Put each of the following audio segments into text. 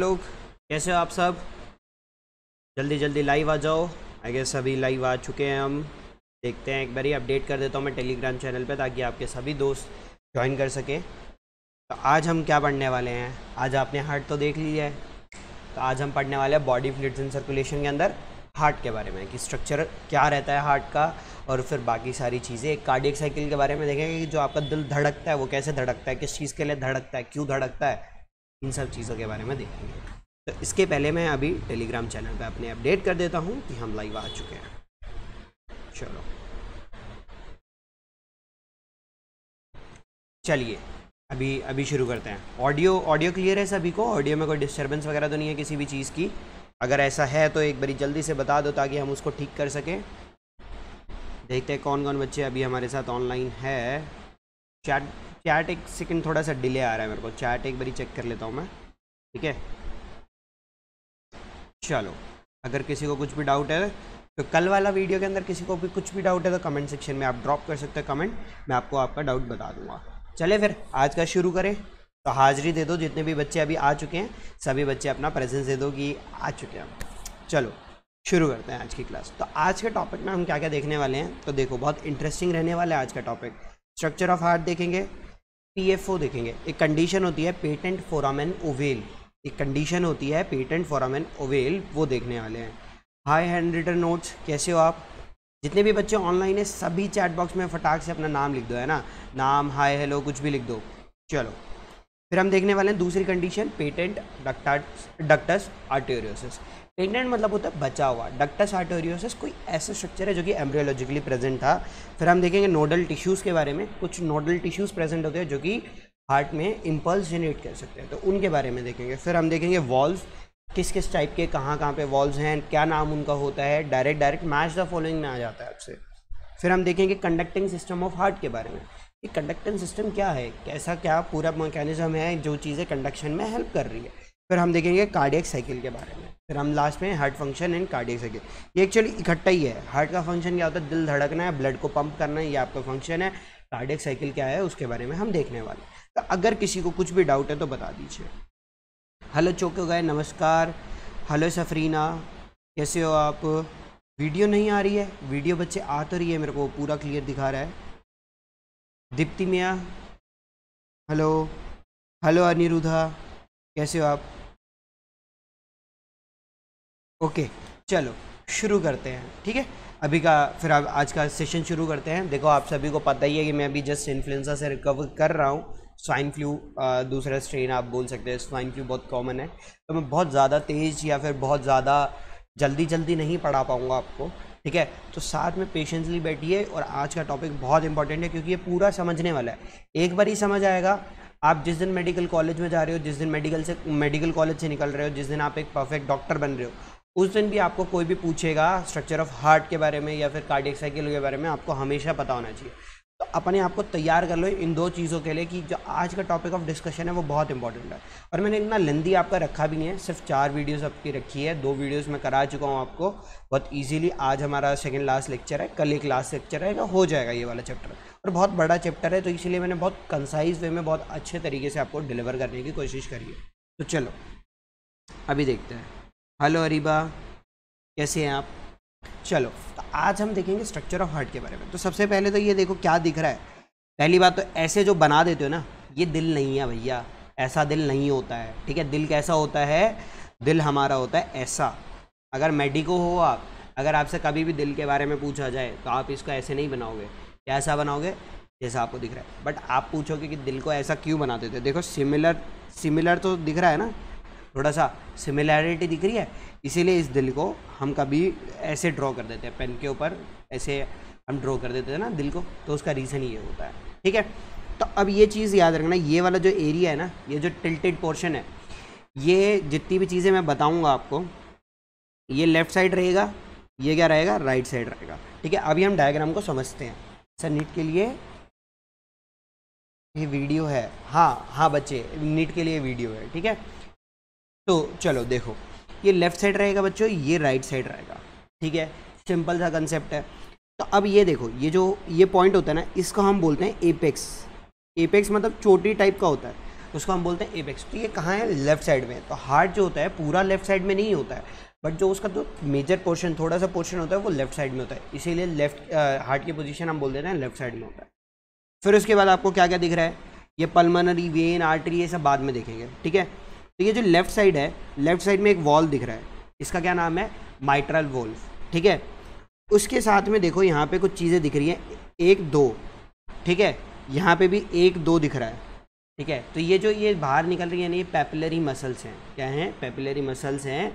लोग कैसे हो आप सब जल्दी जल्दी लाइव आ जाओ आई गेस सभी लाइव आ चुके हैं हम देखते हैं एक बार ही अपडेट कर देता हूँ मैं टेलीग्राम चैनल पे ताकि आपके सभी दोस्त ज्वाइन कर सकें तो आज हम क्या पढ़ने वाले हैं आज आपने हार्ट तो देख लिया है तो आज हम पढ़ने वाले हैं बॉडी फ्लिट्स एंड सर्कुलेशन के अंदर हार्ट के बारे में कि स्ट्रक्चर क्या रहता है हार्ट का और फिर बाकी सारी चीज़ें एक कार्डियक साइकिल के बारे में देखेंगे कि जो आपका दिल धड़कता है वो कैसे धड़कता है किस चीज़ के लिए धड़कता है क्यों धड़कता है इन सब चीज़ों के बारे में देखेंगे तो इसके पहले मैं अभी टेलीग्राम चैनल पर अपने अपडेट कर देता हूँ कि हम लाइव आ चुके हैं चलो चलिए अभी अभी शुरू करते हैं ऑडियो ऑडियो क्लियर है सभी को ऑडियो में कोई डिस्टर्बेंस वगैरह तो नहीं है किसी भी चीज़ की अगर ऐसा है तो एक बारी जल्दी से बता दो ताकि हम उसको ठीक कर सकें देखते हैं कौन कौन बच्चे अभी हमारे साथ ऑनलाइन है चैट चैट एक सेकंड थोड़ा सा डिले आ रहा है मेरे को चैट एक बारी चेक कर लेता हूँ मैं ठीक है चलो अगर किसी को कुछ भी डाउट है तो कल वाला वीडियो के अंदर किसी को भी कुछ भी डाउट है तो कमेंट सेक्शन में आप ड्रॉप कर सकते हैं कमेंट मैं आपको आपका डाउट बता दूंगा चले फिर आज का शुरू करें तो हाजिरी दे दो जितने भी बच्चे अभी आ चुके हैं सभी बच्चे अपना प्रेजेंस दे दो कि आ चुके हैं चलो शुरू करते हैं आज की क्लास तो आज के टॉपिक में हम क्या क्या देखने वाले हैं तो देखो बहुत इंटरेस्टिंग रहने वाला है आज का टॉपिक स्ट्रक्चर ऑफ हार्ट देखेंगे पीएफओ देखेंगे एक कंडीशन होती है पेटेंट फोरामैन ओवेल एक कंडीशन होती है पेटेंट फोरामैन ओवेल वो देखने वाले हैं हाई हैंड रिटर्न नोट्स कैसे हो आप जितने भी बच्चे ऑनलाइन है सभी चैट बॉक्स में फटाक से अपना नाम लिख दो है ना नाम हाय हेलो कुछ भी लिख दो चलो फिर हम देखने वाले हैं दूसरी condition patent ductus ductus arteriosus pendant मतलब होता है बचा हुआ डक्टस आर्टोरियोसिस कोई ऐसा स्ट्रक्चर है जो कि एम्ब्रियोलॉजिकली प्रेजेंट था फिर हम देखेंगे नोडल टिश्यूज़ के बारे में कुछ नोडल टिश्यूज़ प्रेजेंट होते हैं जो कि हार्ट में इम्पल्स जनरेट कर सकते हैं तो उनके बारे में देखेंगे फिर हम देखेंगे वॉल्व किस किस टाइप के कहाँ कहाँ पे वॉल्व हैं क्या नाम उनका होता है direct direct match the following में आ जाता है आपसे फिर हम देखेंगे कंडक्टिंग सिस्टम ऑफ हार्ट के बारे में कि कंडक्टिंग सिस्टम क्या है कैसा क्या पूरा मैकेनिज्म है जो चीज़ें कंडक्शन में हेल्प कर रही है फिर हम देखेंगे कार्डियक साइकिल के बारे में फिर हम लास्ट में heart function and cardiac cycle ये एक्चुअली इकट्ठा ही है हार्ट का फंक्शन क्या होता है दिल धड़कना है ब्लड को पंप करना है ये आपका फंक्शन है कार्डियक साइकिल क्या है उसके बारे में हम देखने वाले हैं तो अगर किसी को कुछ भी डाउट है तो बता दीजिए हेलो चौके गए नमस्कार हेलो सफरीना कैसे हो आप वीडियो नहीं आ रही है वीडियो बच्चे आ तो रही है मेरे को पूरा क्लियर दिखा रहा है दीप्ति मियाँ हेलो हेलो अनिरुधा कैसे हो आप ओके चलो शुरू करते हैं ठीक है अभी का फिर आप आज का सेशन शुरू करते हैं देखो आप सभी को पता ही है कि मैं अभी जस्ट इन्फ्लुएंजा से रिकवर कर रहा हूँ स्वाइन फ्लू दूसरा स्ट्रेन आप बोल सकते हैं स्वाइन फ्लू बहुत कॉमन है तो मैं बहुत ज़्यादा तेज़ या फिर बहुत ज़्यादा जल्दी जल्दी नहीं पढ़ा पाऊँगा आपको ठीक है तो साथ में पेशेंसली बैठिए और आज का टॉपिक बहुत इंपॉर्टेंट है क्योंकि ये पूरा समझने वाला है एक बार ही समझ आएगा आप जिस दिन मेडिकल कॉलेज में जा रहे हो जिस दिन मेडिकल से मेडिकल कॉलेज से निकल रहे हो जिस दिन आप एक परफेक्ट डॉक्टर बन रहे हो उस दिन भी आपको कोई भी पूछेगा स्ट्रक्चर ऑफ हार्ट के बारे में या फिर कार्डियक साइकिल के बारे में आपको हमेशा पता होना चाहिए तो अपने आप को तैयार कर लो इन दो चीज़ों के लिए कि जो आज का टॉपिक ऑफ डिस्कशन है वो बहुत इंपॉर्टेंट है और मैंने इतना लेंदी आपका रखा भी नहीं है सिर्फ चार वीडियोस आपकी रखी है दो वीडियोस मैं करा चुका हूँ आपको बहुत इजीली आज हमारा सेकेंड लास्ट लेक्चर है कल एक लास्ट लेक्चर है हो जाएगा ये वाला चैप्टर और बहुत बड़ा चैप्टर है तो इसीलिए मैंने बहुत कंसाइज वे में बहुत अच्छे तरीके से आपको डिलीवर करने की कोशिश करी है तो चलो अभी देखते हैं हेलो अरिबा कैसे हैं आप चलो तो आज हम देखेंगे स्ट्रक्चर ऑफ हार्ट के बारे में तो सबसे पहले तो ये देखो क्या दिख रहा है पहली बात तो ऐसे जो बना देते हो ना ये दिल नहीं है भैया ऐसा दिल नहीं होता है ठीक है दिल कैसा होता है दिल हमारा होता है ऐसा अगर मेडिको हो आप अगर आपसे कभी भी दिल के बारे में पूछा जाए तो आप इसको ऐसे नहीं बनाओगे कैसा ऐसा बनाओगे जैसा आपको दिख रहा है बट आप पूछोगे कि दिल को ऐसा क्यों देते हो देखो सिमिलर सिमिलर तो दिख रहा है ना थोड़ा सा सिमिलैरिटी दिख रही है इसीलिए इस दिल को हम कभी ऐसे ड्रॉ कर देते हैं पेन के ऊपर ऐसे हम ड्रॉ कर देते हैं ना दिल को तो उसका रीज़न ये होता है ठीक है तो अब ये चीज़ याद रखना ये वाला जो एरिया है ना ये जो टिल्टेड पोर्शन है ये जितनी भी चीज़ें मैं बताऊँगा आपको ये लेफ़्ट साइड रहेगा ये क्या रहेगा राइट साइड रहेगा ठीक है अभी हम डायग्राम को समझते हैं सर नीट के लिए ये वीडियो है हाँ हाँ बच्चे नीट के लिए वीडियो है ठीक है तो चलो देखो ये लेफ्ट साइड रहेगा बच्चों ये राइट साइड रहेगा ठीक है सिंपल सा कंसेप्ट है तो अब ये देखो ये जो ये पॉइंट होता है ना इसको हम बोलते हैं एपेक्स एपेक्स मतलब चोटी टाइप का होता है उसको हम बोलते हैं एपेक्स तो ये कहाँ है लेफ्ट साइड में तो हार्ट जो होता है पूरा लेफ्ट साइड में नहीं होता है बट जो उसका जो मेजर पोर्शन थोड़ा सा पोर्शन होता है वो लेफ्ट साइड में होता है इसीलिए लेफ्ट हार्ट की पोजीशन हम बोल देते हैं लेफ्ट साइड में होता है फिर उसके बाद आपको क्या क्या दिख रहा है ये पल्मनरी वेन आर्टरी ये सब बाद में देखेंगे ठीक है तो ये जो लेफ्ट साइड है लेफ्ट साइड में एक वॉल दिख रहा है इसका क्या नाम है माइट्रल वॉल्व ठीक है उसके साथ में देखो यहाँ पे कुछ चीज़ें दिख रही हैं एक दो ठीक है यहाँ पे भी एक दो दिख रहा है ठीक है तो ये जो ये बाहर निकल रही है ना ये पेपिलरी मसल्स हैं क्या हैं पेपिलरी मसल्स हैं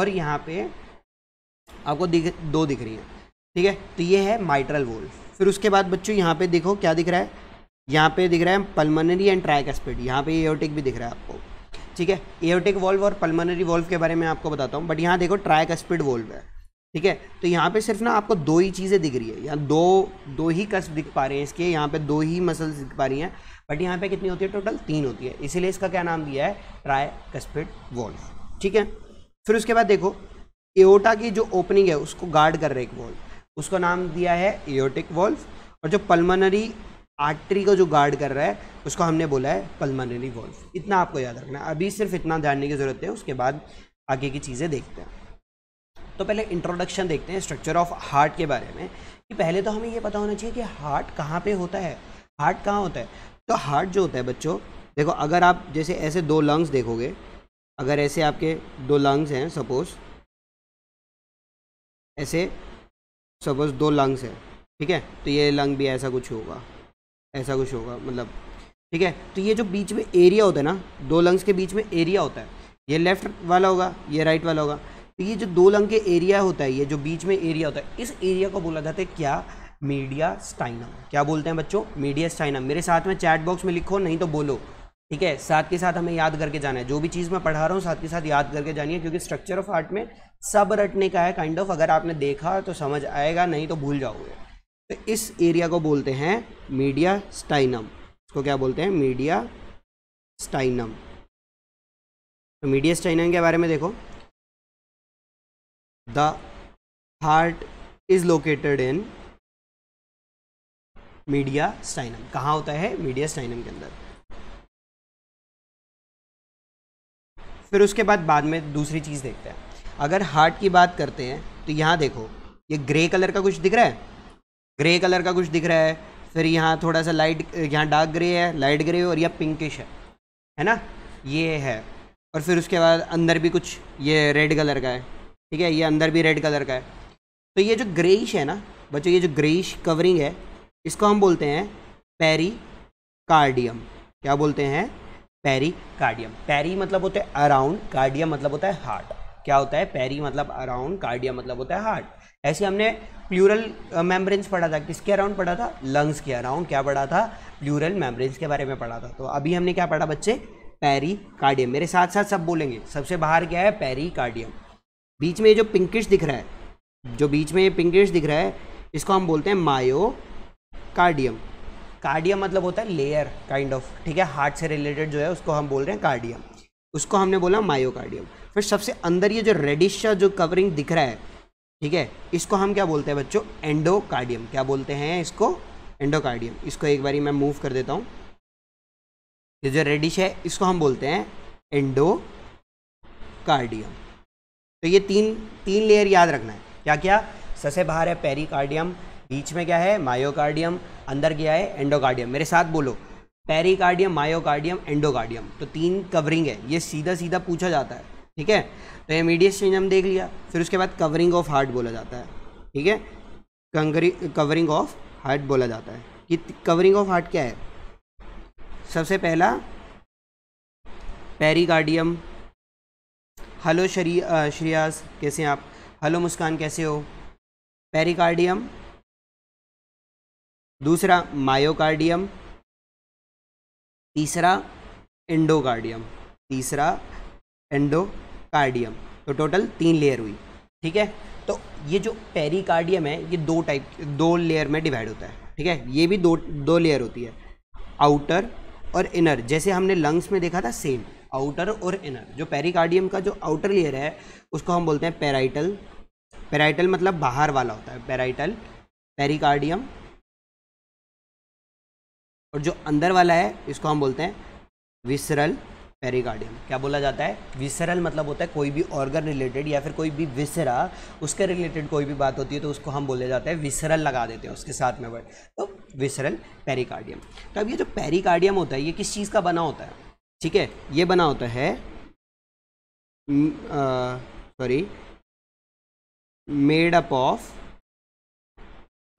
और यहाँ पे आपको दिख दो दिख रही हैं ठीक है तो ये है माइट्रल वोल फिर उसके बाद बच्चों यहाँ पे देखो क्या दिख रहा है यहाँ पे दिख रहा है पलमनरी एंड ट्रैक एस्पिड यहाँ पे एओटिक भी दिख रहा है आपको ठीक है एयरटेक वॉल्व और पलमनरी वॉल्व के बारे में आपको बताता हूँ बट यहाँ देखो ट्रैक स्पीड वॉल्व है ठीक है तो यहाँ पे सिर्फ ना आपको दो ही चीज़ें दिख रही है यहाँ दो दो ही कस्ब दिख पा रहे हैं इसके यहाँ पे दो ही मसल्स दिख पा रही हैं बट यहाँ पे कितनी होती है टोटल तीन होती है इसीलिए इसका क्या नाम दिया है ट्राई कस्पिड वॉल्व ठीक है फिर उसके बाद देखो एओटा की जो ओपनिंग है उसको गार्ड कर रहे एक वॉल्व उसका नाम दिया है एओटिक वॉल्व और जो पल्मनरी आर्टरी को जो गार्ड कर रहा है उसको हमने बोला है पलमानरी वॉल्व इतना आपको याद रखना है अभी सिर्फ इतना जानने की ज़रूरत है उसके बाद आगे की चीज़ें देखते हैं तो पहले इंट्रोडक्शन देखते हैं स्ट्रक्चर ऑफ हार्ट के बारे में कि पहले तो हमें ये पता होना चाहिए कि हार्ट कहाँ पर होता है हार्ट कहाँ होता है तो हार्ट जो होता है बच्चों देखो अगर आप जैसे ऐसे दो लंग्स देखोगे अगर ऐसे आपके दो लंग्स हैं सपोज़ ऐसे सपोज़ दो लंग्स हैं ठीक है तो ये लंग भी ऐसा कुछ होगा ऐसा कुछ होगा मतलब ठीक है तो ये जो बीच में एरिया होता है ना दो लंग्स के बीच में एरिया होता है ये लेफ्ट वाला होगा ये राइट वाला होगा तो ये जो दो लंग के एरिया होता है ये जो बीच में एरिया होता है इस एरिया को बोला जाता है क्या मीडिया स्टाइना क्या बोलते हैं बच्चों मीडिया स्टाइना मेरे साथ में चैट बॉक्स में लिखो नहीं तो बोलो ठीक है साथ के साथ हमें याद करके जाना है जो भी चीज़ मैं पढ़ा रहा हूँ साथ के साथ याद करके जानी है क्योंकि स्ट्रक्चर ऑफ आर्ट में सब रटने का है काइंड kind ऑफ of, अगर आपने देखा तो समझ आएगा नहीं तो भूल जाओगे तो इस एरिया को बोलते हैं मीडिया स्टाइनम इसको क्या बोलते हैं मीडिया स्टाइनम तो मीडिया स्टाइनम के बारे में देखो the heart is located in mediastinum कहाँ होता है मीडिया स्टाइनम के अंदर फिर उसके बाद बाद में दूसरी चीज़ देखते हैं अगर हार्ट की बात करते हैं तो यहाँ देखो ये ग्रे कलर का कुछ दिख रहा है ग्रे कलर का कुछ दिख रहा है फिर यहाँ थोड़ा सा लाइट यहाँ डार्क ग्रे है लाइट ग्रे और यह पिंकिश है है ना ये है और फिर उसके बाद अंदर भी कुछ ये रेड कलर का है ठीक है ये अंदर भी रेड कलर का है तो ये जो ग्रेइश है ना बच्चों ये जो ग्रेइश कवरिंग है इसको हम बोलते हैं पेरी कार्डियम क्या बोलते हैं पेरी कार्डियम पैरी मतलब होता है अराउंड कार्डियम मतलब होता है हार्ट क्या होता है पैरी मतलब अराउंड कार्डियम मतलब होता है हार्ट ऐसे हमने प्लूरल मेम्ब्रेन्स पढ़ा था किसके अराउंड पढ़ा था लंग्स के अराउंड क्या पढ़ा था प्लूरल मेम्ब्रेन्स के बारे में पढ़ा था तो अभी हमने क्या पढ़ा बच्चे कार्डियम मेरे साथ साथ सब बोलेंगे सबसे बाहर क्या है कार्डियम बीच में जो पिंकिश दिख रहा है जो बीच में पिंकिश दिख रहा है इसको हम बोलते हैं मायो कार्डियम कार्डियम मतलब होता है लेयर काइंड ऑफ ठीक है हार्ट से रिलेटेड जो है उसको हम बोल रहे हैं कार्डियम उसको हमने बोला मायोकार्डियम फिर सबसे अंदर ये जो रेडिश जो कवरिंग दिख रहा है ठीक है इसको हम क्या बोलते हैं बच्चों एंडोकार्डियम क्या बोलते हैं इसको एंडोकार्डियम इसको एक बारी मैं मूव कर देता हूँ ये जो रेडिश है इसको हम बोलते हैं एंडोकार्डियम तो ये तीन तीन लेयर याद रखना है क्या क्या ससे बाहर है पेरिकार्डियम बीच में क्या है मायोकार्डियम अंदर क्या है एंडोकार्डियम मेरे साथ बोलो पेरिकार्डियम मायोकार्डियम एंडोकार्डियम तो तीन कवरिंग है ये सीधा सीधा पूछा जाता है ठीक है तो एमीडियस चेंज हम देख लिया फिर उसके बाद कवरिंग ऑफ हार्ट बोला जाता है ठीक है कवरिंग ऑफ हार्ट बोला जाता है कि कवरिंग ऑफ हार्ट क्या है सबसे पहला पेरिकार्डियम हेलो श्री श्रियाज कैसे हैं आप हेलो मुस्कान कैसे हो पेरिकार्डियम दूसरा मायोकार्डियम तीसरा एंडोकार्डियम तीसरा एंडो कार्डियम तो टोटल तीन लेयर हुई ठीक है तो ये जो पेरिकार्डियम है ये दो टाइप दो लेयर में डिवाइड होता है ठीक है ये भी दो दो लेयर होती है आउटर और इनर जैसे हमने लंग्स में देखा था सेम आउटर और इनर जो पेरिकार्डियम का जो आउटर लेयर है उसको हम बोलते हैं पेराइटल पेराइटल मतलब बाहर वाला होता है पेराइटल पेरिकार्डियम और जो अंदर वाला है इसको हम बोलते हैं विसरल पेरिकार्डियम क्या बोला जाता है विसरल मतलब होता है कोई भी ऑर्गन रिलेटेड या फिर कोई भी विसरा उसके रिलेटेड कोई भी बात होती है तो उसको हम बोले जाते हैं विसरल लगा देते हैं उसके साथ में वर्ड तो विसरल पेरिकार्डियम तो अब ये जो पेरिकार्डियम होता है ये किस चीज़ का बना होता है ठीक है ये बना होता है sorry made up of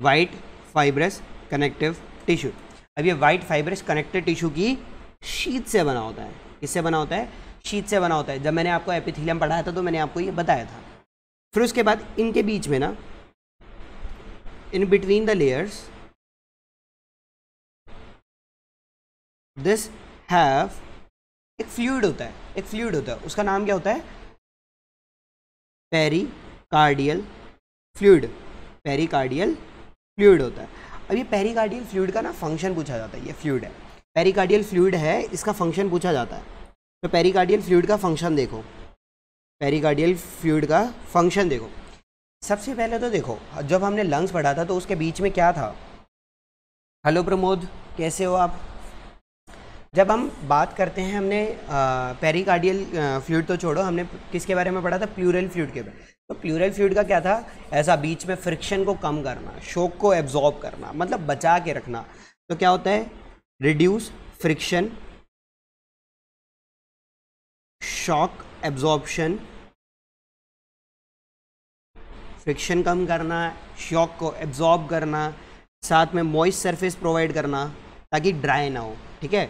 white fibrous connective tissue अब ये वाइट फाइब्रस कनेक्टेड टिश्यू की शीत से बना होता है इससे बना होता है शीत से बना होता है जब मैंने आपको एपिथिलियम पढ़ाया था तो मैंने आपको ये बताया था फिर उसके बाद इनके बीच में ना in between the layers this have एक फ्लूड होता है एक फ्लूड होता है उसका नाम क्या होता है pericardial fluid pericardial fluid होता है अब ये कार्डियल फ्लूड का ना फंक्शन पूछा जाता है ये फ्लूड है पेरी कार्डियल फ्लूड है इसका फंक्शन पूछा जाता है तो पेरिकार्डियल फ्लूड का फंक्शन देखो पेरिकार्डियल फ्लूड का फंक्शन देखो सबसे पहले तो देखो जब हमने लंग्स पढ़ा था तो उसके बीच में क्या था हेलो प्रमोद कैसे हो आप जब हम बात करते हैं हमने पेरिकार्डियल फ्लूड तो छोड़ो हमने किसके बारे में पढ़ा था प्लूरल फ्लूड के बारे में तो प्लूरल फ्लूड का क्या था ऐसा बीच में फ्रिक्शन को कम करना शोक को एब्जॉर्ब करना मतलब बचा के रखना तो क्या होता है reduce friction shock absorption friction कम करना शॉक को एब्जॉर्ब करना साथ में मॉइस्ट सरफेस प्रोवाइड करना ताकि ड्राई ना हो ठीक है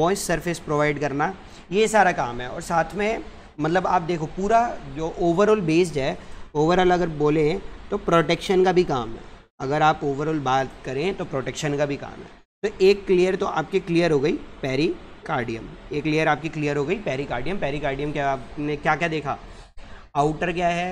मॉइस्ट सरफेस प्रोवाइड करना ये सारा काम है और साथ में मतलब आप देखो पूरा जो ओवरऑल बेस्ड है ओवरऑल अगर बोले तो प्रोटेक्शन का भी काम है अगर आप ओवरऑल बात करें तो प्रोटेक्शन का भी काम है तो एक क्लियर तो आपकी क्लियर हो गई पैरी कार्डियम एक लेयर आपकी क्लियर हो गई पेरिकार्डियम पेरिकार्डियम क्या आपने क्या क्या देखा आउटर क्या है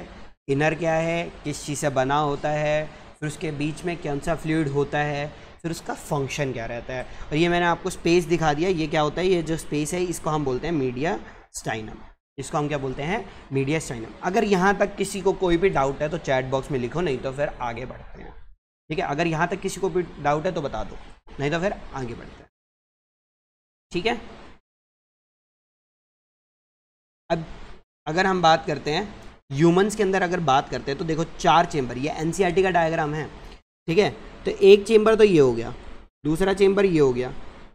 इनर क्या है किस चीज़ से बना होता है फिर उसके बीच में कौन सा फ्लूड होता है फिर उसका फंक्शन क्या रहता है और ये मैंने आपको स्पेस दिखा दिया ये क्या होता है ये जो स्पेस है इसको हम बोलते हैं मीडिया स्टाइनम इसको हम क्या बोलते हैं मीडिया स्टाइनम अगर यहाँ तक किसी को कोई भी डाउट है तो चैट बॉक्स में लिखो नहीं तो फिर आगे बढ़ते हैं ठीक है अगर यहाँ तक किसी को भी डाउट है तो बता दो नहीं तो फिर आगे बढ़ते हैं ठीक है अब अगर हम बात करते हैं ह्यूमंस के अंदर अगर बात करते हैं तो देखो चार चेंबर ये एन e का डायग्राम है ठीक है तो एक चेंबर तो ये हो गया दूसरा चेंबर ये हो गया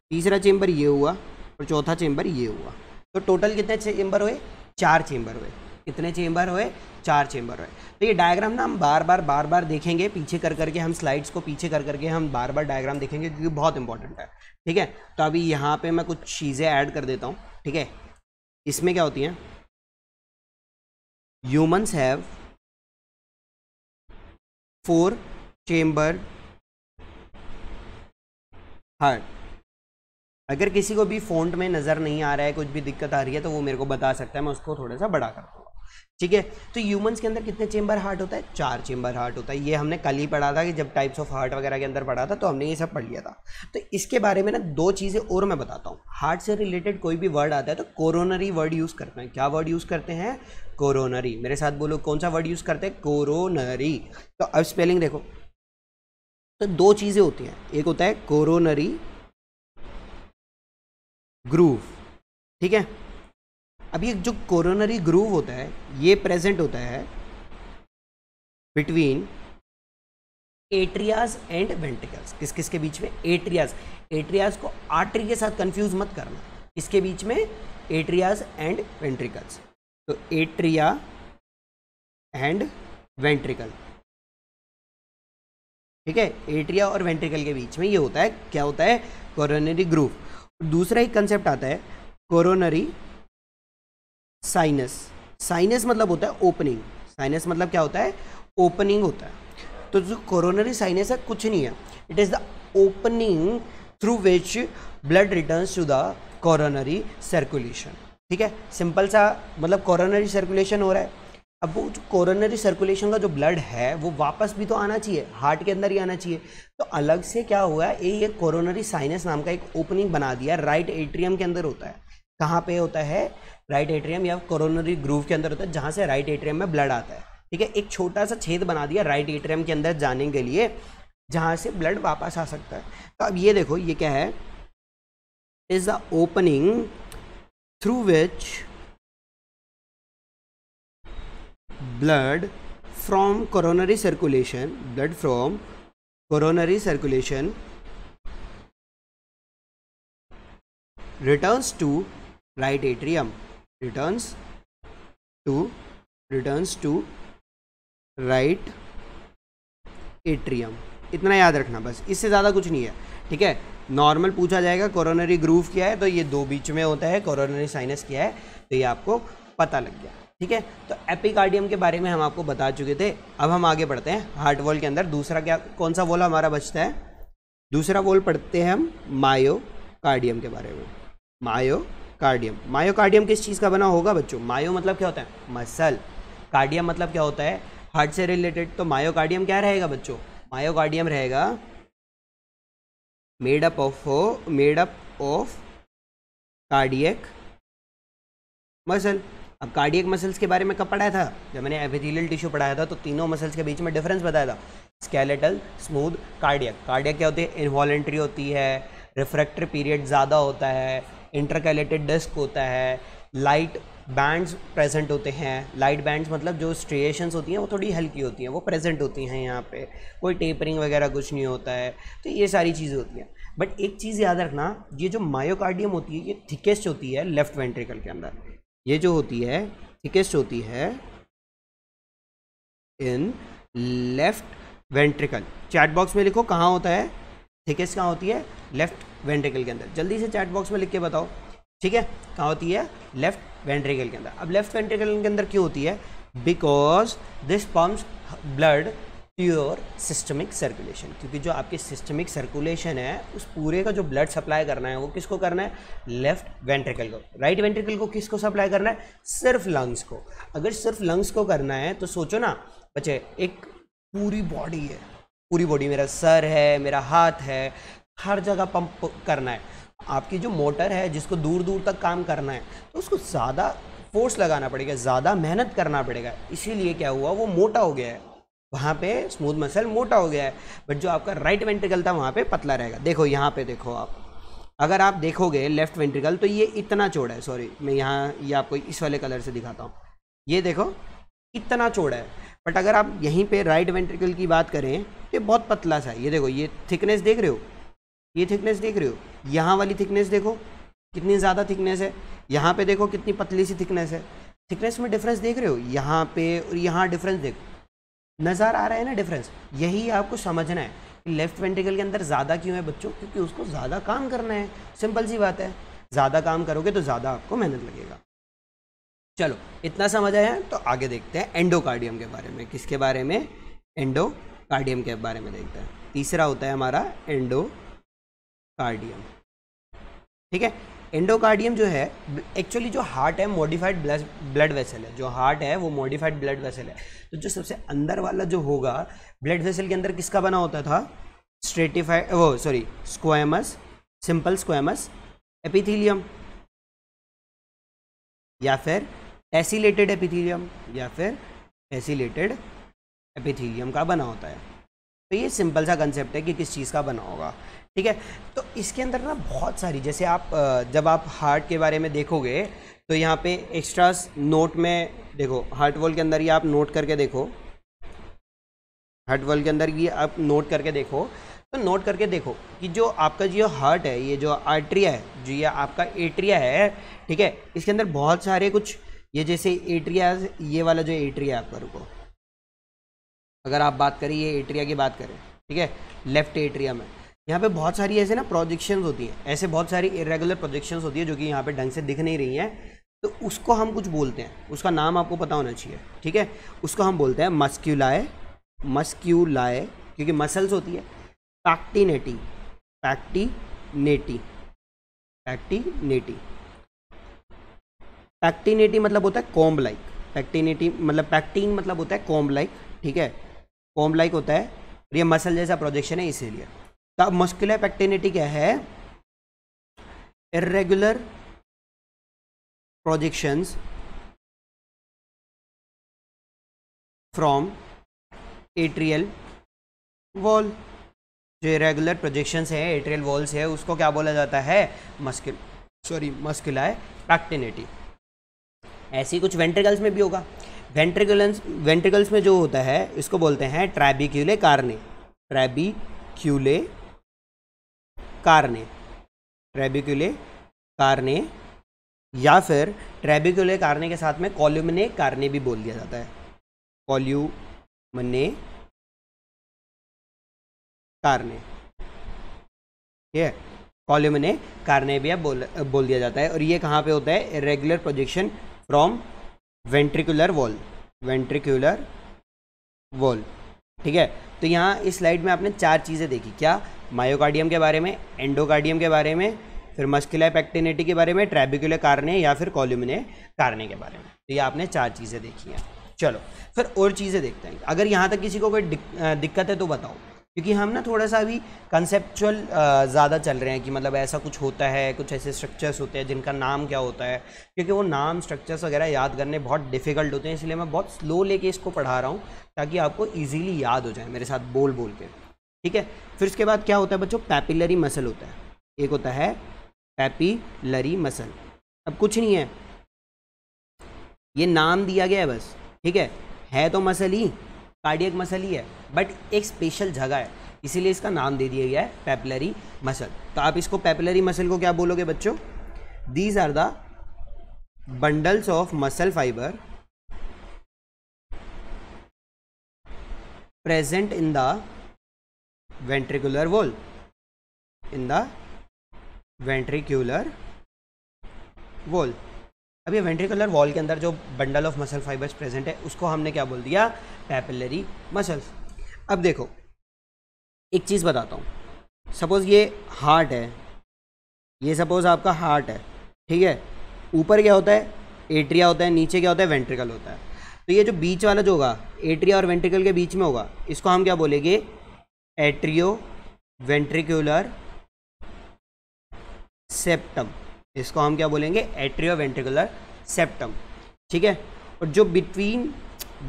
तीसरा चेंबर ये हुआ और चौथा चेंबर ये हुआ तो टोटल कितने चेंबर हुए चार चेंबर हुए कितने चेंबर हुए चार चेंबर हुए तो ये डायग्राम ना हम बार बार बार बार देखेंगे पीछे कर करके हम स्लाइड्स को पीछे कर करके हम बार बार डायग्राम देखेंगे क्योंकि बहुत इंपॉर्टेंट है ठीक है तो अभी यहाँ पे मैं कुछ चीज़ें ऐड कर देता हूँ ठीक है इसमें क्या होती हैं humans have four chamber heart अगर किसी को भी फोन में नज़र नहीं आ रहा है कुछ भी दिक्कत आ रही है तो वो मेरे को बता सकता है मैं उसको थोड़ा सा बढ़ा करता हूँ ठीक है तो ह्यूमंस के अंदर कितने चेंबर हार्ट होता है चार चेंबर हार्ट होता है ये हमने कल ही पढ़ा था कि जब टाइप्स ऑफ हार्ट वगैरह के अंदर पढ़ा था तो हमने ये सब पढ़ लिया था तो इसके बारे में ना दो चीज़ें और मैं बताता हूँ हार्ट से रिलेटेड कोई भी वर्ड आता है तो कोरोनरी वर्ड यूज़ करते हैं क्या वर्ड यूज़ करते हैं कोरोनरी मेरे साथ बोलो कौन सा वर्ड यूज़ करते हैं कोरोनरी तो अब स्पेलिंग देखो तो दो चीज़ें होती हैं एक होता है कोरोनरी ग्रूव ठीक है अब ये जो कोरोनरी ग्रूव होता है ये प्रेजेंट होता है बिटवीन एट्रियाज एंड वेंटिकल्स किस किस के बीच में एट्रियाज एट्रियाज को आर्टरी के साथ कंफ्यूज मत करना इसके बीच में एट्रियाज एंड वेंट्रिकल्स तो एट्रिया एंड वेंट्रिकल ठीक है एट्रिया और वेंट्रिकल के बीच में ये होता है क्या होता है कोरोनरी ग्रूव दूसरा एक कंसेप्ट आता है कोरोनरी साइनस साइनस मतलब होता है ओपनिंग साइनस मतलब क्या होता है ओपनिंग होता है तो जो कोरोनरी साइनस है कुछ नहीं है it is the opening through which blood returns to the coronary circulation ठीक है सिंपल सा मतलब कोरोनरी सर्कुलेशन हो रहा है अब वो जो कोरोनरी सर्कुलेशन का जो ब्लड है वो वापस भी तो आना चाहिए हार्ट के अंदर ही आना चाहिए तो अलग से क्या हुआ है ये कोरोनरी साइनस नाम का एक ओपनिंग बना दिया राइट एट्रियम के अंदर होता है कहाँ पे होता है राइट एट्रियम या कोरोनरी ग्रूव के अंदर होता है जहाँ से राइट एट्रियम में ब्लड आता है ठीक है एक छोटा सा छेद बना दिया राइट एट्रियम के अंदर जाने के लिए जहाँ से ब्लड वापस आ सकता है तो अब ये देखो ये क्या है is the opening through which blood from coronary circulation blood from coronary circulation returns to right atrium returns to returns to right atrium इतना याद रखना बस इससे ज़्यादा कुछ नहीं है ठीक है नॉर्मल पूछा जाएगा कोरोनरी ग्रूव क्या है तो ये दो बीच में होता है कोरोनरी साइनस क्या है तो ये आपको पता लग गया ठीक है तो एपिकार्डियम के बारे में हम आपको बता चुके थे अब हम आगे बढ़ते हैं हार्ट वॉल के अंदर दूसरा क्या कौन सा वॉल हमारा बचता है दूसरा वॉल पढ़ते हैं हम कार्डियम के बारे में मायो कार्डियम मायोकार्डियम किस चीज़ का बना होगा बच्चों मायो मतलब क्या होता है मसल कार्डियम मतलब क्या होता है हार्ट से रिलेटेड तो मायोकार्डियम क्या रहेगा बच्चों मायोकार्डियम रहेगा made up of made up of cardiac muscle अब कार्डियक मसल्स के बारे में कब पढ़ाया था जब मैंने एपिथेलियल टिश्यू पढ़ाया था तो तीनों मसल्स के बीच में डिफरेंस बताया था स्केलेटल स्मूथ कार्डियक कार्डियक क्या होती है इन्वॉलेंट्री होती है रिफ्रैक्टरी पीरियड ज़्यादा होता है इंटरकैलेटेड डिस्क होता है लाइट बैंड्स प्रेजेंट होते हैं लाइट बैंड्स मतलब जो स्ट्रिएशंस होती हैं वो थोड़ी हल्की होती हैं वो प्रेजेंट होती हैं यहाँ पे कोई टेपरिंग वगैरह कुछ नहीं होता है तो ये सारी चीज़ें होती हैं बट एक चीज़ याद रखना ये जो मायोकार्डियम होती है ये थिकेस्ट होती है लेफ्ट वेंट्रिकल के अंदर ये जो होती है थिकेस्ट होती है in left ventricle chat box में लिखो कहाँ होता है थिकेस्ट कहाँ होती है लेफ्ट वेंट्रिकल के अंदर जल्दी से चैट बॉक्स में लिख के बताओ ठीक है कहाँ होती है लेफ्ट वेंट्रिकल के अंदर अब लेफ्ट वेंट्रिकल के अंदर क्यों होती है because this pumps blood pure systemic circulation क्योंकि जो आपकी सिस्टमिक सर्कुलेशन है उस पूरे का जो ब्लड सप्लाई करना है वो किसको करना है लेफ्ट वेंट्रिकल को राइट right वेंट्रिकल को किसको सप्लाई करना है सिर्फ लंग्स को अगर सिर्फ लंग्स को करना है तो सोचो ना बच्चे एक पूरी बॉडी है पूरी बॉडी मेरा सर है मेरा हाथ है हर जगह पंप करना है आपकी जो मोटर है जिसको दूर दूर तक काम करना है तो उसको ज़्यादा फोर्स लगाना पड़ेगा ज़्यादा मेहनत करना पड़ेगा इसीलिए क्या हुआ वो मोटा हो गया है वहाँ पे स्मूथ मसल मोटा हो गया है बट जो आपका राइट वेंट्रिकल था वहाँ पे पतला रहेगा देखो यहाँ पे देखो आप अगर आप देखोगे लेफ्ट वेंट्रिकल तो ये इतना चौड़ा है सॉरी मैं यहाँ ये यह आपको इस वाले कलर से दिखाता हूँ ये देखो इतना चौड़ा है बट अगर आप यहीं पर राइट वेंट्रिकल की बात करें तो बहुत पतला सा है ये देखो ये थिकनेस देख रहे हो ये थिकनेस देख रहे हो यहाँ वाली थिकनेस देखो कितनी ज़्यादा थिकनेस है यहाँ पे देखो कितनी पतली सी थिकनेस है थिकनेस में डिफरेंस देख रहे हो यहाँ पे और यहाँ डिफरेंस देखो नज़र आ रहा है ना डिफरेंस यही आपको समझना है कि लेफ्ट वेंटिकल के अंदर ज़्यादा क्यों है बच्चों क्योंकि उसको ज़्यादा काम करना है सिंपल सी बात है ज़्यादा काम करोगे तो ज़्यादा आपको मेहनत लगेगा चलो इतना समझ आया तो आगे देखते हैं एंडोकार्डियम के बारे में किसके बारे में एंडोकार्डियम के बारे में देखते हैं तीसरा होता है हमारा एंडो कार्डियम ठीक है एंडोकार्डियम जो है एक्चुअली जो हार्ट है मॉडिफाइड ब्लड वेसल है जो हार्ट है वो मॉडिफाइड ब्लड वेसल है तो जो सबसे अंदर वाला जो होगा ब्लड वेसल के अंदर किसका बना होता था स्ट्रेटिफाइड वो sorry squamous simple squamous epithelium या फिर एसिलेटेड एपिथीलियम या फिर एसिलेटेड एपिथीलियम का बना होता है तो ये सिंपल सा कंसेप्ट है कि किस चीज़ का बना होगा ठीक है तो इसके अंदर ना बहुत सारी जैसे आप जब आप हार्ट के बारे में देखोगे तो यहाँ पे एक्स्ट्रा नोट में देखो हार्ट वॉल के अंदर ये आप नोट करके देखो हार्ट वॉल के अंदर ये आप नोट करके देखो तो नोट करके देखो कि जो आपका जो हार्ट है ये जो आर्ट्रिया है जो ये आपका एट्रिया है ठीक है इसके अंदर बहुत सारे कुछ ये जैसे एट्रिया ये वाला जो एट्रिया है आपका रुको अगर आप बात करें ये एट्रिया की बात करें ठीक है लेफ्ट एट्रिया में यहाँ पे बहुत सारी ऐसे ना प्रोजेक्शंस होती हैं ऐसे बहुत सारी इरेगुलर प्रोजेक्शंस होती है जो कि यहाँ पे ढंग से दिख नहीं रही हैं तो उसको हम कुछ बोलते हैं उसका नाम आपको पता होना चाहिए ठीक है उसको हम बोलते हैं मस्क्यूलाए मस्क्यूलाए क्योंकि मसल्स होती है नेटी पैक्टी नेटी पैक्टीनेटी मतलब होता है कॉम्ब लाइक पैक्टीनेटी मतलब पैक्टीन मतलब होता है कॉम्ब लाइक ठीक है कॉम्ब लाइक होता है ये मसल जैसा प्रोजेक्शन है इसीलिए द मस्कुलर पैक्टिनिटी क्या है irregular projections from atrial wall जो इरेगुलर प्रोजेक्शंस है एट्रियल वॉल्स है उसको क्या बोला जाता है मस्किल सॉरी मस्कुलर पैक्टिनिटी ऐसी कुछ वेंट्रिकल्स में भी होगा वेंट्रिकल्स वेंट्रिकल्स में जो होता है इसको बोलते हैं ट्रैबिक्यूले कार्ने ट्रैबिक्यूले कारने ट्रेबिकुले कारने या फिर ट्रेबिकुले कारने के साथ में कॉल्यूमने कारने भी बोल दिया जाता है कॉल्यूमने कारने ठीक है कॉल्यूमने कारने भी बोल बोल दिया जाता है और ये कहाँ पे होता है regular projection from ventricular wall ventricular wall ठीक है तो यहाँ इस स्लाइड में आपने चार चीज़ें देखी क्या मायोकार्डियम के बारे में एंडोकार्डियम के बारे में फिर मस्कुलर पैक्टिनेटी के बारे में ट्रेबिकुलर कारने या फिर कॉल्यूमिने कारने के बारे में तो ये आपने चार चीज़ें देखी हैं चलो फिर और चीज़ें देखते हैं अगर यहाँ तक किसी को कोई दिक्कत है तो बताओ क्योंकि हम ना थोड़ा सा अभी कंसेप्चुअल ज़्यादा चल रहे हैं कि मतलब ऐसा कुछ होता है कुछ ऐसे स्ट्रक्चर्स होते हैं जिनका नाम क्या होता है क्योंकि वो नाम स्ट्रक्चर्स वगैरह याद करने बहुत डिफ़िकल्ट होते हैं इसलिए मैं बहुत स्लो लेके इसको पढ़ा रहा हूँ ताकि आपको ईजीली याद हो जाए मेरे साथ बोल बोल के ठीक है फिर उसके बाद क्या होता है बच्चों पैपिलरी मसल होता है एक होता है पैपिलरी मसल अब कुछ नहीं है ये नाम दिया गया है बस ठीक है है तो मसल ही कार्डियक मसल ही है बट एक स्पेशल जगह है इसीलिए इसका नाम दे दिया गया है पेपलरी मसल तो आप इसको पेपलरी मसल को क्या बोलोगे बच्चों these are the bundles of muscle fibre present in the ventricular wall in the ventricular wall अब ये वेंट्रिकुलर वॉल के अंदर जो bundle of muscle fibres present है उसको हमने क्या बोल दिया पैपलरी मसल्स अब देखो एक चीज़ बताता हूँ सपोज़ ये हार्ट है ये सपोज़ आपका हार्ट है ठीक है ऊपर क्या होता है एट्रिया होता है नीचे क्या होता है वेंट्रिकल होता है तो ये जो बीच वाला जो होगा एट्रिया और वेंट्रिकल के बीच में होगा इसको हम क्या बोलेंगे एट्रियो वेंट्रिकुलर सेप्टम इसको हम क्या बोलेंगे एट्रियो वेंट्रिकुलर सेप्टम ठीक है और जो बिटवीन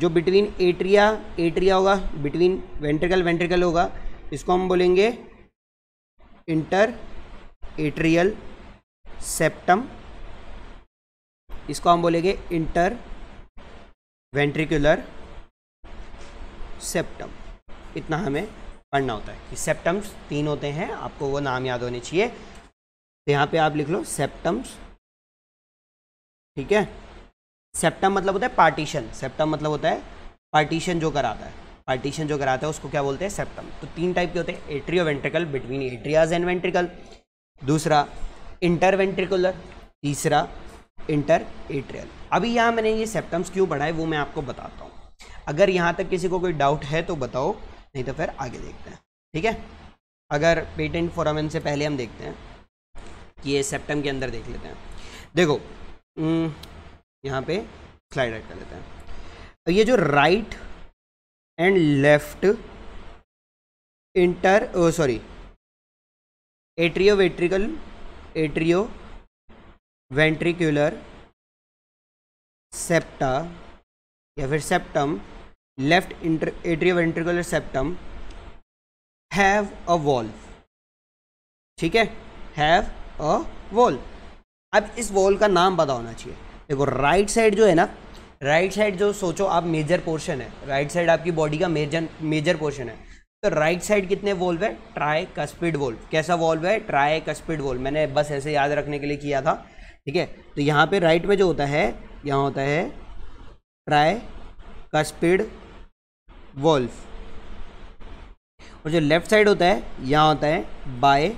जो बिटवीन एट्रिया एट्रिया होगा बिटवीन वेंट्रिकल वेंट्रिकल होगा इसको हम बोलेंगे इंटर एट्रियल सेप्टम इसको हम बोलेंगे इंटर वेंट्रिकुलर सेप्टम इतना हमें पढ़ना होता है कि सेप्टम्स तीन होते हैं आपको वो नाम याद होने चाहिए यहाँ पे आप लिख लो सेप्टम्स ठीक है सेप्टम मतलब होता है पार्टीशन सेप्टम मतलब होता है पार्टीशन जो कराता है पार्टीशन जो कराता है उसको क्या बोलते हैं सेप्टम तो तीन टाइप के होते हैं atrio ventricle between atrias and ventricle दूसरा इंटरवेंट्रिकुलर तीसरा इंटर एट्रियल अभी यहाँ मैंने ये सेप्टम्स क्यों पढ़ाए वो मैं आपको बताता हूँ अगर यहाँ तक किसी को कोई डाउट है तो बताओ नहीं तो फिर आगे देखते हैं ठीक है अगर पेटेंट फोरामन से पहले हम देखते हैं कि ये सेप्टम के अंदर देख लेते हैं देखो हम्म, यहाँ पे स्लाइड ऐड कर लेते हैं तो ये जो right and left inter sorry atrio ventricle atrio ventricular septa या फिर septum left inter atrio ventricular septum have a valve ठीक है हैव अ वॉल्व अब इस वॉल का नाम पता होना चाहिए देखो राइट साइड जो है ना राइट साइड जो सोचो आप मेजर पोर्शन है राइट साइड आपकी बॉडी का मेजर मेजर पोर्शन है तो राइट साइड कितने वॉल्व है ट्राई कस्पिड वॉल्व कैसा वॉल्व है ट्राई कस्पिड वॉल्व मैंने बस ऐसे याद रखने के लिए किया था ठीक है तो यहाँ पे राइट में जो होता है यहाँ होता है ट्राई कस्पिड वॉल्व और जो लेफ्ट साइड होता है यहाँ होता है बाय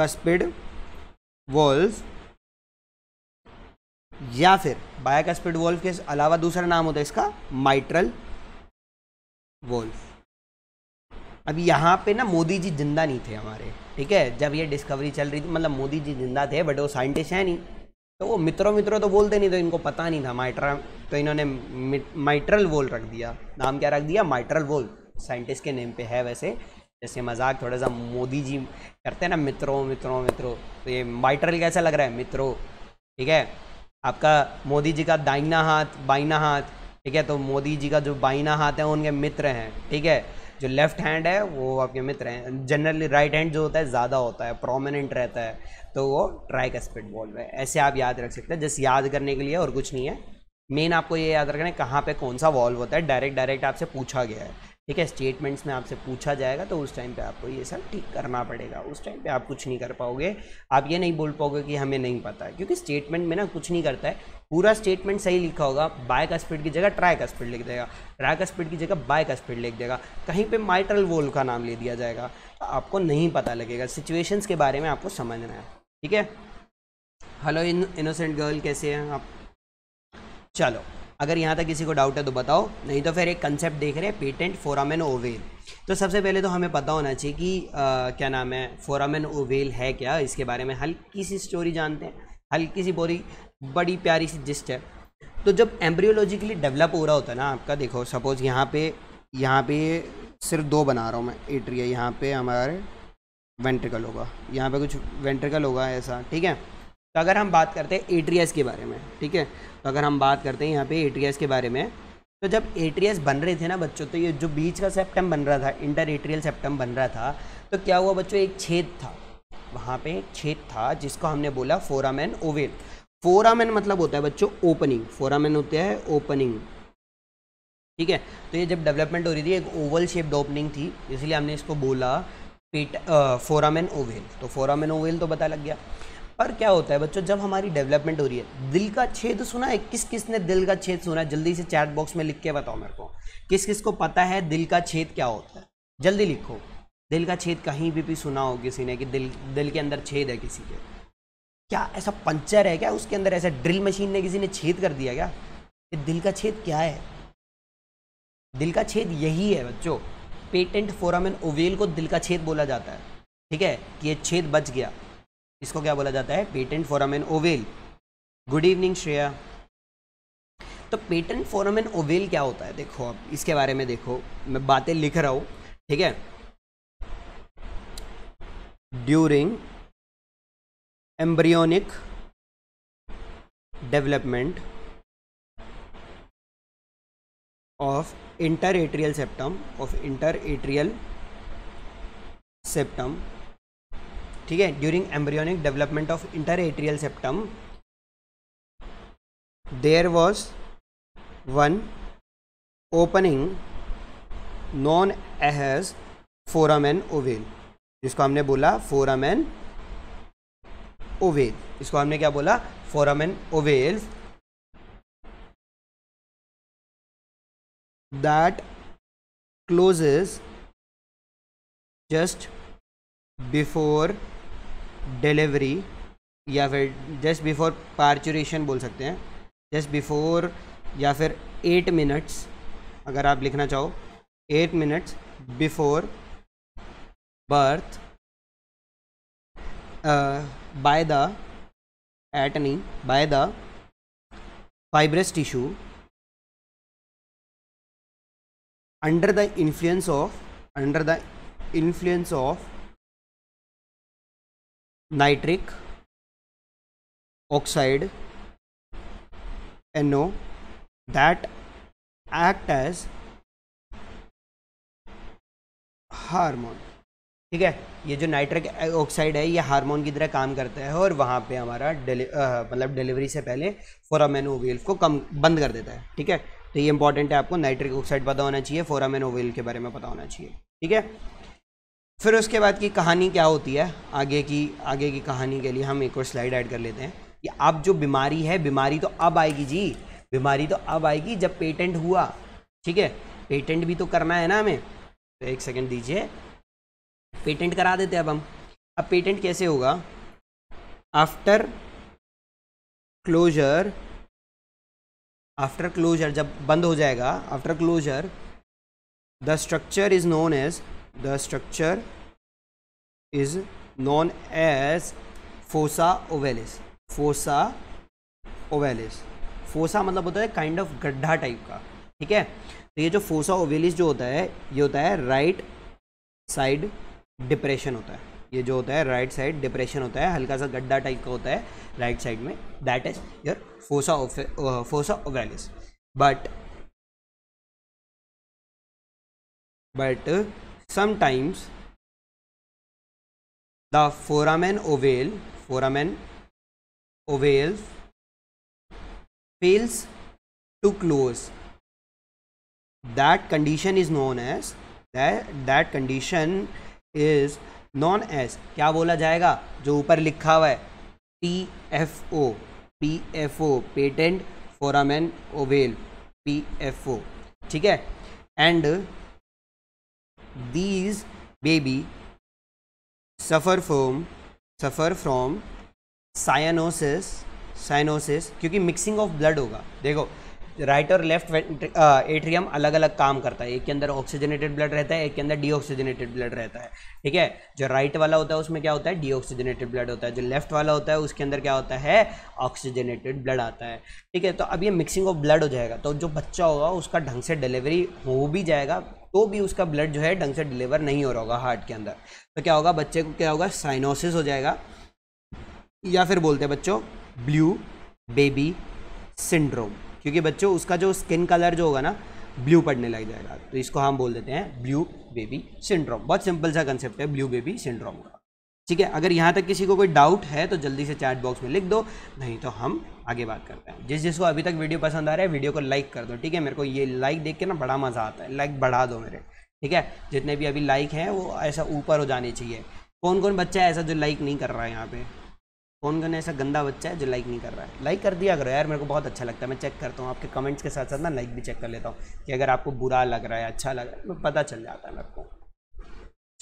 कस्पिड वॉल्व या फिर बायक का स्पीड वोल्फ के अलावा दूसरा नाम होता है इसका माइट्रल वोल्फ अब यहाँ पे ना मोदी जी जिंदा नहीं थे हमारे ठीक है जब ये डिस्कवरी चल रही थी मतलब मोदी जी जिंदा थे बट वो साइंटिस्ट हैं नहीं तो वो मित्रों मित्रों तो बोलते नहीं तो इनको पता नहीं था माइट्रा तो इन्होंने माइट्रल वोल्व रख दिया नाम क्या रख दिया माइट्रल वोल्व साइंटिस्ट के नेम पे है वैसे जैसे मजाक थोड़ा सा मोदी जी करते हैं ना मित्रों मित्रों मित्रों तो ये माइट्रल कैसा लग रहा है मित्रों ठीक है आपका मोदी जी का दाइना हाथ बाइना हाथ ठीक है तो मोदी जी का जो बाइना हाथ है वो उनके मित्र हैं ठीक है जो लेफ्ट हैंड है वो आपके मित्र हैं जनरली राइट हैंड जो होता है ज़्यादा होता है प्रोमिनेंट रहता है तो वो ट्राइक स्पिट बॉल में ऐसे आप याद रख सकते हैं जस्ट याद करने के लिए और कुछ नहीं है मेन आपको ये याद रखना है कहाँ पे कौन सा वॉल्व होता है डायरेक्ट डायरेक्ट आपसे पूछा गया है ठीक है स्टेटमेंट्स में आपसे पूछा जाएगा तो उस टाइम पे आपको ये सब ठीक करना पड़ेगा उस टाइम पे आप कुछ नहीं कर पाओगे आप ये नहीं बोल पाओगे कि हमें नहीं पता है क्योंकि स्टेटमेंट में ना कुछ नहीं करता है पूरा स्टेटमेंट सही लिखा होगा बाय का स्पीड की जगह ट्राई का स्पीड लिख देगा ट्राई का स्पीड की जगह बाय का स्पीड लिख देगा कहीं पर माइट्रल वोल का नाम ले दिया जाएगा तो आपको नहीं पता लगेगा सिचुएशंस के बारे में आपको समझना है ठीक है हेलो इनोसेंट गर्ल कैसे हैं आप चलो अगर यहाँ तक किसी को डाउट है तो बताओ नहीं तो फिर एक कंसेप्ट देख रहे हैं पेटेंट फोरामेन ओवेल तो सबसे पहले तो हमें पता होना चाहिए कि आ, क्या नाम है फोरामेन ओवेल है क्या इसके बारे में हल्की सी स्टोरी जानते हैं हल्की सी बोरी बड़ी प्यारी सी जिस्ट है तो जब एम्ब्रियोलॉजिकली डेवलप हो रहा होता है ना आपका देखो सपोज़ यहाँ पे यहाँ पे सिर्फ दो बना रहा हूँ मैं एट्रिया यहाँ पे हमारे वेंट्रिकल होगा यहाँ पे कुछ वेंट्रिकल होगा ऐसा ठीक है तो अगर हम बात करते हैं एट्रियास के बारे में ठीक है तो अगर हम बात करते हैं यहाँ पे एट्रियस के बारे में तो जब एट्रियस बन रहे थे ना बच्चों तो ये जो बीच का सेप्टम बन रहा था इंटर एट्रियल सेप्टम बन रहा था तो क्या हुआ बच्चों एक छेद था वहाँ पे एक छेद था जिसको हमने बोला फोरामैन ओवेल फोरामैन मतलब होता है बच्चों ओपनिंग फोरामैन होता है ओपनिंग ठीक है तो ये जब डेवलपमेंट हो रही थी एक ओवल शेप्ड ओपनिंग थी इसलिए हमने इसको बोला पेट फोरामैन ओवेल तो फोरामैन ओवेल तो पता लग गया पर क्या होता है बच्चों जब हमारी डेवलपमेंट हो रही है दिल का छेद सुना है किस किस ने दिल का छेद सुना है जल्दी से चैट बॉक्स में लिख के बताओ मेरे को किस किस को पता है दिल का छेद क्या होता है जल्दी लिखो दिल का छेद कहीं भी भी सुना हो किसी ने कि दिल दिल के अंदर छेद है किसी के क्या ऐसा पंचर है क्या उसके अंदर ऐसा ड्रिल मशीन ने किसी ने छेद कर दिया क्या कि दिल का छेद क्या है दिल का छेद यही है बच्चों पेटेंट फोराम एंड ओवेल को दिल का छेद बोला जाता है ठीक है कि ये छेद बच गया इसको क्या बोला जाता है patent foramen ovale good evening Shreya तो पेटेंट फॉरम एन ओवेल क्या होता है देखो आप इसके बारे में देखो मैं बातें लिख रहा हूँ ठीक है during embryonic development of inter atrial septum of inter atrial septum ठीक है during embryonic development of inter atrial septum there was one opening known as foramen ovale जिसको हमने बोला फोरम एन ओवेल इसको हमने क्या बोला foramen ovale that closes just before delivery या फिर जस्ट बिफोर पार्चुरेशन बोल सकते हैं जस्ट बिफोर या फिर एट मिनट्स अगर आप लिखना चाहो eight minutes before birth by the atony by the fibrous tissue under the influence of under the influence of nitric oxide NO that act as hormone ठीक है ये जो नाइट्रिक ऑक्साइड है ये हार्मोन की तरह काम करता है और वहाँ पे हमारा मतलब डिलीवरी से पहले फोरामेन ओवेल को कम बंद कर देता है ठीक है तो ये इंपॉर्टेंट है आपको नाइट्रिक ऑक्साइड पता होना चाहिए फोरामेन ओवेल के बारे में पता होना चाहिए ठीक है फिर उसके बाद की कहानी क्या होती है आगे की आगे की कहानी के लिए हम एक और स्लाइड ऐड कर लेते हैं कि अब जो बीमारी है बीमारी तो अब आएगी जी बीमारी तो अब आएगी जब पेटेंट हुआ ठीक है पेटेंट भी तो करना है ना हमें तो एक सेकंड दीजिए पेटेंट करा देते हैं अब हम अब पेटेंट कैसे होगा आफ्टर क्लोजर आफ्टर क्लोजर जब बंद हो जाएगा after closure the structure is known as the structure is known as fossa ovalis fossa ovalis fossa मतलब होता है काइंड ऑफ गड्ढा टाइप का ठीक है तो ये जो फोसा ओवेलिस जो होता है ये होता है राइट साइड डिप्रेशन होता है ये जो होता है राइट साइड डिप्रेशन होता है हल्का सा गड्ढा टाइप का होता है राइट साइड में that is your fossa fossa ovalis but but sometimes the foramen ovale foramen ovale fails to close that condition is known as that that condition is known as क्या बोला जाएगा जो ऊपर लिखा हुआ है P F O P F O patent foramen ovale P F O ठीक है and these baby suffer from suffer from cyanosis cyanosis क्योंकि मिक्सिंग ऑफ ब्लड होगा देखो राइट और लेफ्ट एट्रियम अलग अलग काम करता है एक के अंदर ऑक्सीजनेटेड ब्लड रहता है एक के अंदर डीऑक्सीजनेटेड ब्लड रहता है ठीक है जो राइट वाला होता है उसमें क्या होता है डीऑक्सीजनेटेड ब्लड होता है जो लेफ्ट वाला होता है उसके अंदर क्या होता है ऑक्सीजनेटेड ब्लड आता है ठीक है तो अब ये मिक्सिंग ऑफ ब्लड हो जाएगा तो जो बच्चा होगा उसका ढंग से डिलीवरी हो भी जाएगा तो भी उसका ब्लड जो है ढंग से डिलीवर नहीं हो रहा होगा हार्ट के अंदर तो क्या होगा बच्चे को क्या होगा साइनोसिस हो जाएगा या फिर बोलते हैं बच्चों ब्लू बेबी सिंड्रोम क्योंकि बच्चों उसका जो स्किन कलर जो होगा ना ब्लू पड़ने लग जाएगा तो इसको हम बोल देते हैं ब्लू बेबी सिंड्रोम बहुत सिंपल सा कंसेप्ट है ब्लू बेबी सिंड्रोम का ठीक है अगर यहाँ तक किसी को कोई डाउट है तो जल्दी से चैट बॉक्स में लिख दो नहीं तो हम आगे बात करते हैं जिस जिसको अभी तक वीडियो पसंद आ रहा है वीडियो को लाइक कर दो ठीक है मेरे को ये लाइक देख के ना बड़ा मज़ा आता है लाइक बढ़ा दो मेरे ठीक है जितने भी अभी लाइक हैं वो ऐसा ऊपर हो जाने चाहिए कौन कौन बच्चा है ऐसा जो लाइक नहीं कर रहा है यहाँ पे कौन कौन ऐसा गंदा बच्चा है जो लाइक नहीं कर रहा है लाइक कर दिया करो यार मेरे को बहुत अच्छा लगता है मैं चेक करता हूँ आपके कमेंट्स के साथ साथ ना लाइक भी चेक कर लेता हूँ कि अगर आपको बुरा लग रहा है अच्छा लग रहा है पता चल जाता है मेरे को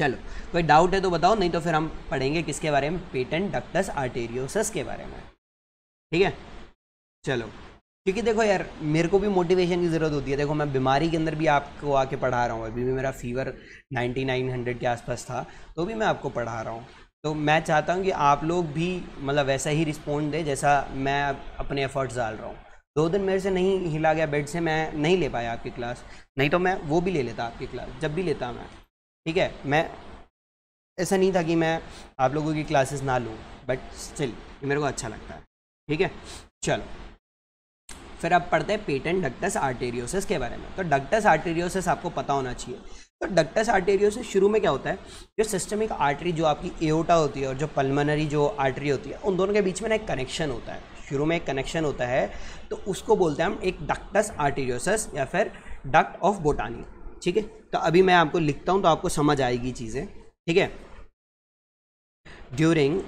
चलो कोई डाउट है तो बताओ नहीं तो फिर हम पढ़ेंगे किसके बारे में पेटेंट डक्टस आर्टेरियोसस के बारे में ठीक है चलो क्योंकि देखो यार मेरे को भी मोटिवेशन की ज़रूरत होती है देखो मैं बीमारी के अंदर भी आपको आके पढ़ा रहा हूँ अभी भी मेरा फीवर 9900 के आसपास था तो भी मैं आपको पढ़ा रहा हूँ तो मैं चाहता हूँ कि आप लोग भी मतलब वैसा ही रिस्पॉन्ड दें जैसा मैं अपने एफर्ट्स डाल रहा हूँ दो दिन मेरे से नहीं हिला गया बेड से मैं नहीं ले पाया आपकी क्लास नहीं तो मैं वो भी ले लेता आपकी क्लास जब भी लेता मैं ठीक है मैं ऐसा नहीं था कि मैं आप लोगों की क्लासेस ना लूँ बट स्टिल मेरे को अच्छा लगता है ठीक है चलो फिर आप पढ़ते हैं पेटेंट डक्टस आर्टेरियोसिस के बारे में तो डक्टस आर्टेरियोसिस आपको पता होना चाहिए तो डक्टस आर्टेरियो से शुरू में क्या होता है जो सिस्टमिक आर्टरी जो आपकी एओटा होती है और जो पल्मोनरी जो आर्टरी होती है उन दोनों के बीच में ना एक कनेक्शन होता है शुरू में एक कनेक्शन होता है तो उसको बोलते हैं हम एक डक्टस आर्टेरियोसस या फिर डक्ट ऑफ बोटानी ठीक है तो अभी मैं आपको लिखता हूँ तो आपको समझ आएगी चीज़ें ठीक है during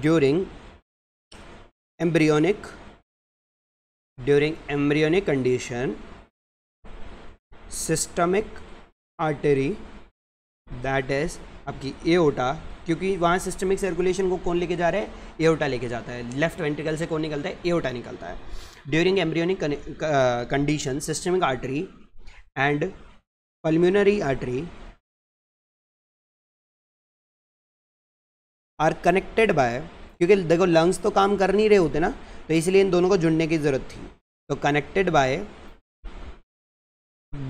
during embryonic during embryonic condition systemic artery that is आपकी एओटा क्योंकि वहाँ सिस्टमिक सर्कुलेशन को कौन लेके जा रहा है एओटा लेके जाता है लेफ्ट वेंट्रिकल से कौन निकलता है एओटा निकलता है during embryonic condition systemic artery and pulmonary artery are connected by क्योंकि देखो लंग्स तो काम कर नहीं रहे होते ना तो इसलिए इन दोनों को जुड़ने की ज़रूरत थी तो connected by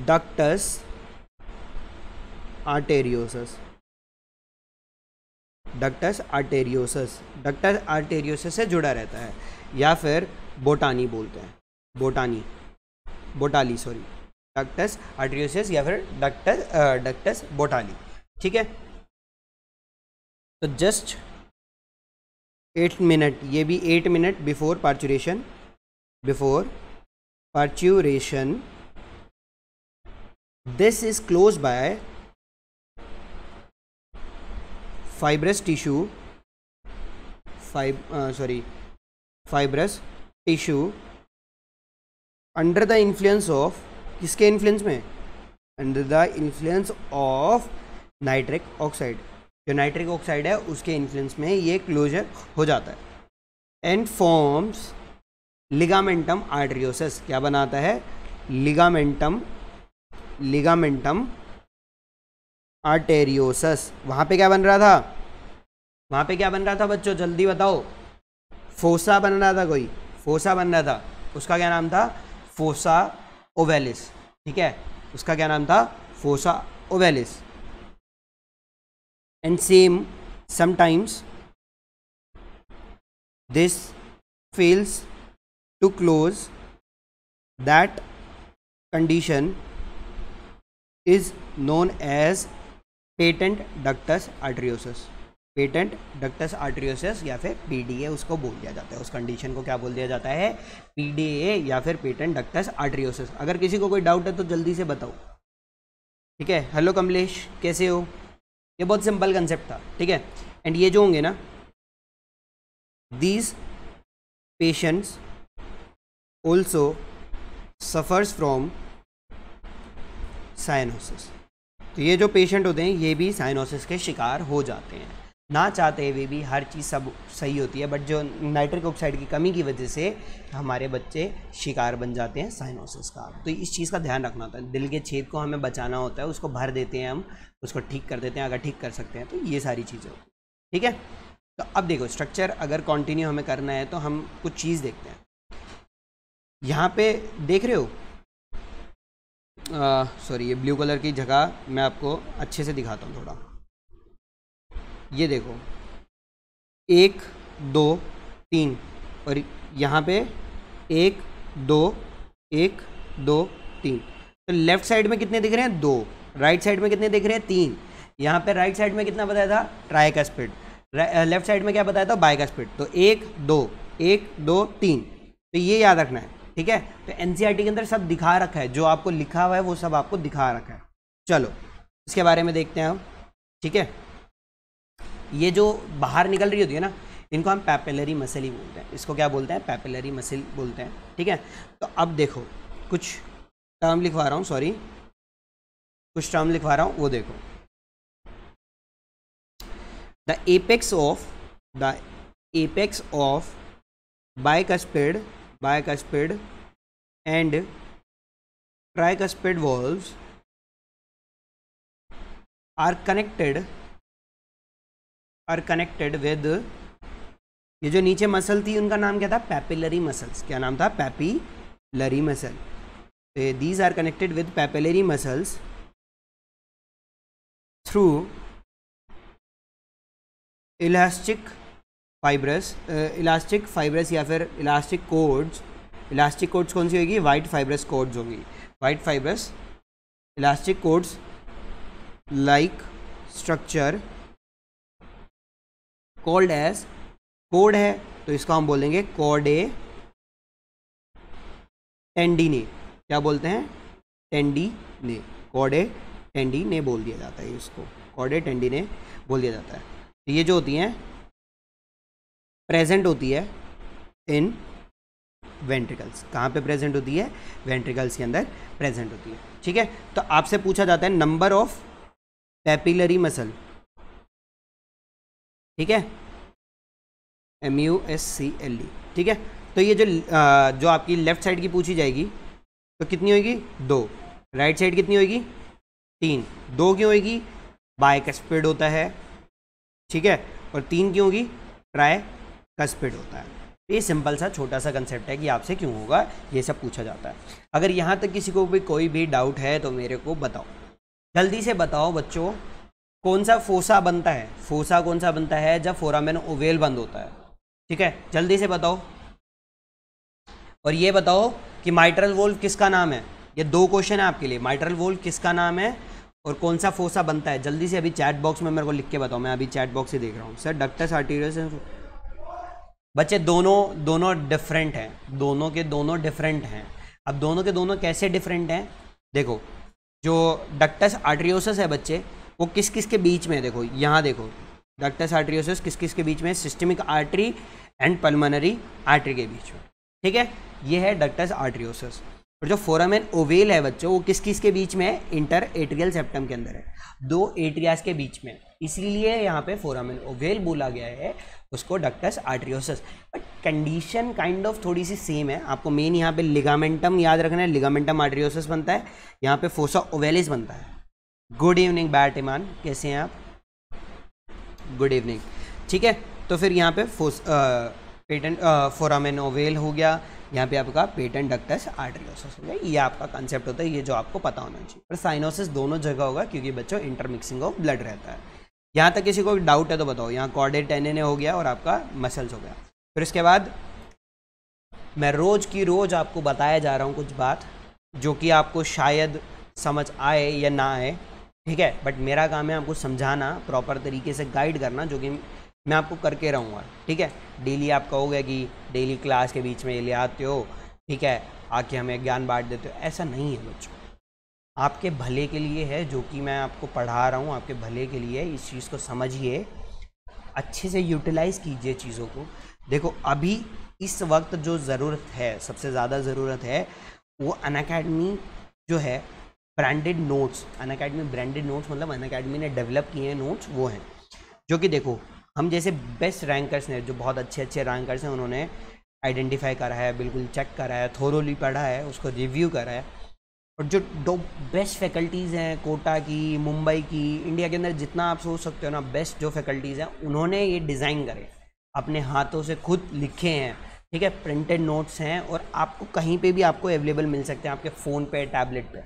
ductus arteriosus ductus arteriosus ductus arteriosus से जुड़ा रहता है या फिर बोटानी बोलते हैं botany Botalli sorry ductus arteriosus या फिर डक्टस डक्टस बोटाली ठीक है तो जस्ट एट मिनट ये भी eight minute before parturition before parturition this is closed by fibrous tissue fib uh, sorry fibrous tissue under the influence of किसके influence में under the influence of nitric oxide जो nitric oxide है उसके influence में ये closure हो जाता है एंड फॉर्म्स लिगामेंटम आर्ट्रियोसिस क्या बनाता है लिगामेंटम लिगामेंटम आर्टेरियोसस वहां पे क्या बन रहा था वहां पे क्या बन रहा था बच्चों जल्दी बताओ फोसा बन रहा था कोई फोसा बन रहा था उसका क्या नाम था फोसा ओवेलिस ठीक है उसका क्या नाम था fossa ovalis and sometimes this fails to close that condition is known as patent ductus arteriosus patent ductus arteriosus या फिर ए उसको बोल दिया जाता है उस कंडीशन को क्या बोल दिया जाता है ए या फिर पेटेंट डक्टस आर्ट्रियोसिस अगर किसी को कोई डाउट है तो जल्दी से बताओ ठीक है हेलो कमलेश कैसे हो ये बहुत सिंपल कंसेप्ट था ठीक है एंड ये जो होंगे ना these patients also suffers from cyanosis तो ये जो पेशेंट होते हैं ये भी साइनोसिस के शिकार हो जाते हैं ना चाहते हुए भी हर चीज़ सब सही होती है बट जो नाइट्रिक ऑक्साइड की कमी की वजह से हमारे बच्चे शिकार बन जाते हैं साइनोसिस का तो इस चीज़ का ध्यान रखना होता है दिल के छेद को हमें बचाना होता है उसको भर देते हैं हम उसको ठीक कर देते हैं अगर ठीक कर सकते हैं तो ये सारी चीज़ें होती ठीक है तो अब देखो स्ट्रक्चर अगर कंटिन्यू हमें करना है तो हम कुछ चीज़ देखते हैं यहाँ पे देख रहे हो सॉरी ये ब्लू कलर की जगह मैं आपको अच्छे से दिखाता हूँ थोड़ा ये देखो एक दो तीन और यहाँ पे एक दो एक दो तीन तो लेफ्ट साइड में कितने दिख रहे हैं दो राइट साइड में कितने दिख रहे हैं तीन यहाँ पे राइट साइड में कितना बताया था ट्राई का स्पीड लेफ्ट साइड में क्या बताया था बाइक का स्पीड तो एक दो एक दो तीन तो ये याद रखना है ठीक है तो एनसीईआरटी e के अंदर सब दिखा रखा है जो आपको लिखा हुआ है वो सब आपको दिखा रखा है चलो इसके बारे में देखते हैं हम ठीक है ये जो बाहर निकल रही होती है ना इनको हम पैपेलरी मसल ही बोलते हैं इसको क्या बोलते हैं पैपेलरी मसल बोलते हैं ठीक है तो अब देखो कुछ टर्म लिखवा रहा हूँ सॉरी कुछ टर्म लिखवा रहा हूँ वो देखो the apex of the apex of bicuspid bicuspid and tricuspid valves are connected are connected with ये जो नीचे मसल थी उनका नाम क्या था पैपिलरी मसल्स क्या नाम था papillary muscle these are connected with papillary muscles through elastic fibrous elastic fibrous या फिर इलास्टिक कोड्स इलास्टिक कोड्स कौन सी होगी वाइट फाइब्रस कोड्स होगी white fibrous elastic cords like structure called as cord है तो इसका हम बोलेंगे टेंडी टेंडीने क्या बोलते हैं टेंडी ने कॉडे टेंडी ने बोल दिया जाता है इसको कॉडे टेंडी ने बोल दिया जाता है तो ये जो होती हैं प्रेजेंट होती है इन वेंट्रिकल्स कहाँ पे प्रेजेंट होती है वेंट्रिकल्स के अंदर प्रेजेंट होती है ठीक है तो आपसे पूछा जाता है नंबर ऑफ पेपिलरी मसल ठीक है M U S C L E ठीक है तो ये जो जो आपकी लेफ्ट साइड की पूछी जाएगी तो कितनी होगी दो राइट साइड कितनी होगी तीन दो क्यों होगी बाइक स्पीड होता है ठीक है और तीन क्यों होगी ट्राई का स्पीड होता है ये सिंपल सा छोटा सा कंसेप्ट है कि आपसे क्यों होगा ये सब पूछा जाता है अगर यहाँ तक किसी को भी कोई भी डाउट है तो मेरे को बताओ जल्दी से बताओ बच्चों कौन सा फोसा बनता है फोसा कौन सा बनता है जब फोरामेन ओवेल बंद होता है ठीक है जल्दी से बताओ और ये बताओ कि माइट्रल वोल्व किसका नाम है ये दो क्वेश्चन है आपके लिए माइट्रल वोल्व किसका नाम है और कौन सा फोसा बनता है जल्दी से अभी चैट बॉक्स में मेरे को लिख के बताओ मैं अभी चैट बॉक्स ही देख रहा हूँ सर डक्टस आर्टीरियस बच्चे दोनों दोनों डिफरेंट हैं दोनों के दोनों डिफरेंट हैं अब दोनों के दोनों कैसे डिफरेंट हैं देखो जो डक्टस आर्ट्रियोसिस है बच्चे वो किस किस के बीच में है देखो यहाँ देखो डक्टस आर्ट्रियोसिस किस किस के बीच में systemic artery and pulmonary artery के बीच में ठीक है ये है डक्टस आर्ट्रियोसिस और जो फोरम एंड ओवेल है बच्चों वो किस किस के बीच में है इंटर एट्रियल सेप्टम के अंदर है दो एट्रियाज के बीच में इसलिए यहाँ पे फोरम एंड ओवेल बोला गया है उसको ductus arteriosus but condition kind of थोड़ी सी सेम है आपको मेन यहाँ पे लिगामेंटम याद रखना है लिगामेंटम आर्ट्रियोसस बनता है यहाँ पे फोसा ओवेलिस बनता है गुड इवनिंग बैट इमान कैसे हैं आप गुड इवनिंग ठीक है तो फिर यहाँ पे फोस पेटेंट फोरामेन ओवेल हो गया यहाँ पे आपका पेटेंट डक्टस आर्टरियोसिस हो गया ये आपका कंसेप्ट होता है ये जो आपको पता होना चाहिए पर साइनोसिस दोनों जगह होगा क्योंकि बच्चों इंटरमिक्सिंग ऑफ ब्लड रहता है यहाँ तक किसी को डाउट है तो बताओ यहाँ कॉर्डेट टेनेने हो गया और आपका मसल्स हो गया फिर उसके बाद मैं रोज़ की रोज़ आपको बताया जा रहा हूँ कुछ बात जो कि आपको शायद समझ आए या ना आए ठीक है बट मेरा काम है आपको समझाना प्रॉपर तरीके से गाइड करना जो कि मैं आपको करके रहूँगा ठीक है डेली आप कहोगे कि डेली क्लास के बीच में ले आते हो ठीक है आके हमें ज्ञान बांट देते हो ऐसा नहीं है बच्चों आपके भले के लिए है जो कि मैं आपको पढ़ा रहा हूँ आपके भले के लिए इस चीज़ को समझिए अच्छे से यूटिलाइज़ कीजिए चीज़ों को देखो अभी इस वक्त जो ज़रूरत है सबसे ज़्यादा ज़रूरत है वो अन जो है ब्रांडेड नोट्स अन ब्रांडेड नोट्स मतलब अन ने डेवलप किए हैं नोट्स वो हैं जो कि देखो हम जैसे बेस्ट रैंकर्स ने जो बहुत अच्छे अच्छे रैंकर्स हैं उन्होंने आइडेंटिफाई करा है बिल्कुल चेक करा है थोरोली पढ़ा है उसको रिव्यू करा है और जो दो बेस्ट फैकल्टीज़ हैं कोटा की मुंबई की इंडिया के अंदर जितना आप सोच सकते हो ना बेस्ट जो फैकल्टीज़ हैं उन्होंने ये डिज़ाइन करे अपने हाथों से खुद लिखे हैं ठीक है प्रिंटेड नोट्स हैं और आपको कहीं पे भी आपको अवेलेबल मिल सकते हैं आपके फ़ोन पे टैबलेट पे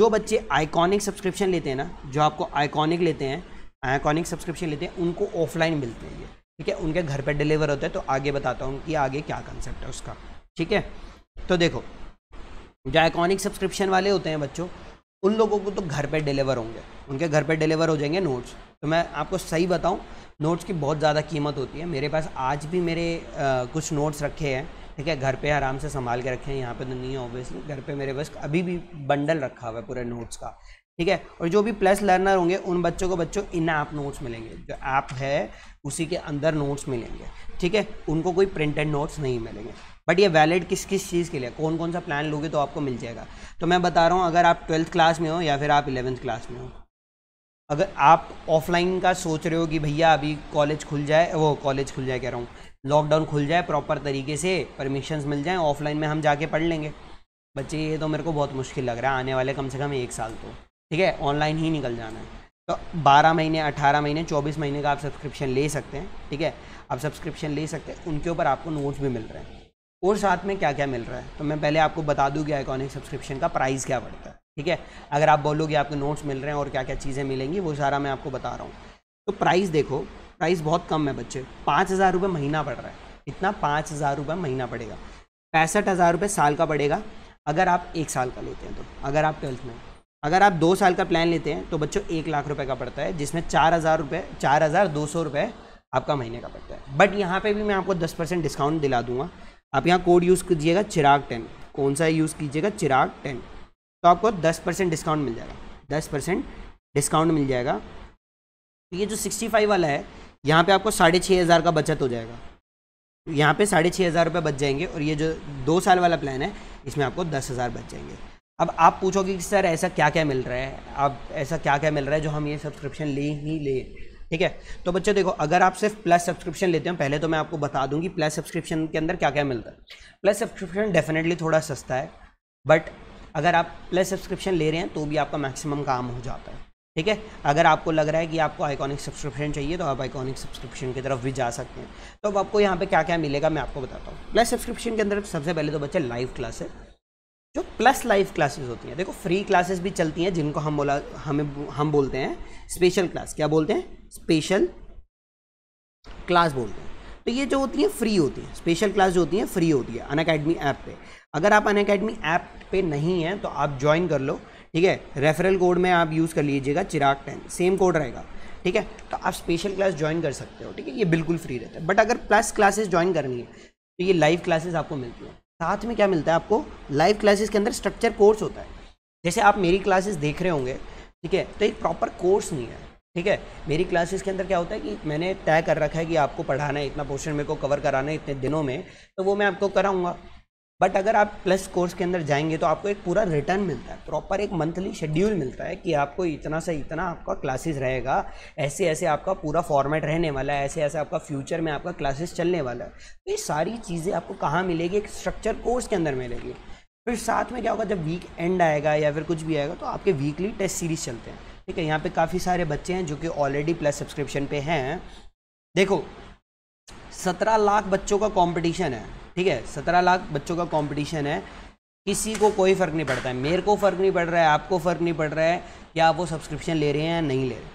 जो बच्चे आइकॉनिक सब्सक्रिप्शन लेते हैं ना जो आपको आइकॉनिक लेते हैं आयाकॉनिक सब्सक्रिप्शन लेते हैं उनको ऑफलाइन मिलते हैं ये ठीक है उनके घर पर डिलीवर होता है तो आगे बताता हूँ कि आगे क्या कंसेप्ट है उसका ठीक है तो देखो जो आइकॉनिक सब्सक्रिप्शन वाले होते हैं बच्चों उन लोगों को तो घर पर डिलीवर होंगे उनके घर पर डिलीवर हो जाएंगे नोट्स तो मैं आपको सही बताऊँ नोट्स की बहुत ज़्यादा कीमत होती है मेरे पास आज भी मेरे आ, कुछ नोट्स रखे हैं ठीक है घर पे आराम से संभाल के रखे हैं यहाँ पे तो नहीं है ऑब्वियसली घर पे मेरे पास अभी भी बंडल रखा हुआ है पूरे नोट्स का ठीक है और जो भी प्लस लर्नर होंगे उन बच्चों को बच्चों इन ऐप नोट्स मिलेंगे जो ऐप है उसी के अंदर नोट्स मिलेंगे ठीक है उनको कोई प्रिंटेड नोट्स नहीं मिलेंगे बट ये वैलिड किस किस चीज़ के लिए कौन कौन सा प्लान लोगे तो आपको मिल जाएगा तो मैं बता रहा हूँ अगर आप ट्वेल्थ क्लास में हो या फिर आप इलेवेंथ क्लास में हो अगर आप ऑफलाइन का सोच रहे हो कि भैया अभी कॉलेज खुल जाए वो कॉलेज खुल जाए कह रहा हूँ लॉकडाउन खुल जाए प्रॉपर तरीके से परमिशंस मिल जाएँ ऑफलाइन में हम जाके पढ़ लेंगे बच्चे ये तो मेरे को बहुत मुश्किल लग रहा है आने वाले कम से कम एक साल तो ठीक है ऑनलाइन ही निकल जाना है तो 12 महीने 18 महीने 24 महीने का आप सब्सक्रिप्शन ले सकते हैं ठीक है आप सब्सक्रिप्शन ले सकते हैं उनके ऊपर आपको नोट्स भी मिल रहे हैं और साथ में क्या क्या मिल रहा है तो मैं पहले आपको बता दूँ कि आइकॉनिक सब्सक्रिप्शन का प्राइस क्या पड़ता है ठीक है अगर आप बोलोगे आपको नोट्स मिल रहे हैं और क्या क्या चीज़ें मिलेंगी वो सारा मैं आपको बता रहा हूँ तो प्राइस देखो प्राइस बहुत कम है बच्चे पाँच हज़ार रुपये महीना पड़ रहा है इतना पाँच हज़ार रुपये महीना पड़ेगा पैंसठ हज़ार रुपये साल का पड़ेगा अगर आप एक साल का लेते हैं तो अगर आप ट्वेल्थ में अगर आप दो साल का प्लान लेते हैं तो बच्चों एक लाख रुपये का पड़ता है जिसमें चार हज़ार रुपये चार हज़ार दो सौ रुपये आपका महीने का पड़ता है बट यहाँ पे भी मैं आपको दस परसेंट डिस्काउंट दिला दूंगा आप यहाँ कोड यूज़ कीजिएगा चिराग टेन कौन सा यूज़ कीजिएगा चिराग टेन तो आपको दस परसेंट डिस्काउंट मिल जाएगा दस परसेंट डिस्काउंट मिल जाएगा तो ये जो सिक्सटी फाइव वाला है यहाँ पे आपको साढ़े छः हज़ार का बचत हो जाएगा यहाँ पे साढ़े छः हज़ार रुपये बच जाएंगे और ये जो दो साल वाला प्लान है इसमें आपको दस हज़ार बच जाएंगे अब आप पूछोगे कि सर ऐसा क्या क्या मिल रहा है अब ऐसा क्या क्या मिल रहा है जो हम ये सब्सक्रिप्शन ले ही ले ठीक है तो बच्चे देखो अगर आप सिर्फ प्लस सब्सक्रिप्शन लेते हैं पहले तो मैं आपको बता दूंगी प्लस सब्सक्रिप्शन के अंदर क्या क्या मिलता है प्लस सब्सक्रिप्शन डेफिनेटली थोड़ा सस्ता है बट अगर आप प्लस सब्सक्रिप्शन ले रहे हैं तो भी आपका मैक्सिमम काम हो जाता है ठीक है अगर आपको लग रहा है कि आपको आइकॉनिक सब्सक्रिप्शन चाहिए तो आप आइकॉनिक सब्सक्रिप्शन की तरफ भी जा सकते हैं तो अब आपको यहाँ पे क्या क्या मिलेगा मैं आपको बताता हूँ प्लस सब्सक्रिप्शन के अंदर सबसे पहले तो बच्चे लाइव क्लास है जो प्लस लाइव क्लासेस होती हैं देखो फ्री क्लासेस भी चलती हैं जिनको हम बोला हमें हम बोलते हैं स्पेशल क्लास क्या बोलते हैं स्पेशल क्लास बोलते हैं तो ये जो होती हैं फ्री होती हैं स्पेशल क्लास जो होती हैं फ्री होती है अन अकेडमी ऐप पे अगर आप अन अकेडमी ऐप पे नहीं हैं तो आप ज्वाइन कर लो ठीक है रेफरल कोड में आप यूज़ कर लीजिएगा चिराग टेन सेम कोड रहेगा ठीक है तो आप स्पेशल क्लास ज्वाइन कर सकते हो ठीक है ये बिल्कुल फ्री रहता है बट अगर प्लस क्लासेस ज्वाइन करनी है तो ये लाइव क्लासेस आपको मिलती हैं साथ में क्या मिलता है आपको लाइव क्लासेस के अंदर स्ट्रक्चर कोर्स होता है जैसे आप मेरी क्लासेस देख रहे होंगे ठीक है तो एक प्रॉपर कोर्स नहीं है ठीक है मेरी क्लासेस के अंदर क्या होता है कि मैंने तय कर रखा है कि आपको पढ़ाना है इतना पोर्शन मेरे को कवर कराना है इतने दिनों में तो वो मैं आपको कराऊंगा बट अगर आप प्लस कोर्स के अंदर जाएंगे तो आपको एक पूरा रिटर्न मिलता है प्रॉपर एक मंथली शेड्यूल मिलता है कि आपको इतना से इतना आपका क्लासेस रहेगा ऐसे ऐसे आपका पूरा फॉर्मेट रहने वाला है ऐसे ऐसे आपका फ्यूचर में आपका क्लासेस चलने वाला है तो ये सारी चीज़ें आपको कहाँ मिलेगी एक स्ट्रक्चर कोर्स के अंदर मिलेगी फिर साथ में क्या होगा जब वीक एंड आएगा या फिर कुछ भी आएगा तो आपके वीकली टेस्ट सीरीज चलते हैं ठीक है यहाँ पर काफ़ी सारे बच्चे हैं जो कि ऑलरेडी प्लस सब्सक्रिप्शन पे हैं देखो सत्रह लाख बच्चों का कॉम्पिटिशन है ठीक है सत्रह लाख बच्चों का कंपटीशन है किसी को कोई फ़र्क नहीं पड़ता है मेरे को फ़र्क नहीं पड़ रहा है आपको फ़र्क नहीं पड़ रहा है कि आप वो सब्सक्रिप्शन ले रहे हैं या नहीं ले रहे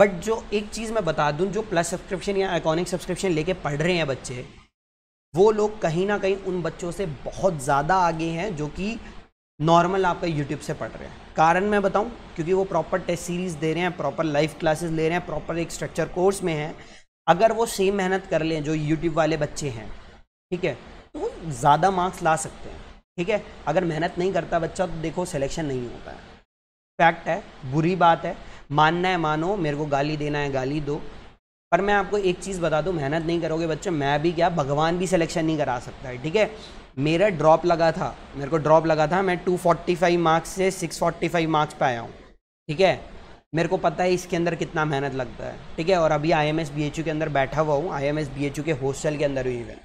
बट जो एक चीज़ मैं बता दूं जो प्लस सब्सक्रिप्शन या आइकॉनिक सब्सक्रिप्शन लेके पढ़ रहे हैं बच्चे वो लोग कहीं ना कहीं उन बच्चों से बहुत ज़्यादा आगे हैं जो कि नॉर्मल आपका यूट्यूब से पढ़ रहे हैं कारण मैं बताऊं क्योंकि वो प्रॉपर टेस्ट सीरीज़ दे रहे हैं प्रॉपर लाइव क्लासेस ले रहे हैं प्रॉपर एक स्ट्रक्चर कोर्स में हैं अगर वो सेम मेहनत कर लें जो यूट्यूब वाले बच्चे हैं ठीक है तो ज़्यादा मार्क्स ला सकते हैं ठीक है अगर मेहनत नहीं करता बच्चा तो देखो सिलेक्शन नहीं होता है फैक्ट है बुरी बात है मानना है मानो मेरे को गाली देना है गाली दो पर मैं आपको एक चीज़ बता दूँ मेहनत नहीं करोगे बच्चे मैं भी क्या भगवान भी सिलेक्शन नहीं करा सकता है ठीक है मेरा ड्रॉप लगा था मेरे को ड्रॉप लगा था मैं 245 मार्क्स से 645 मार्क्स पे आया हूँ ठीक है मेरे को पता है इसके अंदर कितना मेहनत लगता है ठीक है और अभी आई एम एस के अंदर बैठा हुआ हूँ आई एम एस के हॉस्टल के अंदर हुई है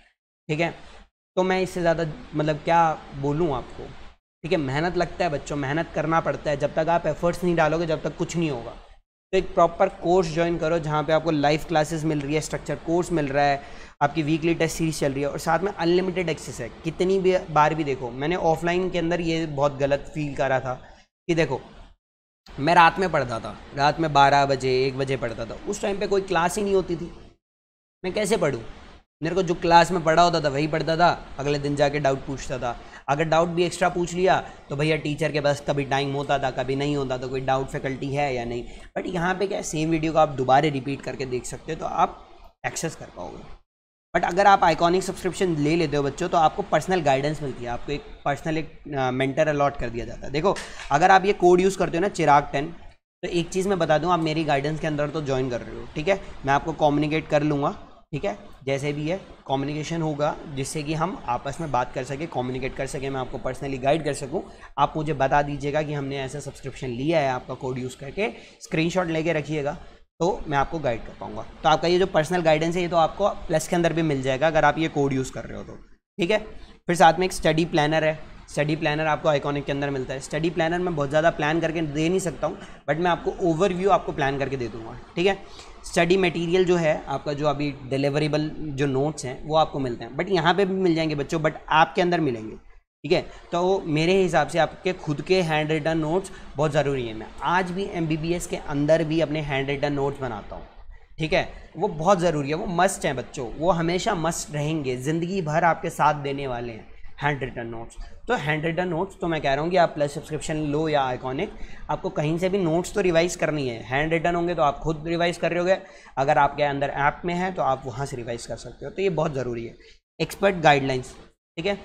ठीक है तो मैं इससे ज़्यादा मतलब क्या बोलूँ आपको ठीक है मेहनत लगता है बच्चों मेहनत करना पड़ता है जब तक आप एफर्ट्स नहीं डालोगे जब तक कुछ नहीं होगा तो एक प्रॉपर कोर्स ज्वाइन करो जहाँ पे आपको लाइव क्लासेस मिल रही है स्ट्रक्चर कोर्स मिल रहा है आपकी वीकली टेस्ट सीरीज चल रही है और साथ में अनलिमिटेड एक्सेस है कितनी भी बार भी देखो मैंने ऑफलाइन के अंदर ये बहुत गलत फील करा था कि देखो मैं रात में पढ़ता था रात में बारह बजे एक बजे पढ़ता था उस टाइम पर कोई क्लास ही नहीं होती थी मैं कैसे पढ़ूँ मेरे को जो क्लास में पढ़ा होता था वही पढ़ता था अगले दिन जाके डाउट पूछता था अगर डाउट भी एक्स्ट्रा पूछ लिया तो भैया टीचर के पास कभी टाइम होता था कभी नहीं होता था तो कोई डाउट फैकल्टी है या नहीं बट यहाँ पे क्या है सेम वीडियो को आप दोबारा रिपीट करके देख सकते हो तो आप एक्सेस कर पाओगे बट अगर आप आइकॉनिक सब्सक्रिप्शन ले लेते हो बच्चों तो आपको पर्सनल गाइडेंस मिलती है आपको एक पर्सनल एक मेंटर अलॉट कर दिया जाता है देखो अगर आप ये कोड यूज़ करते हो ना चिराग टेन तो एक चीज़ मैं बता दूँ आप मेरी गाइडेंस के अंदर तो ज्वाइन कर रहे हो ठीक है मैं आपको कम्युनिकेट कर लूँगा ठीक है जैसे भी है कम्युनिकेशन होगा जिससे कि हम आपस में बात कर सकें कम्युनिकेट कर सकें मैं आपको पर्सनली गाइड कर सकूं आप मुझे बता दीजिएगा कि हमने ऐसा सब्सक्रिप्शन लिया है आपका कोड यूज़ करके स्क्रीनशॉट लेके रखिएगा तो मैं आपको गाइड कर पाऊँगा तो आपका ये जो पर्सनल गाइडेंस है ये तो आपको प्लस के अंदर भी मिल जाएगा अगर आप ये कोड यूज़ कर रहे हो तो ठीक है फिर साथ में एक स्टडी प्लानर है स्टडी प्लानर आपको आइकॉनिक के अंदर मिलता है स्टडी प्लानर मैं बहुत ज़्यादा प्लान करके दे नहीं सकता हूँ बट मैं आपको ओवरव्यू आपको प्लान करके दे दूँगा ठीक है स्टडी मटेरियल जो है आपका जो अभी डिलीवरेबल जो नोट्स हैं वो आपको मिलते हैं बट यहाँ पे भी मिल जाएंगे बच्चों बट आपके अंदर मिलेंगे ठीक है तो मेरे हिसाब से आपके खुद के हैंड रिटन नोट्स बहुत ज़रूरी हैं मैं आज भी एम के अंदर भी अपने हैंड रिटन नोट्स बनाता हूँ ठीक है वो बहुत ज़रूरी है वो मस्ट हैं बच्चों वो हमेशा मस्ट रहेंगे ज़िंदगी भर आपके साथ देने वाले हैं हैंड रिटन नोट्स तो हैंड रिटन नोट्स तो मैं कह रहा हूँ कि आप प्लस सब्सक्रिप्शन लो या आइकॉनिक आपको कहीं से भी नोट्स तो रिवाइज करनी है हैंड रिटन होंगे तो आप खुद रिवाइज कर रहे होगे अगर आपके अंदर ऐप में है तो आप वहाँ से रिवाइज कर सकते हो तो ये बहुत ज़रूरी है एक्सपर्ट गाइडलाइंस ठीक है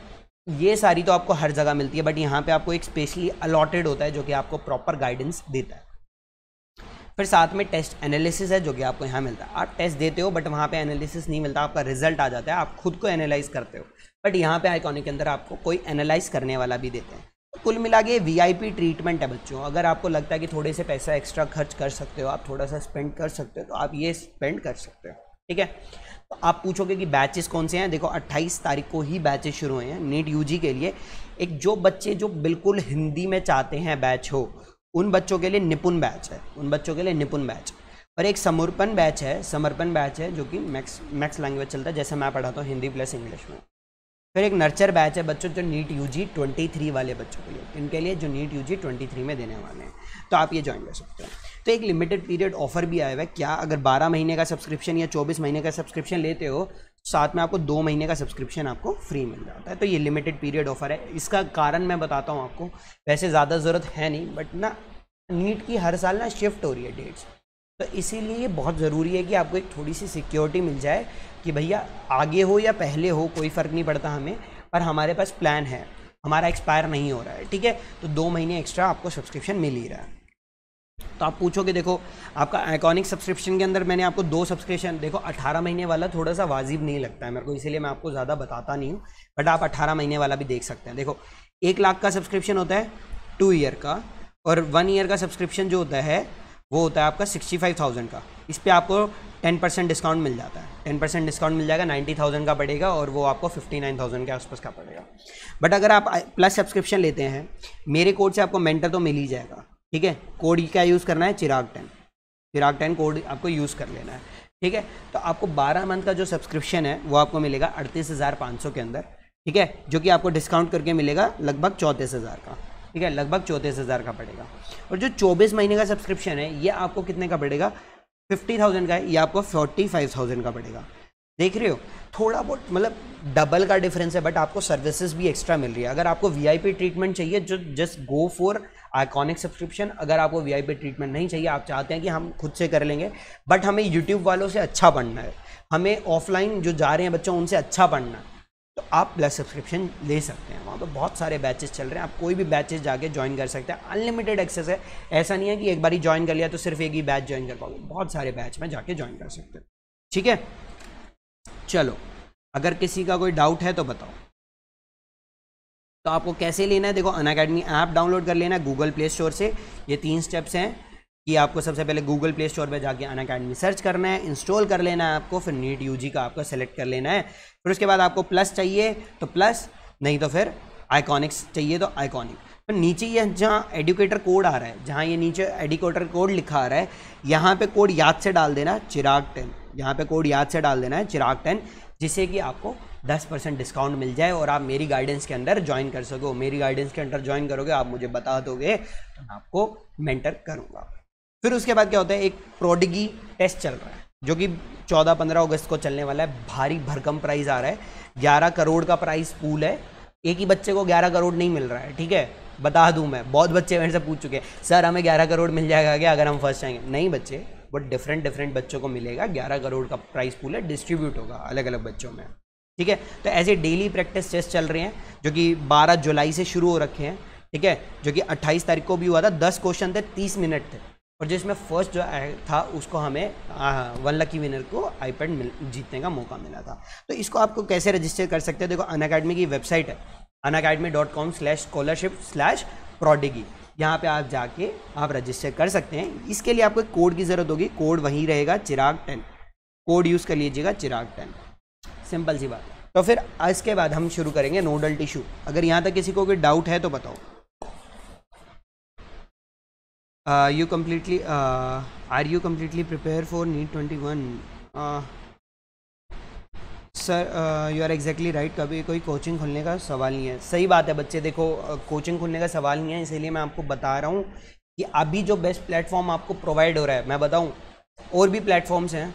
ये सारी तो आपको हर जगह मिलती है बट यहाँ पर आपको एक स्पेशली अलॉटेड होता है जो कि आपको प्रॉपर गाइडेंस देता है फिर साथ में टेस्ट एनालिसिस है जो कि आपको यहाँ मिलता है आप टेस्ट देते हो बट वहाँ पे एनालिसिस नहीं मिलता आपका रिजल्ट आ जाता है आप खुद को एनालाइज करते हो बट यहाँ पे आइकॉनिक के अंदर आपको कोई एनालाइज करने वाला भी देते हैं तो कुल मिला के वी ट्रीटमेंट है बच्चों अगर आपको लगता है कि थोड़े से पैसा एक्स्ट्रा खर्च कर सकते हो आप थोड़ा सा स्पेंड कर सकते हो तो आप ये स्पेंड कर सकते हो ठीक है तो आप पूछोगे कि बैचेस कौन से हैं देखो 28 तारीख को ही बैचेस शुरू हुए हैं नीट यू के लिए एक जो बच्चे जो बिल्कुल हिंदी में चाहते हैं बैच हो उन बच्चों के लिए निपुण बैच है उन बच्चों के लिए निपुण बैच और एक समर्पण बैच है समर्पण बैच है जो कि मैक्स मैक्स लैंग्वेज चलता है जैसे मैं पढ़ाता हूँ हिंदी प्लस इंग्लिश में फिर एक नर्चर बैच है बच्चों जो NEET U G twenty three वाले बच्चों के लिए इनके लिए जो NEET U G twenty three में देने वाले हैं तो आप ये ज्वाइन कर सकते हैं तो एक लिमिटेड पीरियड ऑफर भी आया हुआ है क्या अगर बारह महीने का सब्सक्रिप्शन या चौबीस महीने का सब्सक्रिप्शन लेते हो तो साथ में आपको दो महीने का सब्सक्रिप्शन आपको फ्री मिल जाता है तो ये लिमिटेड पीरियड ऑफर है इसका कारण मैं बताता हूँ आपको वैसे ज़्यादा ज़रूरत है नहीं बट ना नीट की हर साल ना शिफ्ट हो रही है डेट्स तो इसीलिए ये बहुत ज़रूरी है कि आपको एक थोड़ी सी सिक्योरिटी मिल जाए कि भैया आगे हो या पहले हो कोई फ़र्क नहीं पड़ता हमें पर हमारे पास प्लान है हमारा एक्सपायर नहीं हो रहा है ठीक है तो दो महीने एक्स्ट्रा आपको सब्सक्रिप्शन मिल ही रहा है तो आप पूछोगे देखो आपका आइकॉनिक सब्सक्रिप्शन के अंदर मैंने आपको दो सब्सक्रिप्शन देखो 18 महीने वाला थोड़ा सा वाजिब नहीं लगता है मेरे को इसीलिए मैं आपको ज़्यादा बताता नहीं हूँ बट आप 18 महीने वाला भी देख सकते हैं देखो एक लाख का सब्सक्रिप्शन होता है टू ईयर का और वन ईयर का सब्सक्रिप्शन जो होता है वो होता है आपका सिक्सटी फाइव थाउजेंड का इस पर आपको टेन परसेंट डिस्काउंट मिल जाता है टेन परसेंट डिस्काउंट मिल जाएगा नाइन्टी थाउजेंड का पड़ेगा और वो आपको फिफ्टी नाइन थाउजेंड के आसपास का पड़ेगा बट अगर आप प्लस सब्सक्रिप्शन लेते हैं मेरे कोड से आपको मेंटर तो मिल ही जाएगा ठीक है कोड क्या यूज़ करना है Chirag ten Chirag ten code आपको यूज़ कर लेना है ठीक है तो आपको बारह मंथ का जो सब्सक्रिप्शन है वो आपको मिलेगा अड़तीस हज़ार पाँच सौ के अंदर ठीक है जो कि आपको डिस्काउंट करके मिलेगा लगभग चौंतीस हज़ार का ठीक है लगभग चौंतीस हज़ार का पड़ेगा और जो चौबीस महीने का सब्सक्रिप्शन है ये आपको कितने का पड़ेगा फिफ्टी थाउजेंड का है ये आपको फोर्टी फाइव थाउजेंड का पड़ेगा देख रहे हो थोड़ा बहुत मतलब डबल का डिफरेंस है बट आपको सर्विसेज भी एक्स्ट्रा मिल रही है अगर आपको वीआईपी ट्रीटमेंट चाहिए जो just go for iconic subscription अगर आपको वीआईपी ट्रीटमेंट नहीं चाहिए आप चाहते हैं कि हम खुद से कर लेंगे बट हमें यूट्यूब वालों से अच्छा पढ़ना है हमें ऑफलाइन जो जा रहे हैं बच्चों उनसे अच्छा पढ़ना है तो आप प्लस सब्सक्रिप्शन ले सकते हैं वहाँ पर तो बहुत सारे बैचेस चल रहे हैं आप कोई भी बैचेस जाके ज्वाइन कर सकते हैं अनलिमिटेड एक्सेस है ऐसा नहीं है कि एक बार ही ज्वाइन कर लिया तो सिर्फ एक ही बैच ज्वाइन कर पाओगे बहुत सारे बैच में जाके ज्वाइन कर सकते हैं ठीक है चलो अगर किसी का कोई डाउट है तो बताओ तो आपको कैसे लेना है देखो अन अकेडमी ऐप डाउनलोड कर लेना है गूगल प्ले स्टोर से ये तीन स्टेप्स हैं कि आपको सबसे पहले गूगल प्ले स्टोर पर जाके अन अकेडमी सर्च करना है इंस्टॉल कर लेना है आपको फिर नीट यू का आपको सेलेक्ट कर लेना है फिर उसके बाद आपको प्लस चाहिए तो प्लस नहीं तो फिर आइकॉनिक्स चाहिए तो आइकॉनिक तो नीचे ये जहाँ एडुकेटर कोड आ रहा है जहाँ ये नीचे एडुकेटर कोड लिखा आ रहा है यहाँ पे कोड याद से डाल देना चिराग टेन यहाँ पे कोड याद से डाल देना है चिराग टेन जिससे कि आपको 10 परसेंट डिस्काउंट मिल जाए और आप मेरी गाइडेंस के अंदर ज्वाइन कर सको मेरी गाइडेंस के अंदर ज्वाइन करोगे आप मुझे बता दोगे तो मैं आपको मेंटर करूँगा फिर उसके बाद क्या होता है एक प्रोडिगी टेस्ट चल रहा है जो कि 14-15 अगस्त को चलने वाला है भारी भरकम प्राइज आ रहा है 11 करोड़ का प्राइस पूल है एक ही बच्चे को 11 करोड़ नहीं मिल रहा है ठीक है बता दूं मैं बहुत बच्चे मेरे से पूछ चुके हैं सर हमें 11 करोड़ मिल जाएगा क्या अगर हम फर्स्ट आएंगे नहीं बच्चे बट डिफरेंट डिफरेंट बच्चों को मिलेगा ग्यारह करोड़ का प्राइस पूल है डिस्ट्रीब्यूट होगा अलग अलग बच्चों में ठीक है तो ऐसे डेली प्रैक्टिस टेस्ट चल रहे हैं जो कि बारह जुलाई से शुरू हो रखे हैं ठीक है जो कि अट्ठाईस तारीख को भी हुआ था दस क्वेश्चन थे तीस मिनट थे और जिसमें फर्स्ट जो था उसको हमें वन लकी विनर को आईपैड मिल जीतने का मौका मिला था तो इसको आपको कैसे रजिस्टर कर सकते हो देखो अन अकेडमी की वेबसाइट है Unacademy dot com slash scholarship slash prodigy यहाँ पे आप जाके आप रजिस्टर कर सकते हैं इसके लिए आपको कोड की ज़रूरत होगी कोड वहीं रहेगा चिराग टेन कोड यूज़ कर लीजिएगा चिराग टेन सिंपल सी बात तो फिर इसके बाद हम शुरू करेंगे नोडल टिश्यू अगर यहाँ तक किसी को कोई डाउट है तो बताओ uh, you completely uh, are you completely prepared for one 21 uh, sir you are exactly right कभी कोई कोचिंग खुलने का सवाल नहीं है सही बात है बच्चे देखो कोचिंग uh, खुलने का सवाल नहीं है इसीलिए मैं आपको बता रहा हूँ कि अभी जो बेस्ट प्लेटफॉर्म आपको प्रोवाइड हो रहा है मैं बताऊँ और भी प्लेटफॉर्म्स हैं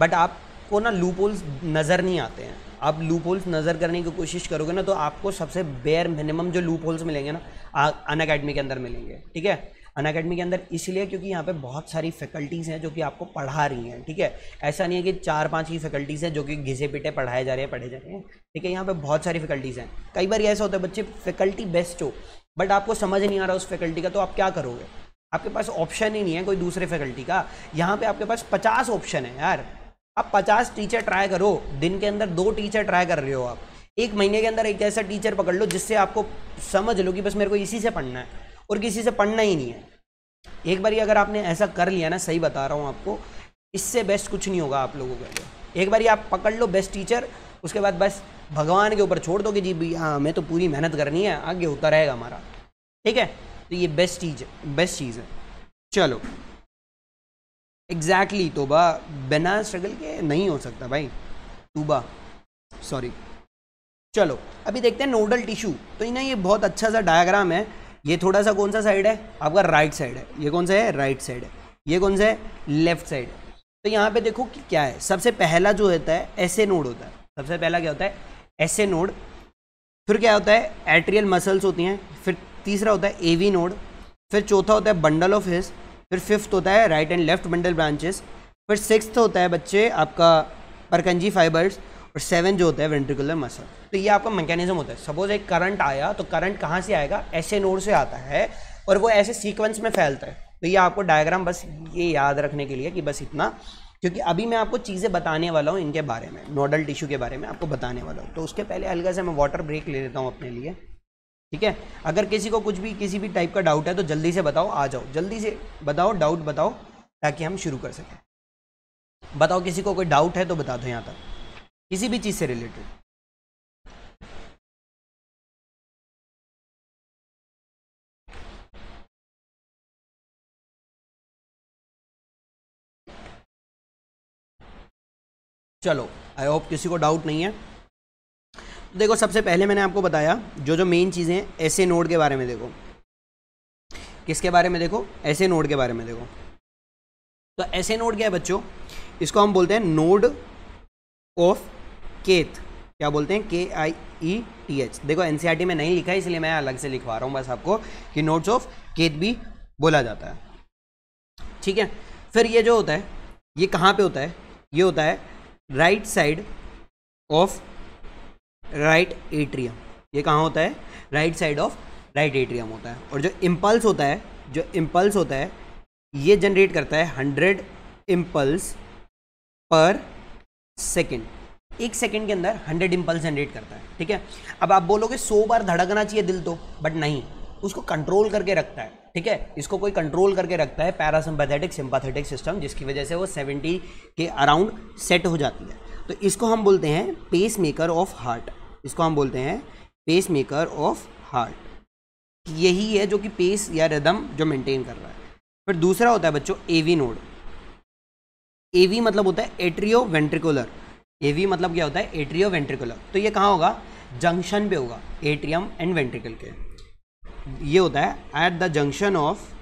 बट आपको ना लूप होल्स नज़र नहीं आते हैं आप लूप होल्स नज़र करने की कोशिश करोगे ना तो आपको सबसे बेयर मिनिमम जो लूप होल्स मिलेंगे ना अन अकेडमी के अंदर मिलेंगे ठीक है अन अकेडमी के अंदर इसलिए क्योंकि यहाँ पे बहुत सारी फैकल्टीज़ हैं जो कि आपको पढ़ा रही हैं ठीक है ऐसा नहीं है कि चार पांच ही फैकल्टीज़ हैं जो कि घिसे पिटे पढ़ाए जा रहे हैं पढ़े जा रहे हैं ठीक है यहाँ पे बहुत सारी फैकल्टीज़ हैं कई बार ऐसा होता है बच्चे फैकल्टी बेस्ट हो बट आपको समझ नहीं आ रहा उस फैकल्टी का तो आप क्या करोगे आपके पास ऑप्शन ही नहीं है कोई दूसरे फैकल्टी का यहाँ पे आपके पास पचास ऑप्शन है यार आप पचास टीचर ट्राई करो दिन के अंदर दो टीचर ट्राई कर रहे हो आप एक महीने के अंदर एक ऐसा टीचर पकड़ लो जिससे आपको समझ लो कि बस मेरे को इसी से पढ़ना है और किसी से पढ़ना ही नहीं है एक बार अगर आपने ऐसा कर लिया ना सही बता रहा हूँ आपको इससे बेस्ट कुछ नहीं होगा आप लोगों के लिए एक बार आप पकड़ लो बेस्ट टीचर उसके बाद बस भगवान के ऊपर छोड़ दो कि जी हाँ हमें तो पूरी मेहनत करनी है आगे होता रहेगा हमारा ठीक है तो ये बेस्ट चीज़ है बेस्ट चीज़ है चलो एग्जैक्टली exactly, तोबा बिना स्ट्रगल के नहीं हो सकता भाई तूबा सॉरी चलो अभी देखते हैं नोडल टिश्यू तो ना ये बहुत अच्छा सा डायग्राम है ये थोड़ा सा कौन सा साइड है आपका राइट साइड है ये कौन सा है राइट साइड है ये कौन सा है लेफ्ट साइड है तो यहाँ पे देखो कि क्या है सबसे पहला जो होता है ऐसे नोड होता है सबसे पहला क्या होता है ऐसे नोड फिर क्या होता है एट्रियल मसल्स होती हैं फिर तीसरा होता है एवी नोड फिर चौथा होता है बंडल ऑफ हिस्स फिर फिफ्थ होता है right and left bundle branches फिर सिक्स होता है बच्चे आपका परकंजी फाइबर्स और सेवन जो होता है वेंट्रिकुलर मसल तो ये आपका मैकेनिज्म होता है सपोज एक करंट आया तो करंट कहाँ से आएगा ऐसे नोड से आता है और वो ऐसे सीक्वेंस में फैलता है तो ये आपको डायग्राम बस ये याद रखने के लिए कि बस इतना क्योंकि अभी मैं आपको चीज़ें बताने वाला हूँ इनके बारे में नोडल टिश्यू के बारे में आपको बताने वाला हूँ तो उसके पहले हल्का से मैं वाटर ब्रेक ले लेता हूँ अपने लिए ठीक है अगर किसी को कुछ भी किसी भी टाइप का डाउट है तो जल्दी से बताओ आ जाओ जल्दी से बताओ डाउट बताओ ताकि हम शुरू कर सकें बताओ किसी को कोई डाउट है तो बता दो यहाँ तक किसी भी चीज़ से रिलेटेड चलो आई होप किसी को डाउट नहीं है देखो सबसे पहले मैंने आपको बताया जो जो मेन चीज़ें हैं ऐसे नोड के बारे में देखो किसके बारे में देखो ऐसे नोड के बारे में देखो तो ऐसे नोड क्या है बच्चों इसको हम बोलते हैं नोड ऑफ केत क्या बोलते हैं के आई ई टी एच देखो टी e में नहीं लिखा है इसलिए मैं अलग से लिखवा रहा हूँ बस आपको कि नोट्स ऑफ केत भी बोला जाता है ठीक है फिर ये जो होता है ये कहाँ पे होता है ये होता है right side of right atrium ये कहाँ होता है right side of right atrium होता है और जो इम्पल्स होता है जो इम्पल्स होता है ये जनरेट करता है हंड्रेड इम्पल्स पर सेकेंड एक सेकंड के अंदर हंड्रेड इम्पल्स जनरेट करता है ठीक है अब आप बोलोगे सौ बार धड़कना चाहिए दिल तो बट नहीं उसको कंट्रोल करके रखता है ठीक है इसको कोई कंट्रोल करके रखता है पैरासिम्पैथेटिक सिंपैथेटिक सिस्टम जिसकी वजह से वो सेवेंटी के अराउंड सेट हो जाती है तो इसको हम बोलते हैं पेस मेकर ऑफ हार्ट इसको हम बोलते हैं पेस मेकर ऑफ हार्ट यही है जो कि पेस या रिदम जो मेंटेन कर रहा है फिर दूसरा होता है बच्चों एवी नोड एवी मतलब होता है एट्रियो वेंट्रिकुलर एवी मतलब क्या होता है एट्रियो वेंट्रिकुलर तो ये कहाँ होगा जंक्शन पे होगा एट्रियम एंड वेंट्रिकल के ये होता है at the junction of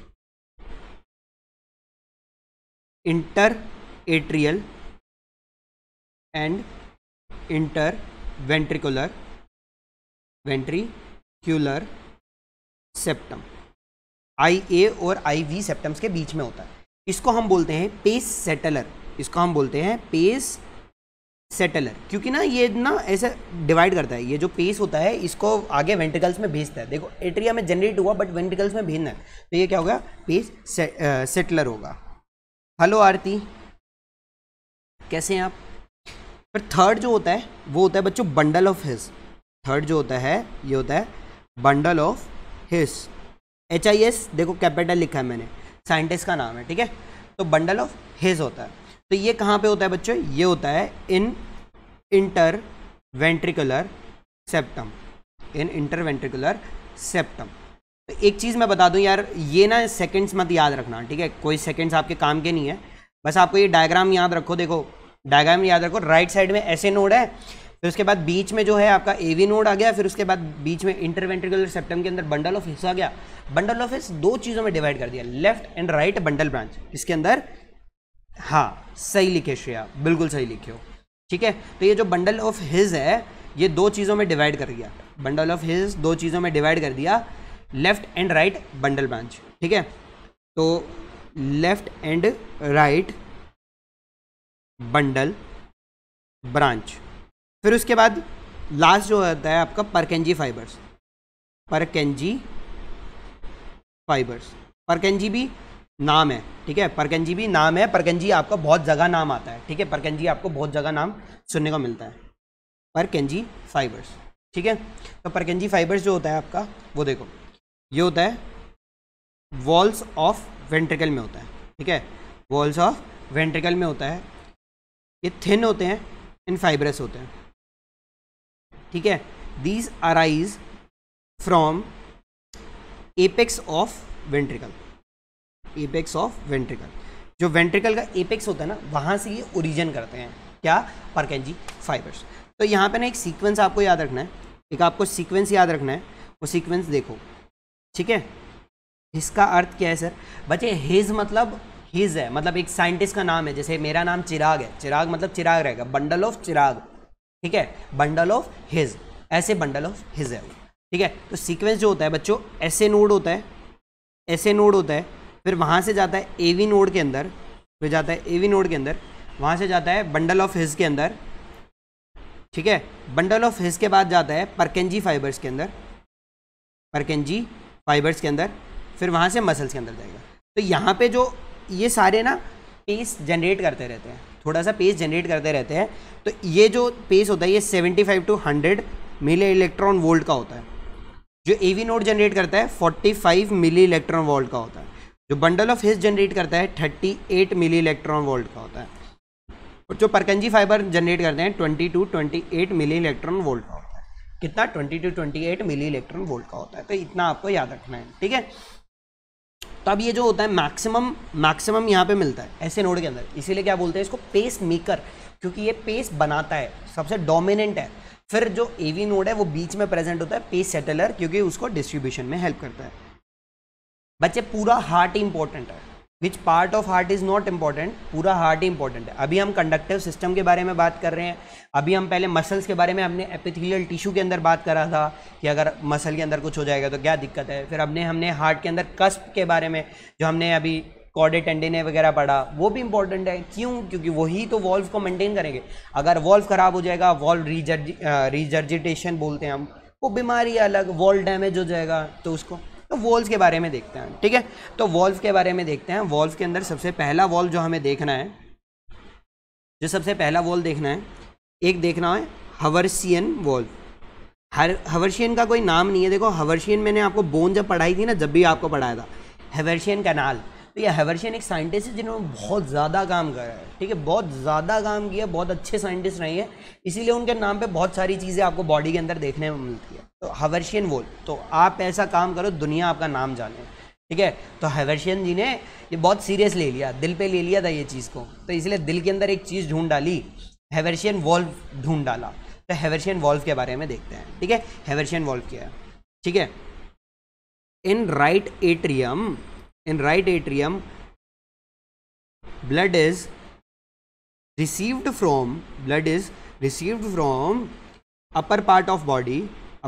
inter atrial and inter ventricular ventricular septum I A और आई वी सेप्टम्स के बीच में होता है इसको हम बोलते हैं पेस सेटलर इसको हम बोलते हैं पेस सेटलर क्योंकि ना ये ना ऐसे डिवाइड करता है ये जो पेस होता है इसको आगे वेंटिकल्स में भेजता है देखो एट्रिया में जनरेट हुआ बट वेंटिकल्स में भेजना है तो ये क्या होगा पेस से, सेटलर होगा हेलो आरती कैसे हैं आप फिर थर्ड जो होता है वो होता है बच्चों बंडल ऑफ हिस थर्ड जो होता है ये होता है bundle of His H I S देखो कैपिटल लिखा है मैंने साइंटिस्ट का नाम है ठीक है तो बंडल ऑफ हिज होता है तो ये कहाँ पे होता है बच्चों ये होता है in interventricular septum in interventricular septum तो एक चीज़ मैं बता दूं यार ये ना सेकंड्स मत याद रखना ठीक है कोई सेकंड्स आपके काम के नहीं है बस आपको ये डायग्राम याद रखो देखो डायग्राम याद रखो राइट साइड में ऐसे नोड है फिर उसके बाद बीच में जो है आपका एवी नोड आ गया फिर उसके बाद बीच में इंटरवेंट्रिकुलर सेप्टम के अंदर बंडल ऑफ हिस्सा आ गया बंडल ऑफ हिस्स दो चीज़ों में डिवाइड कर दिया left and right bundle branch इसके अंदर हाँ सही लिखे श्रेया बिल्कुल सही लिखे हो ठीक है तो ये जो बंडल ऑफ हिज है ये दो चीज़ों में डिवाइड कर दिया बंडल ऑफ हिज दो चीज़ों में डिवाइड कर दिया left and right bundle branch ठीक है तो left and right bundle branch फिर उसके बाद लास्ट जो होता है आपका परकेंजी फाइबर्स परकेंजी फाइबर्स परकेंजी भी नाम है ठीक है परकंजी भी नाम है परकंजी आपका बहुत जगह नाम आता है ठीक है परकंजी आपको बहुत जगह नाम सुनने को मिलता है परकंजी फाइबर्स ठीक है तो परकंजी फाइबर्स जो होता है आपका वो देखो ये होता है वॉल्स ऑफ वेंट्रिकल में होता है ठीक है वॉल्स ऑफ वेंट्रिकल में होता है ये थिन होते हैं इन फाइबरस होते हैं ठीक है these arise from apex of ventricle apex of ventricle जो वेंट्रिकल का एपेक्स होता है ना वहाँ से ये ओरिजिन करते हैं क्या परकेंजी फाइबर्स तो यहाँ पे ना एक सीक्वेंस आपको याद रखना है एक आपको सीक्वेंस याद रखना है वो सीक्वेंस देखो ठीक है इसका अर्थ क्या है सर बच्चे हिज मतलब हिज है मतलब एक साइंटिस्ट का नाम है जैसे मेरा नाम चिराग है चिराग मतलब चिराग रहेगा बंडल ऑफ चिराग ठीक है बंडल ऑफ हिज ऐसे बंडल ऑफ हिज है ठीक है तो सीक्वेंस जो होता है बच्चों ऐसे नोड होता है ऐसे नोड होता है फिर वहाँ से जाता है ए वी नोड के अंदर फिर जाता है ए वी नोड के अंदर वहाँ से जाता है बंडल ऑफ हिज के अंदर ठीक है बंडल ऑफ हिज के बाद जाता है परकेंजी फाइबर्स के अंदर परकेंजी फाइबर्स के अंदर फिर वहाँ से मसल्स के अंदर जाएगा तो यहाँ पे जो ये सारे ना पेस जनरेट करते रहते हैं थोड़ा सा पेस जनरेट करते रहते हैं तो ये जो पेस होता है ये 75 टू 100 मिली इलेक्ट्रॉन वोल्ट का होता है जो ए वी नोट जनरेट करता है 45 मिली इलेक्ट्रॉन वोल्ट का होता है जो बंडल ऑफ हिस्स जनरेट करता है thirty eight milli electron volt का होता है और जो परकंजी फाइबर जनरेट करते हैं twenty two twenty eight milli electron volt का होता है कितना twenty two twenty eight milli electron volt का होता है तो इतना आपको याद रखना है ठीक है तो अब ये जो होता है मैक्सिमम मैक्सिमम यहाँ पे मिलता है ऐसे नोड के अंदर इसीलिए क्या बोलते हैं इसको पेस मेकर क्योंकि ये पेस बनाता है सबसे डोमिनेंट है फिर जो एवी नोड है वो बीच में प्रेजेंट होता है पेस सेटलर क्योंकि उसको डिस्ट्रीब्यूशन में हेल्प करता है बच्चे पूरा हार्ट इंपॉर्टेंट है which part of heart is not important पूरा हार्ट ही इंपॉर्टेंट है अभी हम कंडक्टिव सिस्टम के बारे में बात कर रहे हैं अभी हम पहले मसल्स के बारे में हमने एपिथिलियल टिश्यू के अंदर बात करा था कि अगर मसल के अंदर कुछ हो जाएगा तो क्या दिक्कत है फिर हमने हमने हार्ट के अंदर कस्प के बारे में जो हमने अभी कॉडे टेंडेने वगैरह पढ़ा वो भी इंपॉर्टेंट है क्यों क्योंकि वही तो वॉल्व को मेंटेन करेंगे अगर वॉल्व ख़राब हो जाएगा वॉल्व रिजर्जिटेशन बोलते हैं हम वो बीमारी अलग वॉल्व डैमेज हो जाएगा तो उसको तो वॉल्स के बारे में देखते हैं ठीक है तो वॉल्स के बारे में देखते हैं वॉल्स के अंदर सबसे पहला वॉल जो हमें देखना है जो सबसे पहला वॉल देखना है एक देखना है हवर्सियन वॉल हर हवर्शियन का कोई नाम नहीं है देखो हवर्शियन मैंने आपको बोन जब पढ़ाई थी ना जब भी आपको पढ़ाया था हवर्शियन कैनाल तो ये हवर्शियन एक साइंटिस्ट है जिन्होंने बहुत ज़्यादा काम करा है ठीक है बहुत ज़्यादा काम किया बहुत अच्छे साइंटिस्ट रहे हैं इसीलिए उनके नाम पे बहुत सारी चीज़ें आपको बॉडी के अंदर देखने में मिलती है तो हवर्शियन वोल तो आप ऐसा काम करो दुनिया आपका नाम जाने ठीक है तो हवर्शियन जी ने ये बहुत सीरियस ले लिया दिल पे ले लिया था ये चीज़ को तो इसलिए दिल के अंदर एक चीज़ ढूंढ डाली हेवर्शियन वॉल्व ढूंढ डाला तो हेवर्शियन वॉल्व के बारे में देखते हैं ठीक है हेवर्शियन वॉल्व क्या है ठीक है in right atrium in right atrium blood is received from blood is received from upper part of body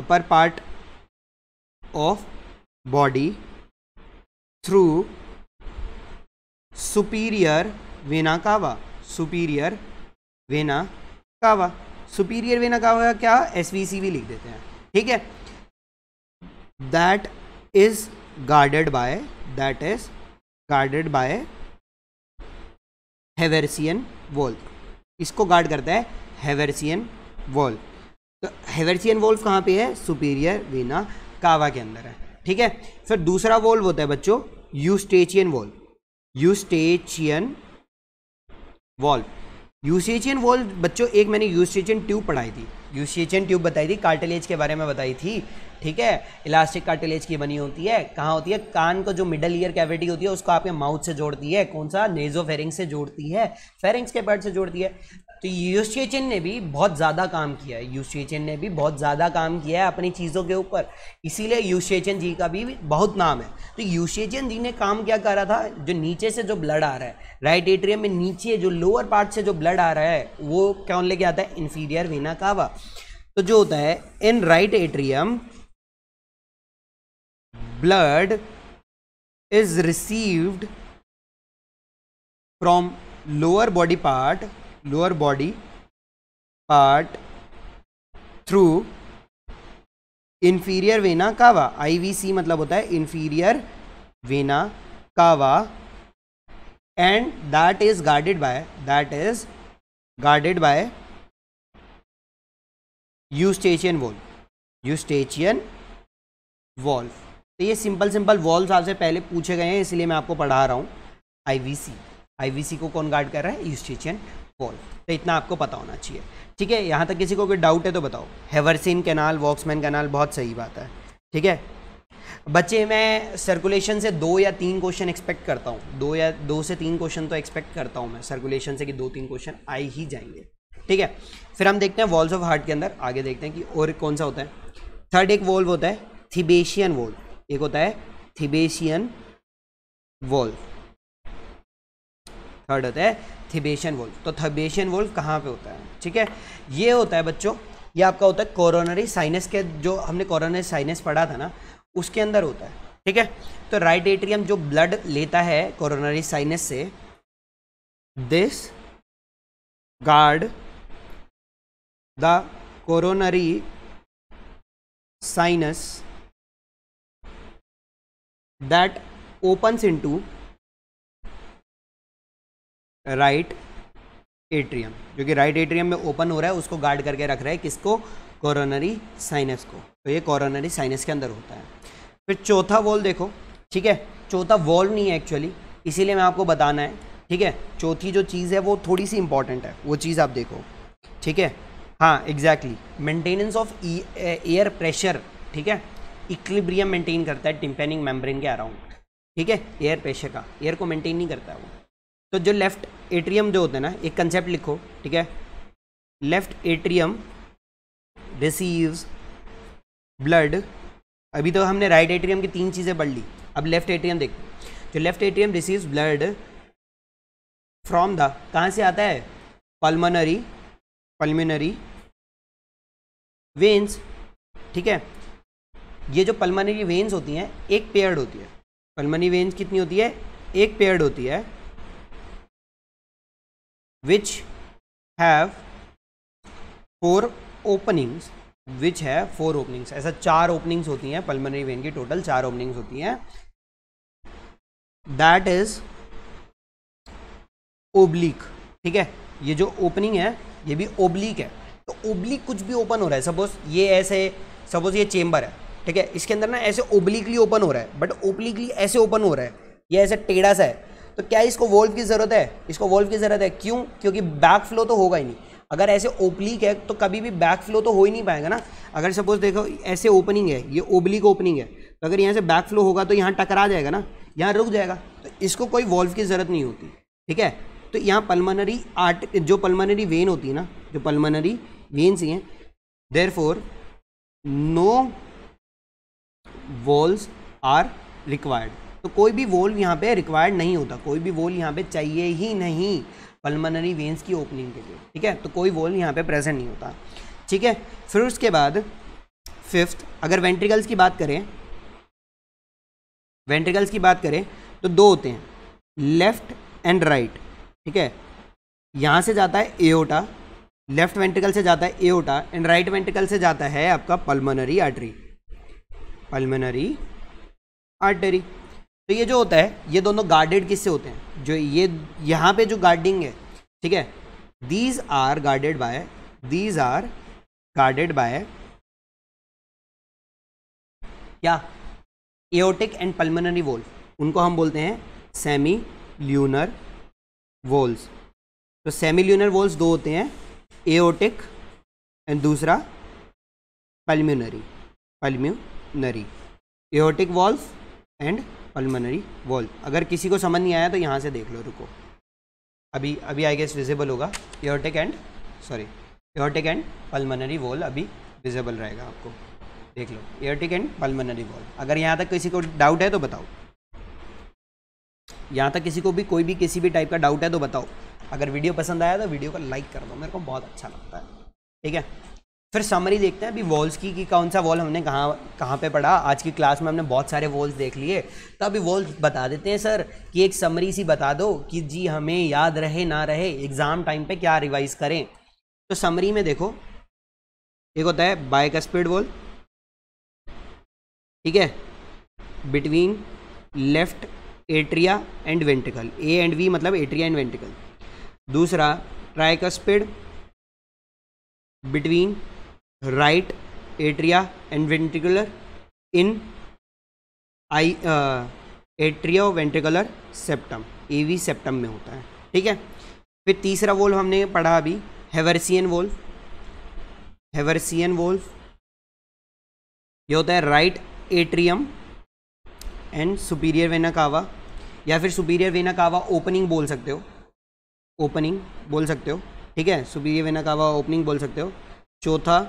upper part of body through superior vena cava superior vena cava superior vena cava का क्या S भी लिख देते हैं ठीक है that is guarded by that is guarded by Haversian valve इसको guard करता है हेवेरसियन वॉल तो हेवर्सियन वोल्व कहाँ पे है सुपीरियर वीना कावा के अंदर है ठीक है फिर दूसरा वोल्व होता है बच्चों Eustachian valve Eustachian valve Eustachian valve बच्चों एक मैंने यूसेचियन ट्यूब पढ़ाई थी यूसीचियन ट्यूब बताई थी कार्टिलेज के बारे में बताई थी ठीक है इलास्टिक कार्टिलेज की बनी होती है कहाँ होती है कान को जो मिडल ईयर कैविटी होती है उसको आपके माउथ से जोड़ती है कौन सा नेजो फेरिंग से जोड़ती है फेरिंग्स के बर्ड से जोड़ती है तो यू ने भी बहुत ज़्यादा काम किया है यू ने भी बहुत ज़्यादा काम किया है अपनी चीज़ों के ऊपर इसीलिए यू जी का भी बहुत नाम है तो यू जी ने काम क्या करा था जो नीचे से जो ब्लड आ रहा है राइट एट्रियम में नीचे जो लोअर पार्ट से जो ब्लड आ रहा है वो क्या लेके आता है इन्फीरियर वीना कावा तो जो होता है in right atrium blood is received from lower body part lower body part through inferior vena cava IVC मतलब होता है inferior vena cava and that is guarded by that is guarded by Eustachian valve Eustachian valve तो ये simple simple valve आपसे पहले पूछे गए हैं इसलिए मैं आपको पढ़ा रहा हूँ आईवीसी आईवीसी को कौन गार्ड कर रहा है यूस्टेशियन वॉल तो इतना आपको पता होना चाहिए ठीक है यहाँ तक किसी को कोई डाउट है तो बताओ हेवरसिन कैनाल वॉक्समैन कैनाल बहुत सही बात है ठीक है बच्चे मैं सर्कुलेशन से दो या तीन क्वेश्चन एक्सपेक्ट करता हूँ दो या दो से तीन क्वेश्चन तो एक्सपेक्ट करता हूँ मैं सर्कुलेशन से कि दो तीन क्वेश्चन आ ही जाएंगे ठीक है फिर हम देखते हैं वॉल्स ऑफ हार्ट के अंदर आगे देखते हैं कि और कौन सा होता है थर्ड एक वॉल्व होता है थिबेशियन वॉल्व एक होता है थिबेशियन वॉल्व थर्ड होता है थिबेशन वोल्व तो थबेशन वोल्व कहाँ पे होता है ठीक है ये होता है बच्चों ये आपका होता है कोरोनरी साइनस के जो हमने कोरोनरी साइनस पढ़ा था ना उसके अंदर होता है ठीक है तो राइट एट्रियम जो ब्लड लेता है कोरोनरी साइनस से this guard the coronary sinus that opens into right atrium जो कि राइट एट्रियम में ओपन हो रहा है उसको गार्ड करके रख रहा है किसको कोरोनरी साइनस को तो ये कोरोनरी साइनस के अंदर होता है फिर चौथा वॉल्व देखो ठीक है चौथा वॉल्व नहीं है एक्चुअली इसीलिए मैं आपको बताना है ठीक है चौथी जो चीज़ है वो थोड़ी सी इंपॉर्टेंट है वो चीज़ आप देखो ठीक है हाँ exactly maintenance of air pressure ठीक है इक्लिब्रियम मेंटेन करता है टिम्पेनिंग मेम्ब्रेन के अराउंड ठीक है एयर प्रेशर का एयर को मेंटेन नहीं करता है वो तो जो लेफ्ट एट्रियम जो होता है ना एक कंसेप्ट लिखो ठीक है लेफ्ट एट्रियम रिसीव्स ब्लड अभी तो हमने राइट right एट्रियम की तीन चीज़ें पढ़ ली अब लेफ्ट एट्रियम देखो जो left atrium receives blood from the कहाँ से आता है पल्मोनरी पल्मोनरी वेन्स ठीक है ये जो पल्मोनरी वेंस होती हैं एक पेयर्ड होती है पल्मोनरी वेंस कितनी होती है एक पेयर्ड होती है which have four openings which है four openings ऐसा चार openings होती हैं pulmonary vein की total चार openings होती हैं that is oblique ठीक है ये जो opening है ये भी oblique है तो oblique कुछ भी open हो रहा है सपोज ये ऐसे सपोज ये chamber है ठीक है इसके अंदर ना ऐसे ओब्लिकली ओपन हो रहा है बट ओब्लिकली ऐसे ओपन हो रहा है ये ऐसे टेढ़ा सा है तो क्या इसको वोल्व की ज़रूरत है इसको वोल्व की ज़रूरत है क्यों क्योंकि बैक फ्लो तो होगा ही नहीं अगर ऐसे ओपलीक है तो कभी भी बैक फ्लो तो हो ही नहीं पाएगा ना अगर सपोज देखो ऐसे ओपनिंग है ये ओबलीक ओपनिंग है तो अगर यहाँ से बैक फ्लो होगा तो यहाँ टकरा जाएगा ना यहाँ रुक जाएगा तो इसको कोई वॉल्व की ज़रूरत नहीं होती ठीक है तो यहाँ पलमनरी आर्ट जो पलमनरी वेन होती है ना जो पलमनरी वेन्स ही हैं therefore no valves are required तो कोई भी वोल यहाँ पे रिक्वायर्ड नहीं होता कोई भी वोल यहाँ पे चाहिए ही नहीं पल्मनरी वेंस की ओपनिंग के लिए ठीक है तो कोई वोल यहाँ पे प्रेजेंट नहीं होता ठीक है फिर उसके बाद फिफ्थ अगर वेंट्रिकल्स की बात करें वेंट्रिकल्स की बात करें तो दो होते हैं लेफ्ट एंड राइट ठीक है यहाँ से जाता है एओटा लेफ्ट वेंट्रिकल से जाता है एओटा एंड राइट वेंट्रिकल से जाता है आपका पल्मोनरी आर्टरी पल्मोनरी आर्टरी तो ये जो होता है ये दोनों गार्डेड किससे होते हैं जो ये यहाँ पे जो गार्डिंग है ठीक है these are guarded by these are guarded by क्या एओटिक एंड पल्मोनरी वोल्व उनको हम बोलते हैं सेमी ल्यूनर वोल्स तो सेमी ल्यूनर वोल्स दो होते हैं एओटिक एंड दूसरा pulmonary pulmonary aortic valve and pulmonary valve अगर किसी को समझ नहीं आया तो यहाँ से देख लो रुको अभी अभी आई गेस विजिबल होगा aortic and sorry aortic and pulmonary valve अभी विजिबल रहेगा आपको देख लो एयरटेक एंड पल्मोनरी वॉल्व अगर यहाँ तक किसी को डाउट है तो बताओ यहाँ तक किसी को भी कोई भी किसी भी टाइप का डाउट है तो बताओ अगर वीडियो पसंद आया तो वीडियो को लाइक कर दो मेरे को बहुत अच्छा लगता है ठीक है फिर समरी देखते हैं अभी वॉल्स की कि कौन सा वॉल हमने कहाँ कहाँ पे पढ़ा आज की क्लास में हमने बहुत सारे वॉल्स देख लिए तो अभी वॉल्स बता देते हैं सर कि एक समरी सी बता दो कि जी हमें याद रहे ना रहे एग्ज़ाम टाइम पे क्या रिवाइज करें तो समरी में देखो एक होता है बाइक स्पीड वॉल ठीक है between left atria and ventricle A and V मतलब एट्रिया एंड वेंटिकल दूसरा tricuspid between right atria and ventricular interventricular septum AV septum में होता है ठीक है फिर तीसरा वोल्व हमने पढ़ा अभी हेवर्सियन वोल्व हेवर्सियन वोल्व ये होता है right atrium and superior vena cava या फिर सुपीरियर वेना कावा ओपनिंग बोल सकते हो ओपनिंग बोल सकते हो ठीक है सुपीरियर वेना कावा ओपनिंग बोल सकते हो चौथा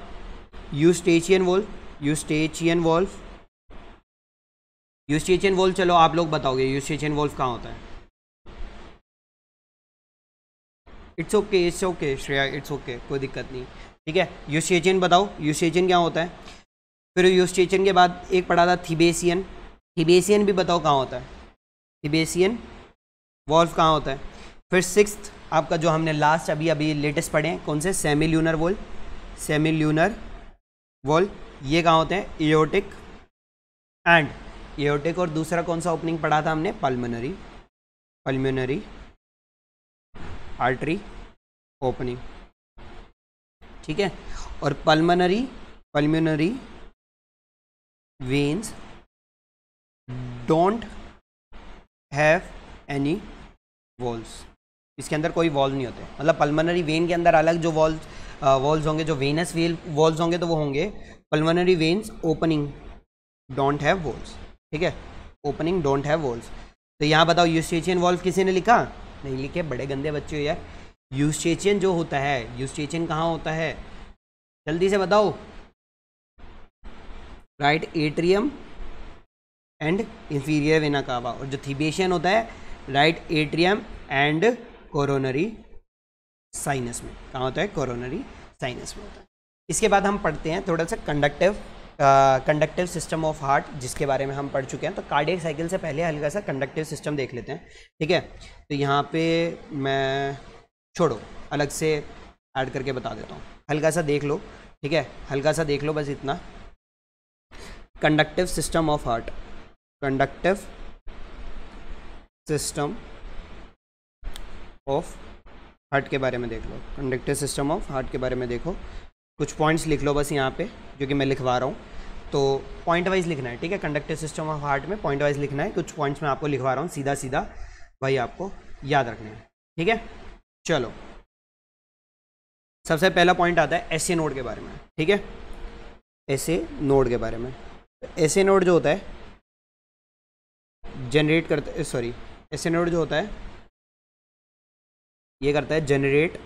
Eustachian valve Eustachian valve Eustachian valve चलो आप लोग बताओगे यूस्टेचियन वोल्फ कहाँ होता है it's okay it's okay Shreya it's okay कोई दिक्कत नहीं ठीक है यूस्टेचियन बताओ यूस्टेचियन क्या होता है फिर यूस्टेचियन के बाद एक पढ़ा था थिबेशियन थिबेशियन भी बताओ कहाँ होता है थिबेशियन वॉल्फ कहाँ होता है फिर सिक्स आपका जो हमने लास्ट अभी अभी लेटेस्ट पढ़े हैं कौन से semilunar valve semilunar valve ये कहाँ होते हैं इोटिक एंड इोटिक और दूसरा कौन सा ओपनिंग पढ़ा था हमने पल्मोनरी पल्मोनरी आर्टरी ओपनिंग ठीक है और pulmonary pulmonary veins don't have any valves इसके अंदर कोई वॉल नहीं होते मतलब पल्मोनरी वेन के अंदर अलग जो वॉल्स वॉल्स होंगे जो वेनस वेल वॉल्स होंगे तो वो होंगे pulmonary veins opening don't have valves ठीक है ओपनिंग डोंट हैव वॉल्स तो यहाँ बताओ यूस्टेचियन वॉल्व किसी ने लिखा नहीं लिखे बड़े गंदे बच्चे हो यार यूस्टेचियन जो होता है यूस्टेचियन कहाँ होता है जल्दी से बताओ right atrium and inferior vena cava और जो थीबेशियन होता है right atrium and coronary sinus में कहाँ होता है कोरोनरी साइनस में होता है इसके बाद हम पढ़ते हैं थोड़ा सा conductive conductive system of heart जिसके बारे में हम पढ़ चुके हैं तो कार्डियक साइकिल से पहले हल्का सा कंडक्टिव सिस्टम देख लेते हैं ठीक है तो यहाँ पे मैं छोड़ो अलग से ऐड करके बता देता हूँ हल्का सा देख लो ठीक है हल्का सा देख लो बस इतना conductive system of heart conductive system of heart के बारे में देख लो कंडक्टिव सिस्टम ऑफ हार्ट के बारे में देखो कुछ पॉइंट्स लिख लो बस यहाँ पे जो कि मैं लिखवा रहा हूँ तो पॉइंट वाइज लिखना है ठीक है कंडक्टिव सिस्टम ऑफ हार्ट में पॉइंट वाइज लिखना है कुछ पॉइंट्स मैं आपको लिखवा रहा हूँ सीधा सीधा भाई आपको याद रखना है ठीक है चलो सबसे पहला पॉइंट आता है ऐसे नोड के बारे में ठीक है ऐसे नोड के बारे में ऐसे नोड जो होता है जनरेट करते सॉरी ऐसे नोड जो होता है ये करता है जनरेट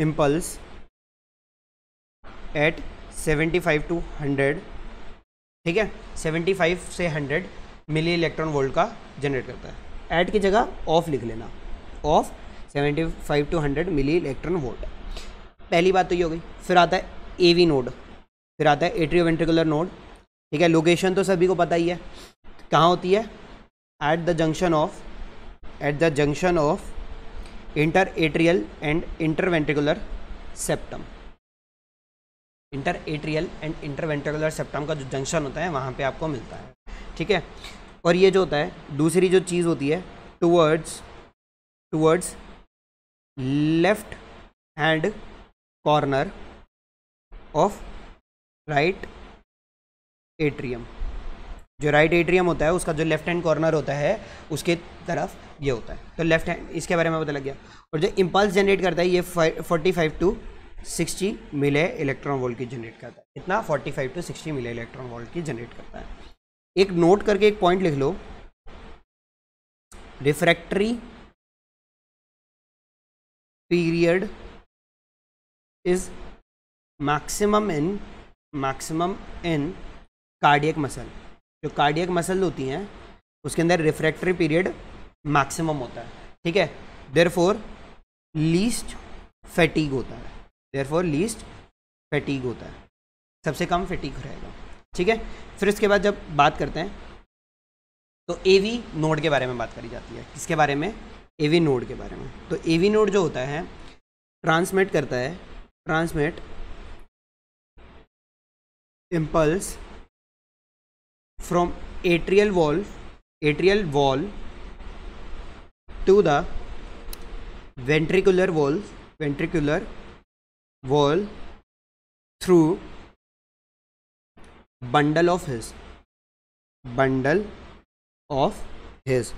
इम्पल्स एट 75 टू 100 ठीक है 75 से 100 मिली इलेक्ट्रॉन वोल्ट का जनरेट करता है एट की जगह ऑफ लिख लेना of 75 to 100 milli electron volt पहली बात तो ये हो गई फिर आता है एवी नोड फिर आता है एट्रियो वेंट्रिकुलर नोड ठीक है लोकेशन तो सभी को पता ही है कहाँ होती है at the junction of at the junction of inter atrial and interventricular septum inter atrial and interventricular septum का जो जंक्शन होता है वहाँ पे आपको मिलता है ठीक है और ये जो होता है दूसरी जो चीज़ होती है towards towards left hand corner of right atrium जो राइट right एट्रियम होता है उसका जो लेफ्ट हैंड कॉर्नर होता है उसके तरफ ये होता है तो लेफ्ट हैंड इसके बारे में पता लग गया और जो इम्पल्स जनरेट करता है ये forty five to sixty milli electron volt की जनरेट करता है कितना forty five to sixty milli electron volt की जनरेट करता है एक नोट करके एक पॉइंट लिख लो refractory period is maximum in maximum in cardiac muscle जो कार्डियक मसल होती हैं उसके अंदर रिफ्रैक्टरी पीरियड मैक्सिमम होता है ठीक है देर फोर लीस्ट फैटीग होता है देर फोर लीस्ट फैटीग होता है सबसे कम फैटीग रहेगा ठीक है फिर इसके बाद जब बात करते हैं तो ए वी नोड के बारे में बात करी जाती है किसके बारे में ए वी नोड के बारे में तो ए वी नोड जो होता है ट्रांसमिट करता है transmit impulse from atrial valve atrial valve to the ventricular wall ventricular wall through bundle of his bundle of his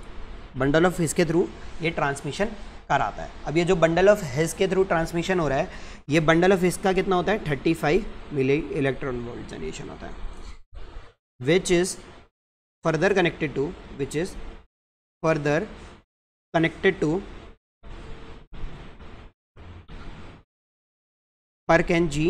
bundle of His के थ्रू ये ट्रांसमिशन कराता है अब ये जो बंडल ऑफ हिज के थ्रू ट्रांसमिशन हो रहा है ये बंडल ऑफ हिज का कितना होता है 35 मिली इलेक्ट्रॉन वोल्ट जनरेशन होता है which is further connected to which is further connected to Purkinje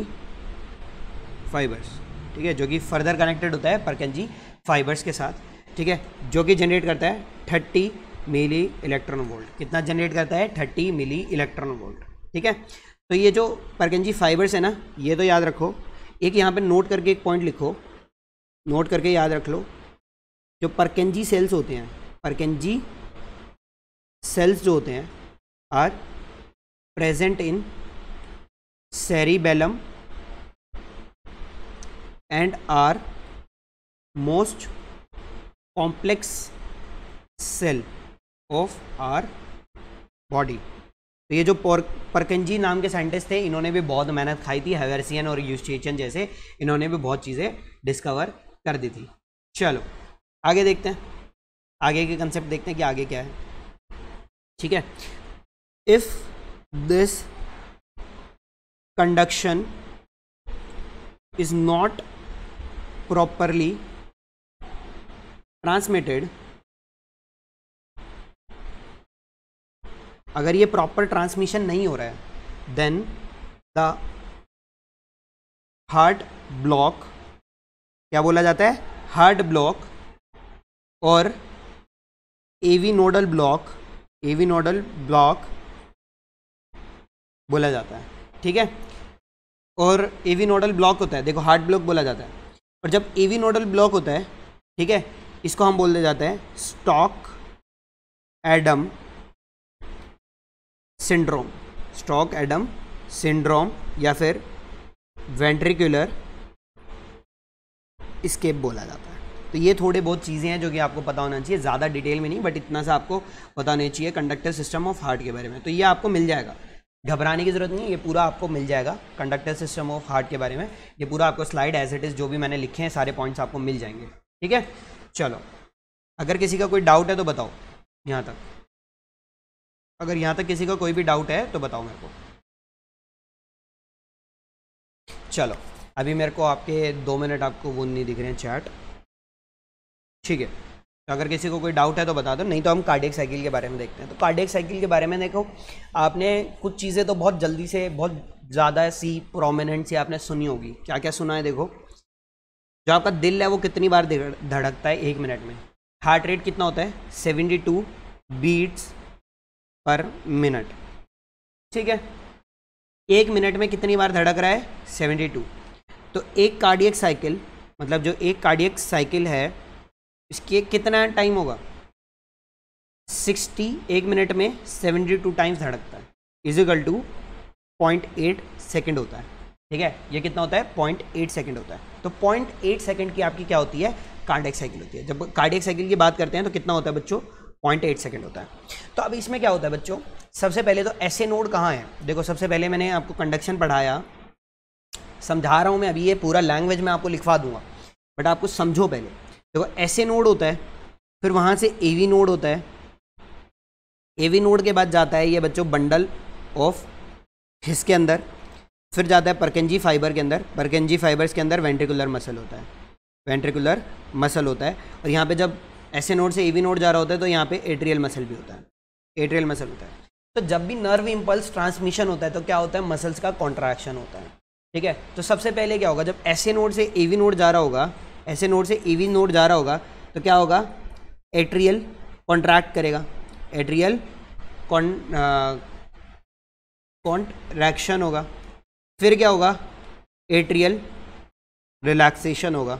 fibres ठीक है जो कि फर्दर कनेक्टेड होता है पर कैन जी फाइबर्स के साथ ठीक है जो कि जनरेट करता है 30 मिली इलेक्ट्रॉन वोल्ट कितना जनरेट करता है 30 मिली इलेक्ट्रॉन वोल्ट ठीक है तो ये जो पर्क जी फाइबर्स है ना ये तो याद रखो एक यहाँ पे नोट करके एक पॉइंट लिखो नोट करके याद रख लो जो पर्केंजी सेल्स होते हैं पर्केंजी सेल्स जो होते हैं are present in cerebellum and are most complex cell of our body तो ये जो परकंजी नाम के साइंटिस्ट थे इन्होंने भी बहुत मेहनत खाई थी हेवर्सियन और यूस्टेचन जैसे इन्होंने भी बहुत चीज़ें डिस्कवर कर दी थी चलो आगे देखते हैं आगे के कंसेप्ट देखते हैं कि आगे क्या है ठीक है if this conduction is not properly transmitted अगर ये प्रॉपर ट्रांसमिशन नहीं हो रहा है देन द हार्ट ब्लॉक क्या बोला जाता है हार्ट ब्लॉक और AV nodal block AV nodal block बोला जाता है ठीक है और एवी नोडल ब्लॉक होता है देखो हार्ट ब्लॉक बोला जाता है और जब एवी नोडल ब्लॉक होता है ठीक है इसको हम बोल दे जाते हैं Stokes Adams syndrome Stokes Adams syndrome या फिर वेंट्रिकुलर स्केप बोला जाता है तो ये थोड़े बहुत चीज़ें हैं जो कि आपको पता होना चाहिए ज़्यादा डिटेल में नहीं बट इतना सा आपको पता होना चाहिए कंडक्टर सिस्टम ऑफ हार्ट के बारे में तो ये आपको मिल जाएगा घबराने की जरूरत नहीं ये पूरा आपको मिल जाएगा कंडक्टर सिस्टम ऑफ हार्ट के बारे में ये पूरा आपको स्लाइड एज इट इज़ जो भी मैंने लिखे हैं सारे पॉइंट्स आपको मिल जाएंगे ठीक है चलो अगर किसी का कोई डाउट है तो बताओ यहाँ तक अगर यहाँ तक किसी का कोई भी डाउट है तो बताओ मेरे को चलो अभी मेरे को आपके दो मिनट आपको वो नहीं दिख रहे हैं चैट ठीक है तो अगर किसी को कोई डाउट है तो बता दो नहीं तो हम कार्डियक साइकिल के बारे में देखते हैं तो कार्डियक साइकिल के बारे में देखो आपने कुछ चीज़ें तो बहुत जल्दी से बहुत ज़्यादा सी प्रोमिनेंट सी आपने सुनी होगी क्या क्या सुना है देखो जो आपका दिल है वो कितनी बार धड़कता है एक मिनट में हार्ट रेट कितना होता है seventy two beats per minute ठीक है एक मिनट में कितनी बार धड़क रहा है सेवेंटी टू तो एक कार्डियक साइकिल मतलब जो एक कार्डियक साइकिल है इसके कितना टाइम होगा सिक्सटी एक मिनट में सेवेंटी टू टाइम्स धड़कता है equal to point eight second होता है ठीक है ये कितना होता है पॉइंट एट सेकेंड होता है तो पॉइंट एट सेकेंड की आपकी क्या होती है कार्डियक साइकिल होती है जब कार्डियक साइकिल की बात करते हैं तो कितना होता है बच्चों पॉइंट एट सेकेंड होता है तो अब इसमें क्या होता है बच्चों सबसे पहले तो ऐसे नोड कहाँ है देखो सबसे पहले मैंने आपको कंडक्शन पढ़ाया समझा रहा हूँ मैं अभी ये पूरा लैंग्वेज में आपको लिखवा दूंगा बट आपको समझो पहले देखो एस ए नोड होता है फिर वहाँ से ए वी नोड होता है ए वी नोड के बाद जाता है ये बच्चों बंडल ऑफ के अंदर फिर जाता है परकेंजी फाइबर के अंदर परकेंजी फाइबर्स के अंदर वेंट्रिकुलर मसल होता है वेंट्रिकुलर मसल होता है और यहाँ पे जब ऐसे नोड से ए वी नोड जा रहा होता है तो यहाँ पे एट्रियल मसल भी होता है एट्रियल मसल होता है तो जब भी नर्व इम्पल्स ट्रांसमिशन होता है तो क्या होता है मसल्स का कॉन्ट्रैक्शन होता है ठीक है तो सबसे पहले क्या होगा जब ऐसे नोड से ए वी नोड जा रहा होगा ऐसे नोड से ईवी e नोड जा रहा होगा तो क्या होगा एट्रियल कॉन्ट्रैक्ट करेगा एट्रियल कॉन्ट्रैक्शन होगा फिर क्या होगा एट्रियल रिलैक्सेशन होगा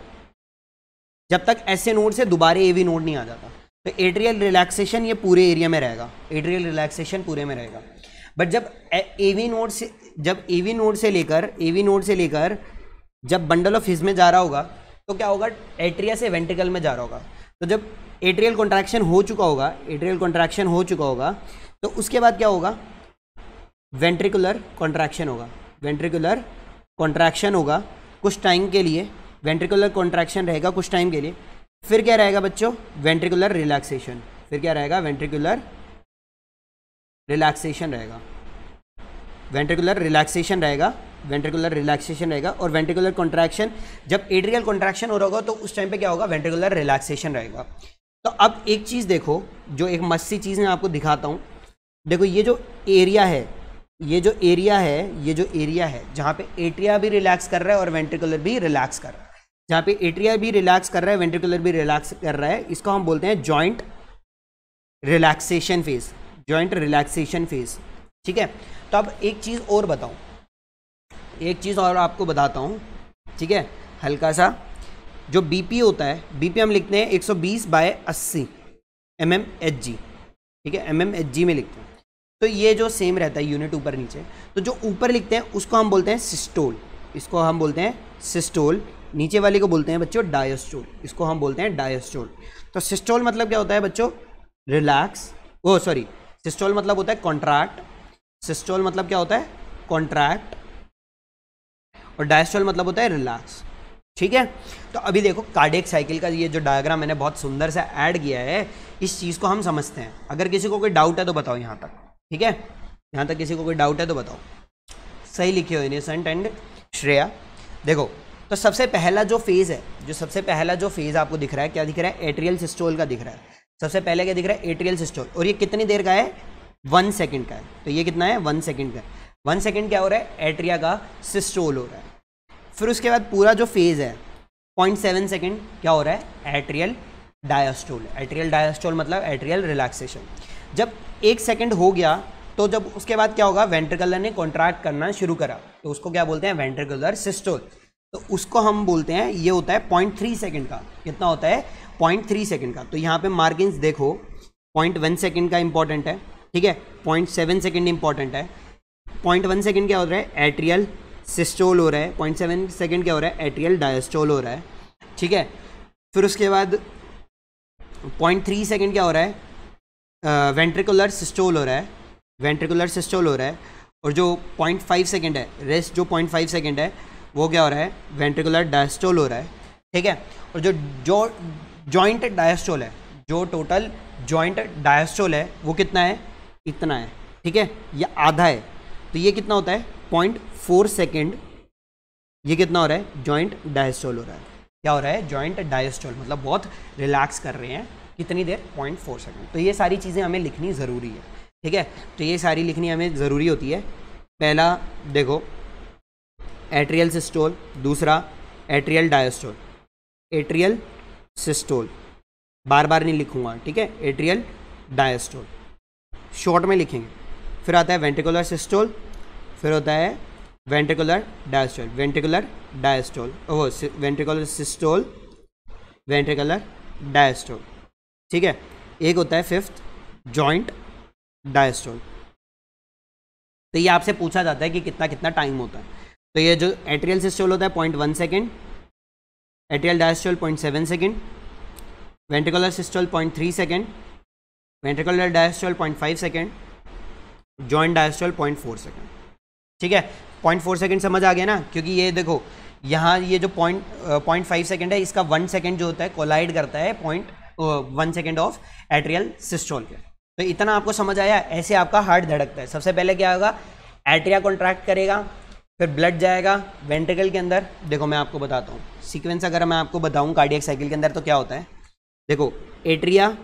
जब तक ऐसे नोड से दोबारा एवी e नोड नहीं आ जाता तो एट्रियल रिलैक्सेशन ये पूरे एरिया में रहेगा एट्रियल रिलैक्सेशन पूरे में रहेगा बट जब एवी e नोड से जब एवी नोड से लेकर एवी नोड से लेकर जब बंडल ऑफ हिज में जा रहा होगा तो क्या होगा एट्रिया से वेंटिकल में जा रहा होगा तो जब एट्रियल कॉन्ट्रैक्शन हो चुका होगा एट्रियल कॉन्ट्रैक्शन हो चुका होगा तो उसके बाद क्या होगा वेंट्रिकुलर कॉन्ट्रैक्शन होगा वेंट्रिकुलर कॉन्ट्रैक्शन होगा कुछ टाइम के लिए वेंट्रिकुलर कॉन्ट्रैक्शन रहेगा कुछ टाइम के लिए फिर क्या रहेगा बच्चों वेंट्रिकुलर रिलैक्सेशन फिर क्या रहेगा वेंट्रिकुलर रिलैक्सेशन रहेगा वेंट्रिकुलर रिलैक्सेशन रहेगा वेंट्रिकुलर रिलैक्सेशन रहेगा और वेंट्रिकुलर कॉन्ट्रैक्शन जब एड्रियल कॉन्ट्रैक्शन हो रहा होगा तो उस टाइम पे क्या होगा वेंट्रिकुलर रिलैक्सेशन रहेगा तो अब एक चीज़ देखो जो एक मस्सी चीज़ मैं आपको दिखाता हूँ देखो ये जो एरिया है ये जो एरिया है ये जो एरिया है जहाँ पे एट्रिया भी रिलैक्स कर रहा है और वेंट्रिकुलर भी रिलैक्स कर रहा है जहाँ पे एट्रिया भी रिलैक्स कर रहा है वेंट्रिकुलर भी रिलैक्स कर रहा है इसको हम बोलते हैं joint relaxation phase joint relaxation phase ठीक है तो अब एक चीज़ और बताऊँ एक चीज़ और आपको बताता हूँ ठीक है हल्का सा जो बी होता है बी हम लिखते हैं 120 सौ बीस बाय अस्सी एम एम एच जी ठीक है एम एम एच जी में लिखते हैं तो ये जो सेम रहता है यूनिट ऊपर नीचे तो जो ऊपर लिखते हैं उसको हम बोलते हैं सिस्टोल इसको हम बोलते हैं सिस्टोल नीचे वाले को बोलते हैं बच्चों डायस्टोल इसको हम बोलते हैं डायस्टोल तो सिस्टोल मतलब क्या होता है बच्चों रिलैक्स ओ सॉरी सिस्टोल मतलब होता है कॉन्ट्रैक्ट सिस्टोल मतलब क्या होता है कॉन्ट्रैक्ट और डायस्ट्रोल मतलब होता है रिलैक्स ठीक है तो अभी देखो कार्डियक साइकिल का ये जो डायग्राम मैंने बहुत सुंदर से ऐड किया है इस चीज़ को हम समझते हैं अगर किसी को कोई डाउट है तो बताओ यहाँ तक ठीक है यहाँ तक किसी को कोई डाउट है तो बताओ सही लिखे हो इनसेंट एंड श्रेया देखो तो सबसे पहला जो फेज़ है जो सबसे पहला जो फेज़ आपको दिख रहा है क्या दिख रहा है एट्रियल सिस्टोल का दिख रहा है सबसे पहले क्या दिख रहा है एट्रियल सिस्टोल और ये कितनी देर का है वन सेकेंड का है तो ये कितना है वन सेकेंड का है वन सेकेंड क्या हो रहा है एट्रिया का सिस्टोल हो रहा है फिर उसके बाद पूरा जो फेज़ है पॉइंट सेवन सेकेंड क्या हो रहा है एट्रियल डायस्टोल एट्रियल डायस्टोल मतलब एट्रियल रिलैक्सेशन जब एक सेकेंड हो गया तो जब उसके बाद क्या होगा वेंट्रिकुलर ने कॉन्ट्रैक्ट करना शुरू करा तो उसको क्या बोलते हैं वेंट्रिकुलर सिस्टोल तो उसको हम बोलते हैं ये होता है पॉइंट थ्री सेकेंड का कितना होता है पॉइंट थ्री सेकेंड का तो यहाँ पे मार्किंग्स देखो पॉइंट वन सेकेंड का इंपॉर्टेंट है ठीक है पॉइंट सेवन सेकेंड इंपॉर्टेंट है पॉइंट वन सेकेंड क्या हो रहा है एट्रियल सिस्टोल हो रहा है पॉइंट सेवन सेकेंड क्या हो रहा है एट्रियल डायस्टोल हो रहा है ठीक है फिर उसके बाद पॉइंट थ्री सेकेंड क्या हो रहा है वेंट्रिकुलर सिस्टोल हो रहा है वेंट्रिकुलर सिस्टोल हो रहा है और जो पॉइंट फाइव सेकेंड है रेस्ट जो पॉइंट फाइव सेकेंड है वो क्या हो रहा है वेंट्रिकुलर डायस्टोल हो रहा है ठीक है और जो जो जॉइंट डायस्टोल है जो टोटल जॉइंट डायस्टोल है वो कितना है इतना है ठीक है या आधा है तो ये कितना होता है पॉइंट फोर सेकेंड ये कितना हो रहा है जॉइंट डायस्टोल हो रहा है क्या हो रहा है जॉइंट डायस्टोल मतलब बहुत रिलैक्स कर रहे हैं कितनी देर पॉइंट फोर सेकेंड तो ये सारी चीज़ें हमें लिखनी ज़रूरी है ठीक है तो ये सारी लिखनी हमें ज़रूरी होती है पहला देखो एट्रियल सिस्टोल दूसरा एट्रियल डायस्टोल एट्रियल सिस्टोल बार बार नहीं लिखूंगा ठीक है एट्रियल डायस्टोल शॉर्ट में लिखेंगे फिर आता है वेंटिकुलर सिस्टोल फिर होता है वेंटिकुलर डायस्टोल वेंटिकुलर डायस्टोल वो वेंटिकुलर सिस्टोल वेंटिकुलर डायस्टोल ठीक है एक होता है फिफ्थ जॉइंट डायस्टोल तो ये आपसे पूछा जाता है कि कितना कितना टाइम होता है तो ये जो एट्रियल सिस्टोल होता है point one second atrial diastole point seven second ventricular systole point three second ventricular diastole point five second joint diastole point four second ठीक है पॉइंट फोर सेकेंड समझ आ गया ना क्योंकि ये देखो यहाँ ये जो पॉइंट पॉइंट फाइव सेकेंड है इसका वन सेकेंड जो होता है कोलाइड करता है point one second of atrial systole के तो इतना आपको समझ आया ऐसे आपका हार्ट धड़कता है सबसे पहले क्या होगा एट्रिया कॉन्ट्रैक्ट करेगा फिर ब्लड जाएगा वेंट्रिकल के अंदर देखो मैं आपको बताता हूँ सीक्वेंस अगर मैं आपको बताऊँ कार्डियक साइकिल के अंदर तो क्या होता है देखो एट्रिया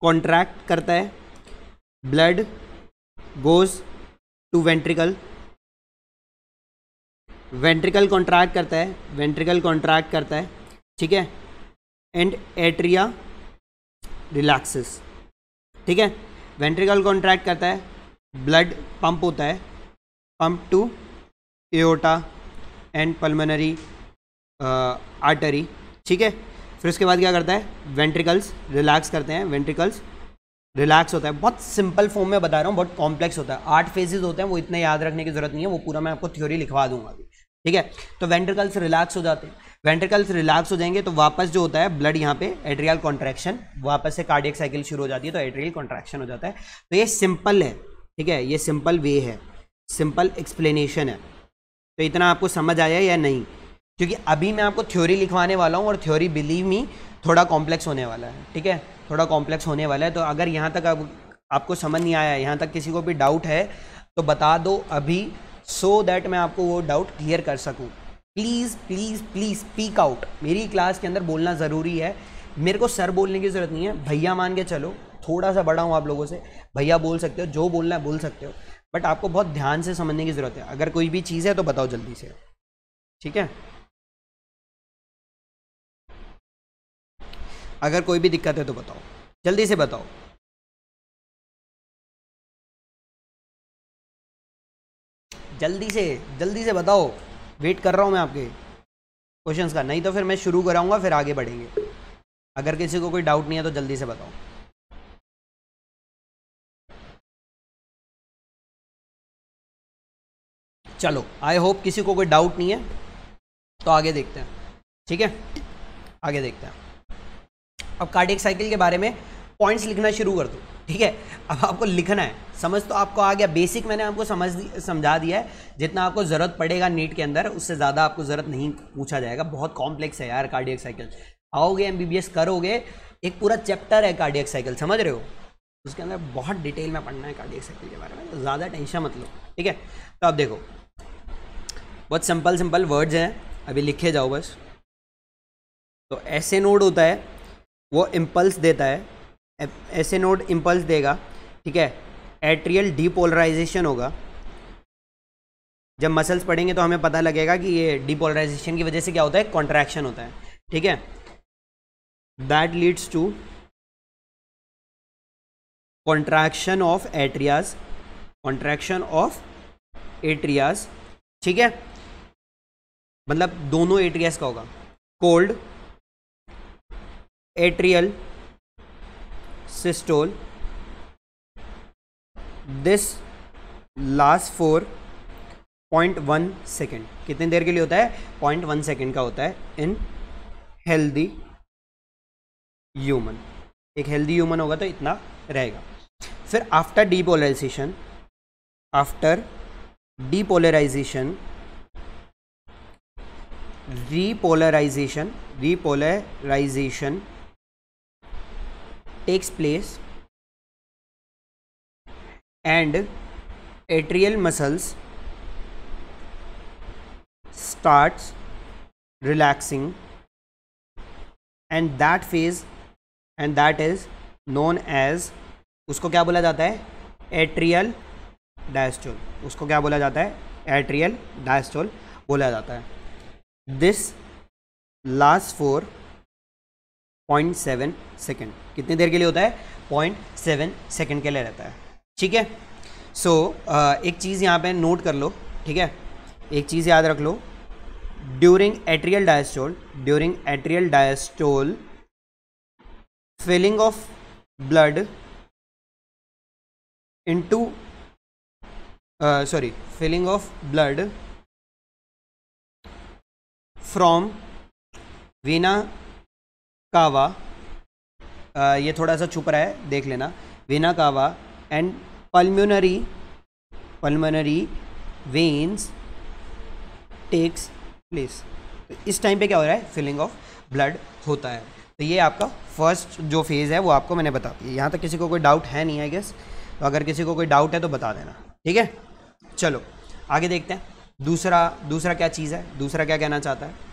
कॉन्ट्रैक्ट करता है blood goes to ventricle ventricle contract करता है वेंट्रिकल कॉन्ट्रैक्ट करता है ठीक है एंड एट्रिया रिलैक्सेस ठीक है वेंट्रिकल कॉन्ट्रैक्ट करता है ब्लड पंप होता है pump to aorta and pulmonary artery ठीक है फिर उसके बाद क्या करता है वेंट्रिकल्स रिलैक्स करते हैं वेंट्रिकल्स रिलैक्स होता है बहुत सिंपल फॉर्म में बता रहा हूँ बहुत कॉम्प्लेक्स होता है आठ फेजेस होते हैं वो इतने याद रखने की जरूरत नहीं है वो पूरा मैं आपको थ्योरी लिखवा दूंगा अभी ठीक है तो वेंट्रिकल्स रिलैक्स हो जाते हैं वेंट्रिकल्स रिलैक्स हो जाएंगे तो वापस जो होता है ब्लड यहाँ पे एड्रियल कॉन्ट्रैक्शन वापस से कार्डियक साइकिल शुरू हो जाती है तो एड्रियल कॉन्ट्रैक्शन हो जाता है तो ये सिंपल है ठीक है ये सिंपल वे है सिंपल एक्सप्लेनेशन है तो इतना आपको समझ आया या नहीं क्योंकि अभी मैं आपको थ्योरी लिखवाने वाला हूँ और थ्योरी बिलीव मी थोड़ा कॉम्प्लेक्स होने वाला है ठीक है थोड़ा कॉम्प्लेक्स होने वाला है तो अगर यहाँ तक आप, आपको समझ नहीं आया यहाँ तक किसी को भी डाउट है तो बता दो अभी सो so दैट मैं आपको वो डाउट क्लियर कर सकूँ please please please speak out मेरी क्लास के अंदर बोलना ज़रूरी है मेरे को सर बोलने की ज़रूरत नहीं है भैया मान के चलो थोड़ा सा बड़ा हूँ आप लोगों से भैया बोल सकते हो जो बोलना है बोल सकते हो बट आपको बहुत ध्यान से समझने की ज़रूरत है अगर कोई भी चीज़ है तो बताओ जल्दी से ठीक है अगर कोई भी दिक्कत है तो बताओ जल्दी से बताओ जल्दी से जल्दी से बताओ वेट कर रहा हूँ मैं आपके क्वेश्चंस का नहीं तो फिर मैं शुरू कराऊंगा फिर आगे बढ़ेंगे अगर किसी को कोई डाउट नहीं है तो जल्दी से बताओ चलो आई होप किसी को कोई डाउट नहीं है तो आगे देखते हैं ठीक है आगे देखते हैं अब कार्डियक साइकिल के बारे में पॉइंट्स लिखना शुरू कर दो ठीक है अब आपको लिखना है समझ तो आपको आ गया बेसिक मैंने आपको समझ समझा दिया है जितना आपको ज़रूरत पड़ेगा नीट के अंदर उससे ज़्यादा आपको ज़रूरत नहीं पूछा जाएगा बहुत कॉम्प्लेक्स है यार कार्डियक साइकिल आओगे एम करोगे एक पूरा चैप्टर है कार्डियक साइकिल समझ रहे हो उसके अंदर बहुत डिटेल में पढ़ना है कार्डियक साइकिल के बारे में तो ज़्यादा टेंशन मत लो ठीक है तो आप देखो बहुत सिंपल सिंपल वर्ड्स हैं अभी लिखे जाओ बस तो ऐसे नोड होता है वो इम्पल्स देता है ऐसे नोड इम्पल्स देगा ठीक है एट्रियल डीपोलराइजेशन होगा जब मसल्स पड़ेंगे तो हमें पता लगेगा कि ये डीपोलराइजेशन की वजह से क्या होता है कॉन्ट्रैक्शन होता है ठीक है that leads to contraction of atrias contraction of atrias ठीक है मतलब दोनों एट्रियाज का होगा called atrial systole this last four point one second कितनी देर के लिए होता है पॉइंट वन सेकेंड का होता है इन हेल्दी ह्यूमन एक हेल्दी ह्यूमन होगा तो इतना रहेगा फिर after depolarization after depolarization repolarization repolarization takes place and atrial muscles starts relaxing and that phase and that is known as उसको क्या बोला जाता है एट्रियल डायस्टोल उसको क्या बोला जाता है एट्रियल डायस्टोल बोला जाता है this last four point seven second कितनी देर के लिए होता है पॉइंट सेवन सेकेंड के लिए रहता है ठीक है सो so, uh, एक चीज़ यहाँ पे नोट कर लो ठीक है एक चीज़ याद रख लो during atrial diastole during atrial diastole filling of blood into sorry filling of blood from vena cava ah, uh, ये थोड़ा सा छुप रहा है देख लेना vena cava and pulmonary pulmonary veins takes place इस टाइम पे क्या हो रहा है फिलिंग ऑफ ब्लड होता है तो ये आपका फर्स्ट जो फेज़ है वो आपको मैंने बता दिया यहाँ तक किसी को कोई डाउट है नहीं आई गेस तो अगर किसी को कोई डाउट है तो बता देना ठीक है चलो आगे देखते हैं दूसरा दूसरा क्या चीज़ है दूसरा क्या कहना चाहता है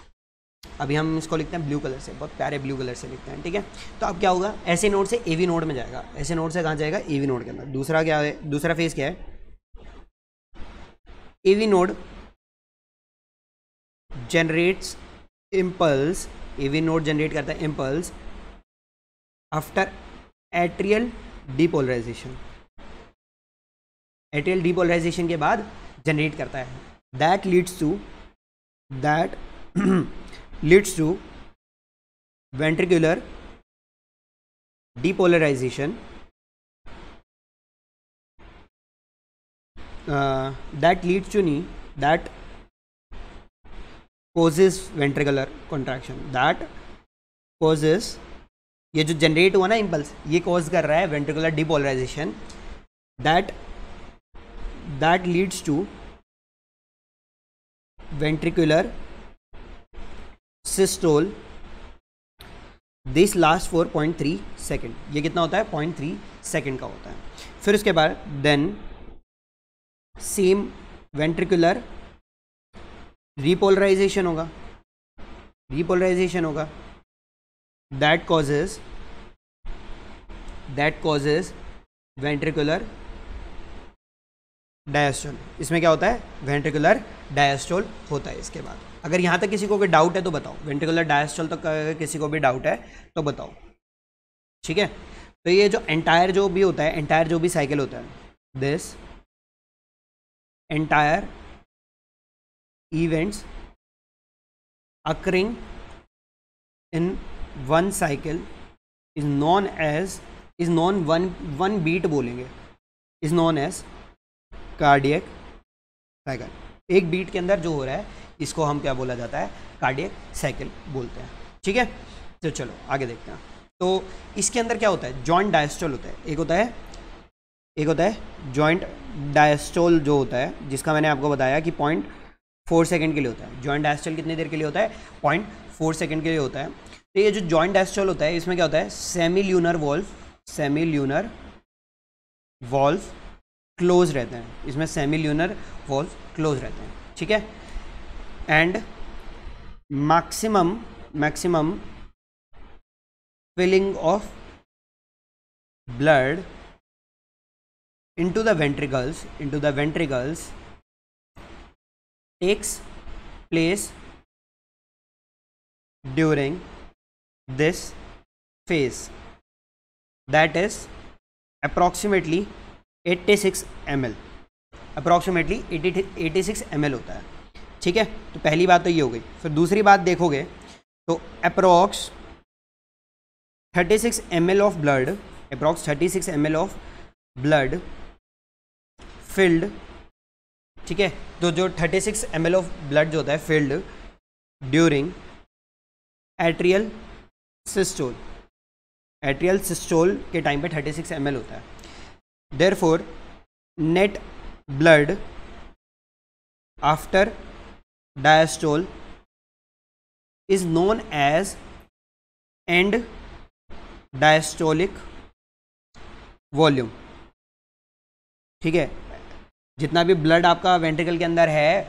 अभी हम इसको लिखते हैं ब्लू कलर से बहुत प्यारे ब्लू कलर से लिखते हैं ठीक है तो अब क्या होगा ऐसे नोड से ए वी नोड में जाएगा ऐसे नोड से कहाँ जाएगा ए वी नोड के अंदर दूसरा क्या है दूसरा फेज क्या है A V node generates impulse A V node generate करता है impulse after atrial depolarization atrial depolarization के बाद जनरेट करता है that leads to that leads to ventricular depolarization uh, that leads to knee that causes ventricular contraction that causes ये जो generate हुआ ना इम्पल्स ये कॉज कर रहा है ventricular depolarization that that leads to ventricular systole this last four point three second ये कितना होता है पॉइंट थ्री सेकेंड का होता है फिर उसके बाद देन सेम वेंट्रिकुलर रिपोलराइजेशन होगा रिपोलराइजेशन होगा that causes that causes ventricular diastole इसमें क्या होता है वेंट्रिकुलर डायस्टोल होता है इसके बाद अगर यहाँ तक किसी को भी डाउट है तो बताओ वेंटिकुलर डायस्टल तक तो किसी को भी डाउट है तो बताओ ठीक है तो ये जो एंटायर जो भी होता है एंटायर जो भी साइकिल होता है this entire events occurring in one cycle is known as is known one one beat बोलेंगे is known as cardiac cycle एक बीट के अंदर जो हो रहा है इसको हम क्या बोला जाता है कार्डियक साइकिल बोलते हैं ठीक है तो चलो आगे देखते हैं तो इसके अंदर क्या होता है जॉइंट डायस्टोल होता है एक होता है एक होता है जॉइंट डायस्टोल जो होता है जिसका मैंने आपको बताया कि पॉइंट फोर सेकेंड के लिए होता है जॉइंट डायस्टोल कितनी देर के लिए होता है पॉइंट फोर सेकेंड के लिए होता है तो ये जो जॉइंट डायस्टोल होता है इसमें क्या होता है semi lunar valve semi lunar valve close रहते हैं इसमें सेमी ल्यूनर वॉल्व क्लोज रहते हैं ठीक है and maximum maximum filling of blood into the ventricles into the ventricles takes place during this phase that is approximately 86 ml, M L approximately eighty six M L होता है ठीक है तो पहली बात तो ये हो गई फिर दूसरी बात देखोगे तो approx 36 six M L of blood approx 36 six M L of blood filled ठीक है तो जो 36 six M L of blood जो होता है filled during atrial systole atrial systole के टाइम पे 36 सिक्स एम होता है therefore net blood after diastole is known as end diastolic volume ठीक है जितना भी ब्लड आपका वेंट्रिकल के अंदर है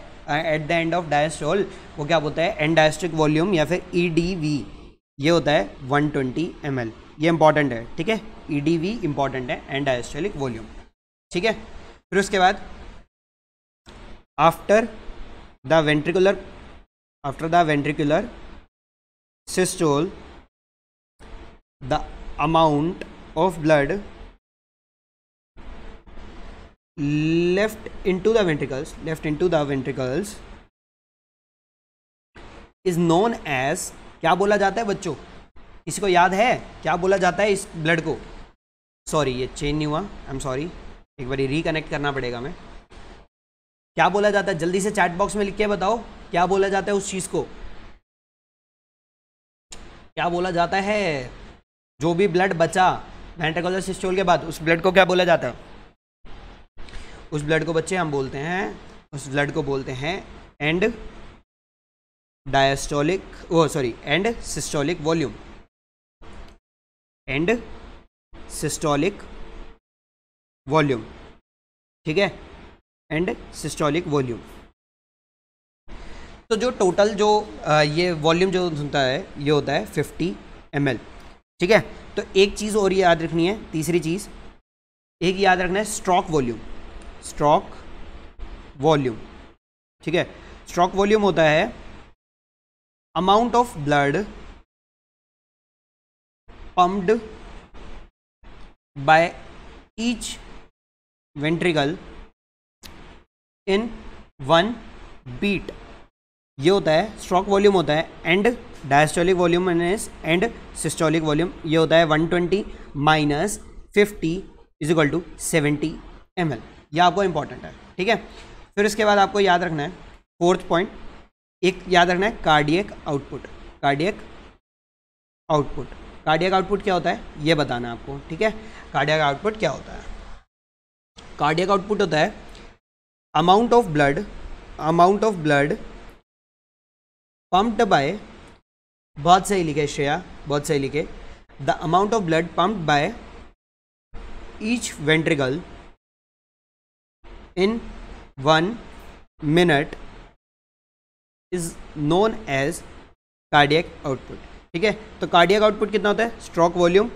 at the end of diastole वो क्या होता है एंड डायस्टिक वॉल्यूम या फिर ई डी वी ये होता है 120 ट्वेंटी एम एल ये इंपॉर्टेंट है ठीक है ई डी वी इंपॉर्टेंट है एंड डायस्टोलिक वॉल्यूम ठीक है फिर उसके बाद after the ventricular after the ventricular systole the amount of blood left into the ventricles left into the ventricles is known as क्या बोला जाता है बच्चों किसी को याद है क्या बोला जाता है इस ब्लड को सॉरी ये चेंज नहीं हुआ आई एम सॉरी एक बार रिकनेक्ट करना पड़ेगा हमें क्या बोला जाता है जल्दी से चैट बॉक्स में लिख के बताओ क्या बोला जाता है उस चीज़ को क्या बोला जाता है जो भी ब्लड बचा वेंट्रिकुलर सिस्टोल के बाद उस ब्लड को क्या बोला जाता है उस ब्लड को बच्चे हम बोलते हैं उस ब्लड को बोलते हैं end diastolic oh sorry end systolic volume end systolic volume ठीक है एंड सिस्टोलिक वॉल्यूम तो जो टोटल जो ये वॉल्यूम जो होता है ये होता है फिफ्टी एम ठीक है तो एक चीज़ और याद रखनी है तीसरी चीज़ एक याद रखना है स्ट्रॉक वॉल्यूम स्ट्रॉक वॉल्यूम ठीक है स्ट्रॉक वॉल्यूम होता है amount of blood pumped by each ventricle in one beat ये होता है स्ट्रोक वॉल्यूम होता है end diastolic volume minus end systolic volume ये होता है 120 twenty minus fifty is equal to seventy M L यह आपको इंपॉर्टेंट है ठीक है फिर इसके बाद आपको याद रखना है फोर्थ पॉइंट एक याद रखना है cardiac output cardiac output cardiac output क्या होता है ये बताना आपको ठीक है कार्डियक आउटपुट क्या होता है कार्डियक आउटपुट होता है amount of blood amount of blood pumped by बहुत सही लिखे श्रेया बहुत सही लिखे the amount of blood pumped by each ventricle in one minute is known as cardiac output ठीक है तो कार्डियक आउटपुट कितना होता है स्ट्रोक वॉल्यूम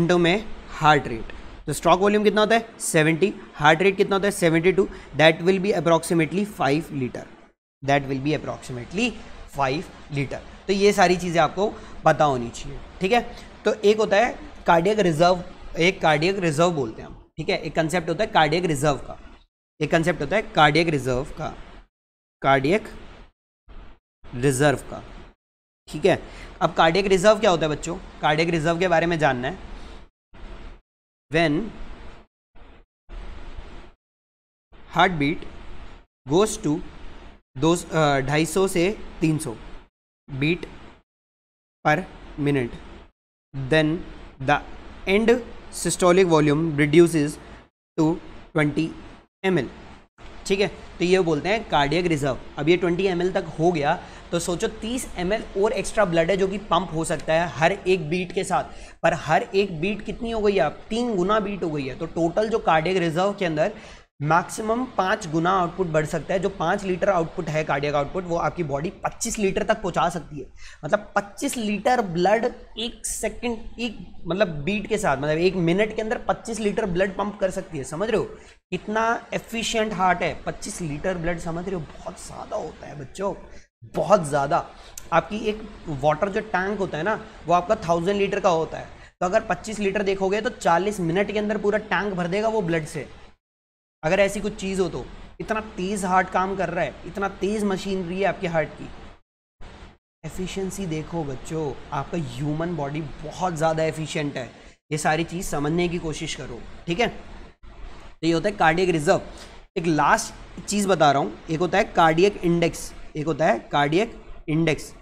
इंटू में हार्ट रेट तो स्टॉक वॉल्यूम कितना होता है 70 हार्ट रेट कितना होता है 72 that will be approximately 5 litre that will be approximately 5 litre तो ये सारी चीज़ें आपको पता होनी चाहिए ठीक है तो एक होता है कार्डियक रिजर्व एक कार्डियक रिजर्व बोलते हैं हम ठीक है एक कंसेप्ट होता है कार्डियक रिजर्व का एक कंसेप्ट होता है कार्डियक रिजर्व का कार्डियक रिजर्व का ठीक है अब कार्डियक रिजर्व क्या होता है बच्चों कार्डियक रिजर्व के बारे में जानना है when बीट goes to दो uh, ढाई सौ से तीन सौ beat per minute then the end systolic volume reduce to twenty M ठीक है तो ये बोलते हैं कार्डियक रिजर्व अब ये ट्वेंटी एम तक हो गया तो सोचो 30 एम और एक्स्ट्रा ब्लड है जो कि पंप हो सकता है हर एक बीट के साथ पर हर एक बीट कितनी हो गई है आप तीन गुना बीट हो गई है तो टोटल जो कार्डियक रिजर्व के अंदर मैक्सिमम पाँच गुना आउटपुट बढ़ सकता है जो पाँच लीटर आउटपुट है कार्डियक आउटपुट वो आपकी बॉडी पच्चीस लीटर तक पहुंचा सकती है मतलब पच्चीस लीटर ब्लड एक सेकंड एक मतलब बीट के साथ मतलब एक मिनट के अंदर पच्चीस लीटर ब्लड पंप कर सकती है समझ रहे हो कितना एफिशिएंट हार्ट है पच्चीस लीटर ब्लड समझ रहे हो बहुत ज़्यादा होता है बच्चों बहुत ज़्यादा आपकी एक वाटर जो टैंक होता है ना वो आपका थाउजेंड लीटर का होता है तो अगर पच्चीस लीटर देखोगे तो चालीस मिनट के अंदर पूरा टैंक भर देगा वो ब्लड से अगर ऐसी कुछ चीज़ हो तो इतना तेज़ हार्ट काम कर रहा है इतना तेज़ मशीनरी है आपके हार्ट की एफिशिएंसी देखो बच्चों आपका ह्यूमन बॉडी बहुत ज़्यादा एफिशिएंट है ये सारी चीज़ समझने की कोशिश करो ठीक है तो ये होता है कार्डियक रिजर्व एक लास्ट चीज़ बता रहा हूँ एक होता है कार्डियक इंडेक्स एक होता है कार्डियक इंडेक्स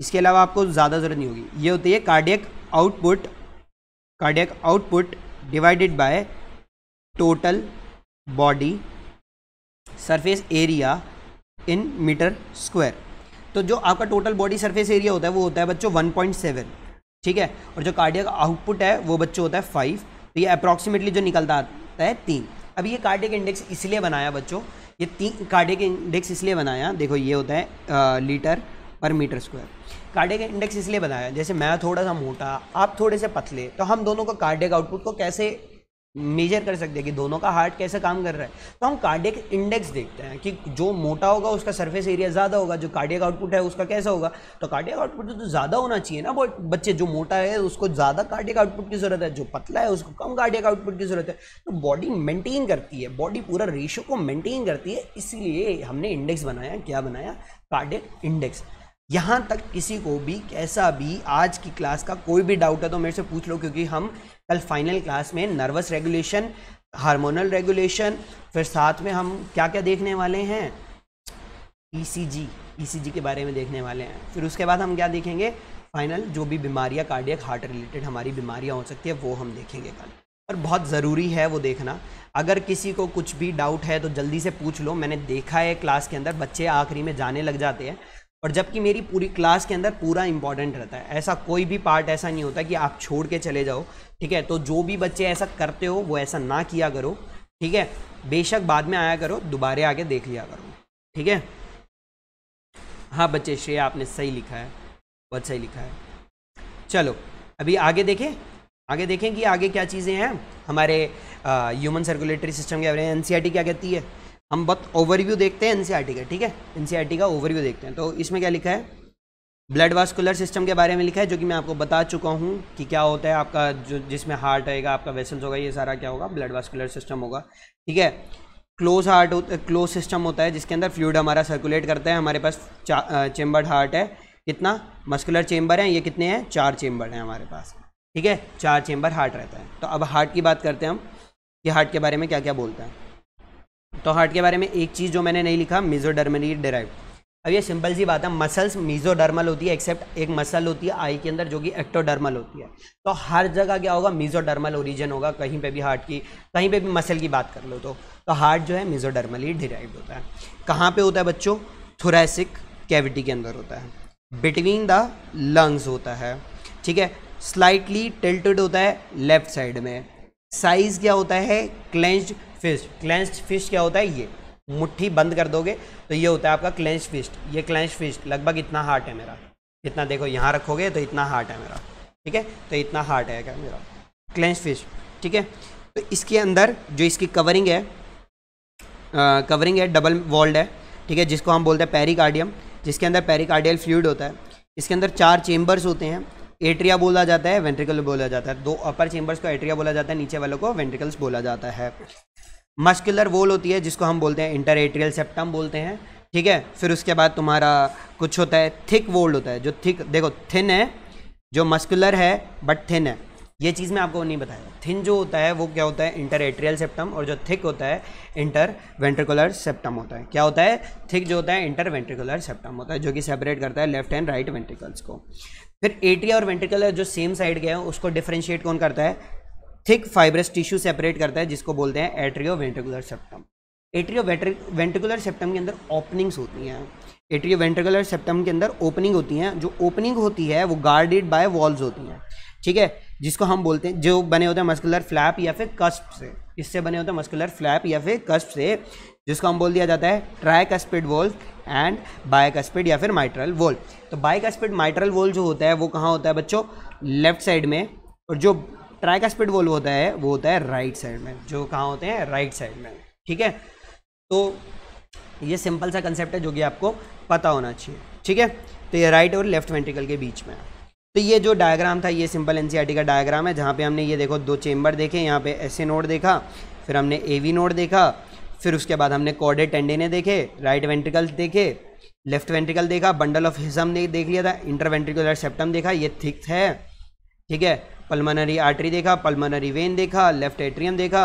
इसके अलावा आपको ज़्यादा ज़रूरत नहीं होगी ये होती है cardiac output cardiac output divided by total body surface area in metre square तो जो आपका टोटल बॉडी सरफेस एरिया होता है वो होता है बच्चों 1.7 ठीक है और जो कार्डियक आउटपुट है वो बच्चों होता है फाइव तो ये अप्रॉक्सीमेटली जो निकलता आता है तीन अब ये कार्डियक इंडेक्स इसलिए बनाया बच्चों ये तीन कार्डिक इंडेक्स इसलिए बनाया देखो ये होता है ah, litre per metre square cardiac index इसलिए बनाया जैसे मैं थोड़ा सा मोटा आप थोड़े से पतले तो हम दोनों का कार्डिक आउटपुट को कैसे मेजर कर सकते हैं कि दोनों का हार्ट कैसे काम कर रहा है तो हम कार्डियक इंडेक्स देखते हैं कि जो मोटा होगा उसका सरफेस एरिया ज़्यादा होगा जो कार्डियक आउटपुट है उसका कैसा होगा तो कार्डियक आउटपुट तो ज़्यादा होना चाहिए ना बट बच्चे जो मोटा है उसको ज़्यादा कार्डियक आउटपुट की ज़रूरत है जो पतला है उसको कम कार्डियक आउटपुट की ज़रूरत है तो बॉडी मेंटेन करती है बॉडी पूरा रेशो को मेंटेन करती है इसीलिए हमने इंडेक्स बनाया क्या बनाया कार्डिक इंडेक्स यहाँ तक किसी को भी कैसा भी आज की क्लास का कोई भी डाउट है तो मेरे से पूछ लो क्योंकि हम कल फाइनल क्लास में नर्वस रेगुलेशन हार्मोनल रेगुलेशन फिर साथ में हम क्या क्या देखने वाले हैं ई e सी e के बारे में देखने वाले हैं फिर उसके बाद हम क्या देखेंगे फाइनल जो भी बीमारियां कार्डियक हार्ट रिलेटेड हमारी बीमारियां हो सकती है वो हम देखेंगे कल और बहुत ज़रूरी है वो देखना अगर किसी को कुछ भी डाउट है तो जल्दी से पूछ लो मैंने देखा है क्लास के अंदर बच्चे आखिरी में जाने लग जाते हैं और जबकि मेरी पूरी क्लास के अंदर पूरा इंपॉर्टेंट रहता है ऐसा कोई भी पार्ट ऐसा नहीं होता कि आप छोड़ के चले जाओ ठीक है तो जो भी बच्चे ऐसा करते हो वो ऐसा ना किया करो ठीक है बेशक बाद में आया करो दोबारे आके देख लिया करो ठीक है हाँ बच्चे श्रेया आपने सही लिखा है बहुत सही लिखा है चलो अभी आगे देखें आगे देखें कि आगे क्या चीज़ें हैं हमारे ह्यूमन सर्कुलेटरी सिस्टम के बारे में एन e क्या कहती है हम बहुत ओवरव्यू देखते हैं एनसीईआरटी e का ठीक है एनसीईआरटी e का ओवरव्यू देखते हैं तो इसमें क्या लिखा है ब्लड वास्कुलर सिस्टम के बारे में लिखा है जो कि मैं आपको बता चुका हूँ कि क्या होता है आपका जो जिसमें हार्ट आएगा आपका वेसल्स होगा ये सारा क्या होगा ब्लड वास्कुलर सिस्टम होगा ठीक है क्लोज हार्ट क्लोज सिस्टम होता है जिसके अंदर फ्लूड हमारा सर्कुलेट करता है हमारे पास चेम्बर्ड हार्ट है कितना मस्कुलर चेम्बर है ये कितने हैं चार चेम्बर हैं हमारे पास ठीक है चार चेम्बर हार्ट रहता है तो अब हार्ट की बात करते हैं हम कि हार्ट के बारे में क्या क्या बोलते हैं तो हार्ट के बारे में एक चीज़ जो मैंने नहीं लिखा मिजोडर्मली डिराइव अब ये सिंपल सी बात है मसल्स मीजोडर्मल होती है एक्सेप्ट एक मसल होती है आई के अंदर जो कि एक्टोडर्मल होती है तो हर जगह क्या होगा मीजोडर्मल ओरिजिन होगा कहीं पे भी हार्ट की कहीं पे भी मसल की बात कर लो तो तो हार्ट जो है मीजोडर्मली डिराइव होता है कहाँ पे होता है बच्चों थोरेसिक कैविटी के अंदर होता है बिटवीन द लंग्स होता है ठीक है स्लाइटली टिल्टड होता है लेफ्ट साइड में साइज क्या होता है क्लेंज्ड फिस्ट क्लेंस्ड फिस्ट क्या होता है ये मुट्ठी बंद कर दोगे तो ये होता है आपका क्लेंच फिस्ट ये क्लेंच फिस्ट लगभग इतना हार्ट है मेरा इतना देखो यहाँ रखोगे तो इतना हार्ट है मेरा ठीक है तो इतना हार्ट है क्या मेरा क्लेंच फिस्ट ठीक है तो इसके अंदर जो इसकी कवरिंग है आ, कवरिंग है डबल वॉल्ड है ठीक है जिसको हम बोलते हैं पेरिकार्डियम जिसके अंदर पेरिकार्डियल फ्लूड होता है इसके अंदर चार चेम्बर्स होते हैं एट्रिया बोला जाता है वेंट्रिकल बोला जाता है दो अपर चेंबर्स को एट्रिया बोला जाता है नीचे वालों को वेंट्रिकल्स बोला जाता है मस्कुलर वोल होती है जिसको हम बोलते हैं इंटर एट्रियल सेप्टम बोलते हैं ठीक है फिर उसके बाद तुम्हारा कुछ होता है थिक वोल्ड होता है जो थिक देखो थिन है जो मस्कुलर है बट थिन है ये चीज़ मैं आपको नहीं बताया थिन जो होता है वो क्या होता है इंटर एट्रियल सेप्टम और जो थिक होता है इंटर वेंट्रिकुलर सेप्टम होता है क्या होता है थिक जो होता है इंटर वेंट्रिकुलर सेप्टम होता है जो कि सेपरेट करता है लेफ्ट एंड राइट वेंट्रिकल्स को फिर एट्रिया और वेंट्रिकल जो सेम साइड के हैं उसको डिफ्रेंशिएट कौन करता है थिक फाइब्रस टिश्यू सेपरेट करता है जिसको बोलते हैं atrio ventricular septum atrio ventricular septum के अंदर ओपनिंग्स होती हैं एट्रियो वेंट्रिकुलर सेप्टम के अंदर ओपनिंग होती हैं जो ओपनिंग होती है वो गार्डेड बाय वॉल्व्स होती हैं ठीक है जिसको हम बोलते हैं जो बने होते हैं मस्कुलर फ्लैप या फिर कस्प से इससे बने होते हैं मस्कुलर फ्लैप या फिर कस्प से जिसको हम बोल दिया जाता है tricuspid valve and bicuspid या फिर माइट्रल वोल तो स्पीड माइट्रल वोल जो होता है वो कहाँ होता है बच्चों लेफ्ट साइड में और जो स्पीड वोल होता है वो होता है राइट साइड में जो कहाँ होते हैं राइट साइड में ठीक है तो ये सिंपल सा कंसेप्ट है जो कि आपको पता होना चाहिए ठीक है तो ये राइट और लेफ्ट वेंटिकल के बीच में तो ये जो डायग्राम था ये सिंपल एन e का डायग्राम है जहाँ पे हमने ये देखो दो चेम्बर देखे यहाँ पे एस नोड देखा फिर हमने ए नोड देखा फिर उसके बाद हमने कॉर्डे टेंडेने देखे राइट वेंट्रिकल देखे लेफ्ट वेंट्रिकल देखा बंडल ऑफ हिजम ने देख लिया था इंटरवेंट्रिकुलर सेप्टम देखा ये थिक्स है ठीक है पल्मोनरी आर्टरी देखा पल्मोनरी वेन देखा लेफ्ट एट्रियम देखा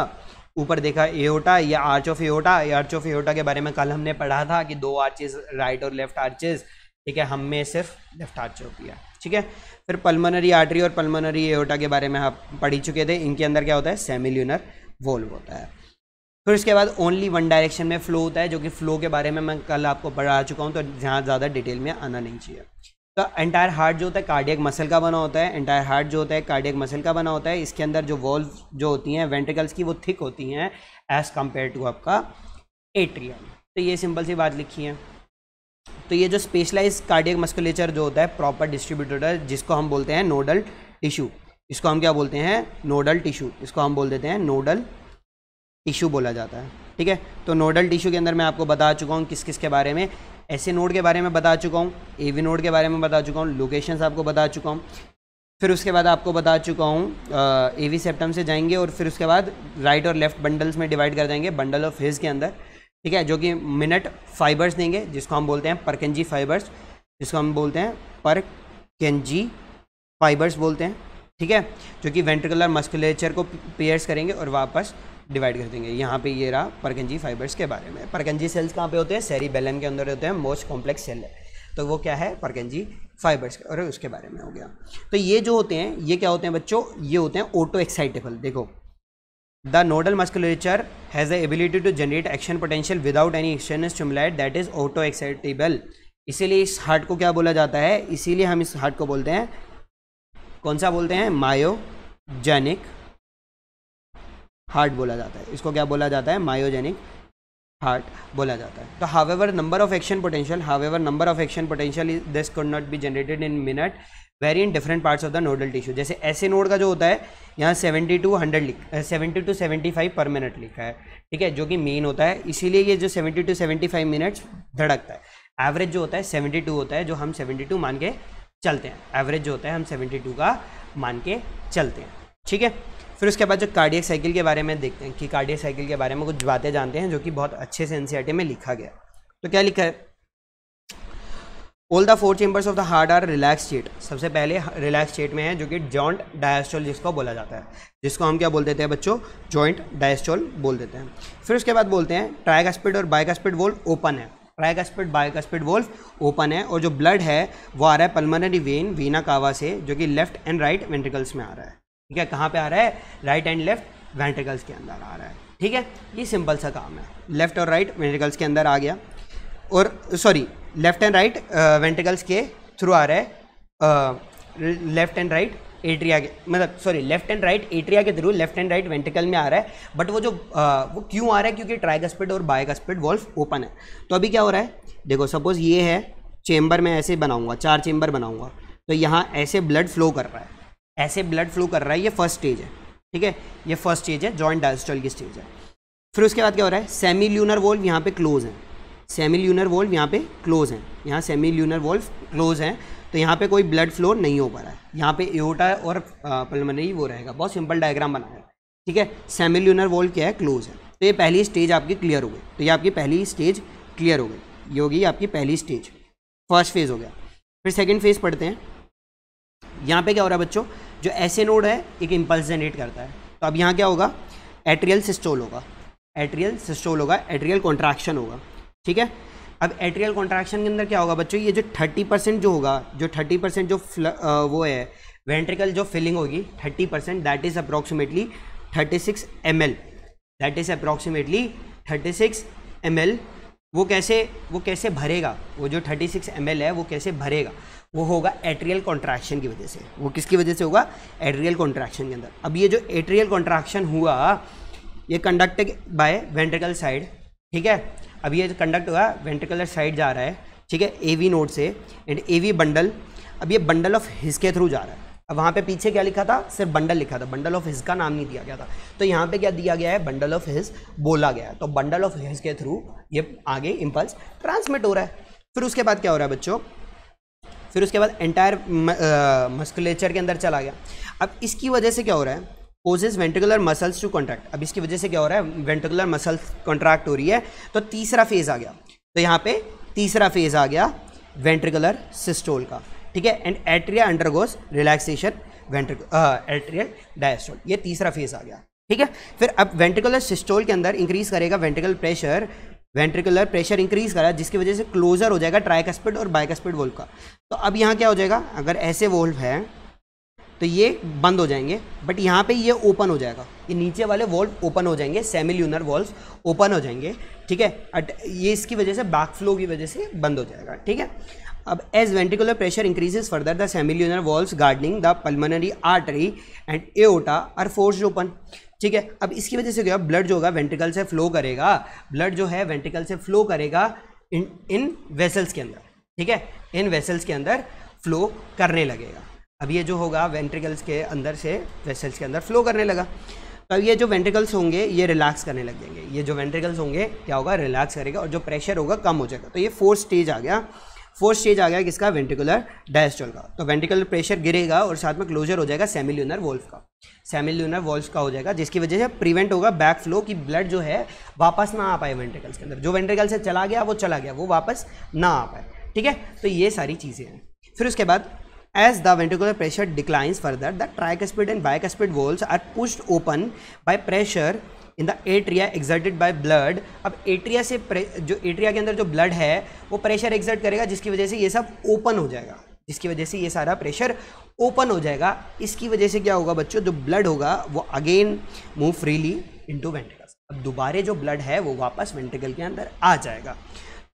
ऊपर देखा एओटा या arch of aorta arch of aorta के बारे में कल हमने पढ़ा था कि दो आर्चेज राइट और लेफ्ट आर्चेस ठीक है हमने सिर्फ लेफ्ट आर्च हो गया ठीक है फिर पल्मोनरी आर्टरी और पल्मोनरी एओटा के बारे में आप पढ़ी चुके थे इनके अंदर क्या होता है सेमिल्यूनर वोल्व होता है फिर उसके बाद ओनली वन डायरेक्शन में फ़्लो होता है जो कि फ़्लो के बारे में मैं कल आपको पढ़ा चुका हूँ तो जहाँ ज़्यादा डिटेल में आना नहीं चाहिए तो एंटायर हार्ट जो होता है कार्डियक मसल का बना होता है एंटायर हार्ट जो होता है कार्डियक मसल का बना होता है इसके अंदर जो वॉल्व जो होती हैं वेंटिकल्स की वो थिक होती हैं एज़ कम्पेयर टू आपका एट्रियम तो ये सिंपल सी बात लिखी है तो ये जो स्पेशलाइज कार्डियक मस्कुलेचर जो होता है प्रॉपर डिस्ट्रीब्यूटेड है जिसको हम बोलते हैं नोडल टिश्यू इसको हम क्या बोलते हैं नोडल टिश्यू इसको हम बोल देते हैं नोडल टिशू बोला जाता है ठीक है तो नोडल टिशू के अंदर मैं आपको बता चुका हूँ किस किस के बारे में ऐसे नोड के बारे में बता चुका हूँ ए वी नोड के बारे में बता चुका हूँ लोकेशंस आपको बता चुका हूँ फिर उसके बाद आपको बता चुका हूँ ए वी सेप्टम से जाएंगे और फिर उसके बाद राइट और लेफ्ट बंडल्स में डिवाइड कर जाएंगे बंडल ऑफ हिज के अंदर ठीक है जो कि मिनट फाइबर्स देंगे जिसको हम बोलते हैं परकेंजी फाइबर्स जिसको हम बोलते हैं पर केंजी फाइबर्स बोलते हैं ठीक है जो कि वेंट्रिकुलर मस्कुलेचर को पेयर्स करेंगे और वापस डिवाइड कर देंगे यहाँ पे ये रहा परगंजी फाइबर्स के बारे में परगंजी सेल्स कहाँ पे होते हैं सैरी सेरिबेलम के अंदर होते हैं मोस्ट कॉम्प्लेक्स सेल है तो वो क्या है परगंजी फाइबर्स और उसके बारे में हो गया तो ये जो होते हैं ये क्या होते हैं बच्चों ये होते हैं ऑटो एक्साइटेबल देखो the nodal musculature has the ability to generate action potential without any external stimuli that is auto excitable इसीलिए इस हार्ट को क्या बोला जाता है इसीलिए हम इस हार्ट को बोलते हैं कौन सा बोलते हैं मायोजेनिक हार्ट बोला जाता है इसको क्या बोला जाता है मायोजेनिक हार्ट बोला जाता है तो however number of action potential however number of action potential is this could not be generated in minute very in different parts of the nodal tissue जैसे ऐसे नोड का जो होता है यहाँ सेवेंटी टू हंड्रेड लिख seventy two seventy five per minute लिखा है ठीक है जो कि मेन होता है इसीलिए ये जो seventy two seventy five minutes धड़कता है एवरेज जो होता है सेवेंटी टू होता है जो हम सेवेंटी टू मान के चलते हैं एवरेज जो होता है हम सेवेंटी टू का मान के चलते हैं ठीक है फिर उसके बाद जो कार्डियक साइकिल के बारे में देखते हैं कि कार्डियक साइकिल के बारे में कुछ बातें जानते हैं जो कि बहुत अच्छे से एन में लिखा गया तो क्या लिखा है all the four chambers of the heart are relax state सबसे पहले रिलैक्स स्टेट में है जो कि जॉइंट डायस्टोल जिसको बोला जाता है जिसको हम क्या बोल देते हैं बच्चों जॉइंट डायस्टोल बोल देते हैं फिर उसके बाद बोलते हैं स्पीड और बाइक स्पीड वोल्व ओपन है बाइक स्पीड वोल्व ओपन है और जो ब्लड है वो आ रहा है पल्मोनरी वेन वीना कावा से जो कि लेफ्ट एंड राइट वेंट्रिकल्स में आ रहा है ठीक है कहाँ पे आ रहा है राइट एंड लेफ्ट वेंटिकल्स के अंदर आ रहा है ठीक है ये सिंपल सा काम है लेफ्ट और राइट वेंटिकल्स के अंदर आ गया और sorry left and right ventricles के थ्रू आ रहा है लेफ्ट एंड राइट एट्रिया के मतलब sorry left and right atria के through left and right ventricle में आ रहा है बट वो जो आ, uh, वो क्यों आ रहा है क्योंकि ट्राइगस्पिड और बायगस्पिड वॉल्व ओपन है तो अभी क्या हो रहा है देखो सपोज ये है चेंबर में ऐसे बनाऊंगा चार चेंबर बनाऊंगा तो यहाँ ऐसे ब्लड फ्लो कर रहा है ऐसे ब्लड फ्लो कर रहा है ये फर्स्ट स्टेज है ठीक है ये फर्स्ट स्टेज है जॉइंट डायस्टॉल की स्टेज है फिर उसके बाद क्या हो रहा है सेमी ल्यूनर वोल्व यहाँ पे क्लोज है सेमी ल्यूनर वोल्व यहाँ पे क्लोज है यहाँ सेमी ल्यूनर वोल्व क्लोज है तो यहाँ पे कोई ब्लड फ्लो नहीं हो पा रहा है यहाँ पे एओटा और पलमनरी वो रहेगा बहुत सिंपल डायग्राम बनाया है ठीक है सेमी ल्यूनर वोल्व क्या है क्लोज है तो ये पहली स्टेज आपकी क्लियर हो गई तो ये आपकी पहली स्टेज क्लियर हो गई ये होगी आपकी पहली स्टेज फर्स्ट फेज हो गया फिर सेकेंड फेज पढ़ते हैं यहाँ पे क्या हो रहा है बच्चों जो ऐसे नोड है एक इम्पल्स जनरेट करता है तो अब यहाँ क्या होगा एट्रियल सिस्टोल होगा एट्रियल सिस्टोल होगा एट्रियल कॉन्ट्रैक्शन होगा ठीक है अब एट्रियल कॉन्ट्रैक्शन के अंदर क्या होगा बच्चों ये जो थर्टी परसेंट जो होगा जो थर्टी परसेंट जो फ्ल, आ, वो है वेंट्रिकल जो फिलिंग होगी thirty percent that is approximately thirty six M L that is approximately thirty six M L वो कैसे वो कैसे भरेगा वो जो थर्टी सिक्स एम एल है वो कैसे भरेगा वो होगा एट्रियल कॉन्ट्रैक्शन की वजह से वो किसकी वजह से होगा एट्रियल कॉन्ट्रैक्शन के अंदर अब ये जो एट्रियल कॉन्ट्रैक्शन हुआ ये कंडक्ट बाय वेंट्रिकल साइड ठीक है अब ये कंडक्ट हुआ वेंट्रिकुलर साइड जा रहा है ठीक है ए वी नोट से एंड ए वी बंडल अब ये बंडल ऑफ हिज के थ्रू जा रहा है अब वहाँ पे पीछे क्या लिखा था सिर्फ बंडल लिखा था बंडल ऑफ हिज का नाम नहीं दिया गया था तो यहाँ पे क्या दिया गया है बंडल ऑफ हिज बोला गया है तो बंडल ऑफ हिज के थ्रू ये आगे इम्पल्स ट्रांसमिट हो रहा है फिर उसके बाद क्या हो रहा है बच्चों फिर उसके बाद एंटायर मस्कुलेचर के अंदर चला गया अब इसकी वजह से क्या हो रहा है causes ventricular muscles to contract अब इसकी वजह से क्या हो रहा है वेंटिकुलर मसल्स कॉन्ट्रैक्ट हो रही है तो तीसरा फेज़ आ गया तो यहाँ पे तीसरा फेज़ आ गया वेंट्रिकुलर सिस्टोल का ठीक है and atria undergoes relaxation ventric atrial diastole ये तीसरा फेज़ आ गया ठीक है फिर अब वेंटिकुलर सिस्टोल के अंदर इंक्रीज करेगा ventricle pressure ventricular pressure increase करा जिसकी वजह से क्लोजर हो जाएगा ट्राइकस्पिड और बाइकस्पिड वोल्व का तो अब यहाँ क्या हो जाएगा अगर ऐसे वोल्व हैं तो ये बंद हो जाएंगे बट यहाँ पे ये ओपन हो जाएगा ये नीचे वाले वॉल्व ओपन हो जाएंगे सेमी ल्यूनर वॉल्व ओपन हो जाएंगे ठीक है ये इसकी वजह से बैक फ्लो की वजह से बंद हो जाएगा ठीक है अब as ventricular pressure increases further the lunar valve guarding the pulmonary artery and aorta are force open ठीक है अब इसकी वजह से क्या ब्लड जो होगा वेंटिकल से फ्लो करेगा ब्लड जो है वेंटिकल से फ्लो करेगा इन इन वेसल्स के अंदर ठीक है इन वेसल्स के अंदर फ्लो करने लगेगा अब ये जो होगा वेंटिकल्स के अंदर से वेसल्स के अंदर फ्लो करने लगा तो ये जो वेंटिकल्स होंगे ये रिलैक्स करने लग जाएंगे ये जो वेंट्रिकल्स होंगे क्या होगा रिलैक्स करेगा और जो प्रेशर होगा कम हो जाएगा तो ये फोर्थ स्टेज आ गया फोर्थ स्टेज आ गया किसका वेंटिकुलर डायस्टोल का तो वेंटिकुलर प्रेशर गिरेगा और साथ में क्लोजर हो जाएगा सेमिल्यूनर वोल्फ का सेमी ल्यूनर वॉल्व का हो जाएगा जिसकी वजह से प्रिवेंट होगा बैक फ्लो कि ब्लड जो है वापस ना आ पाए वेंट्रिकल्स के अंदर जो वेंट्रिकल से चला गया वो चला गया वो वापस ना आ पाए ठीक है तो ये सारी चीज़ें हैं फिर उसके बाद as the ventricular pressure declines further the tricuspid and bicuspid valves are pushed open by pressure in the atria exerted by blood अब एट्रिया से जो एट्रिया के अंदर जो ब्लड है वो प्रेशर एक्सर्ट करेगा जिसकी वजह से ये सब ओपन हो जाएगा जिसकी वजह से ये सारा प्रेशर ओपन हो जाएगा इसकी वजह से क्या होगा बच्चों जो ब्लड होगा वो again move freely into ventricles अब दोबारे जो ब्लड है वो वापस वेंट्रिकल के अंदर आ जाएगा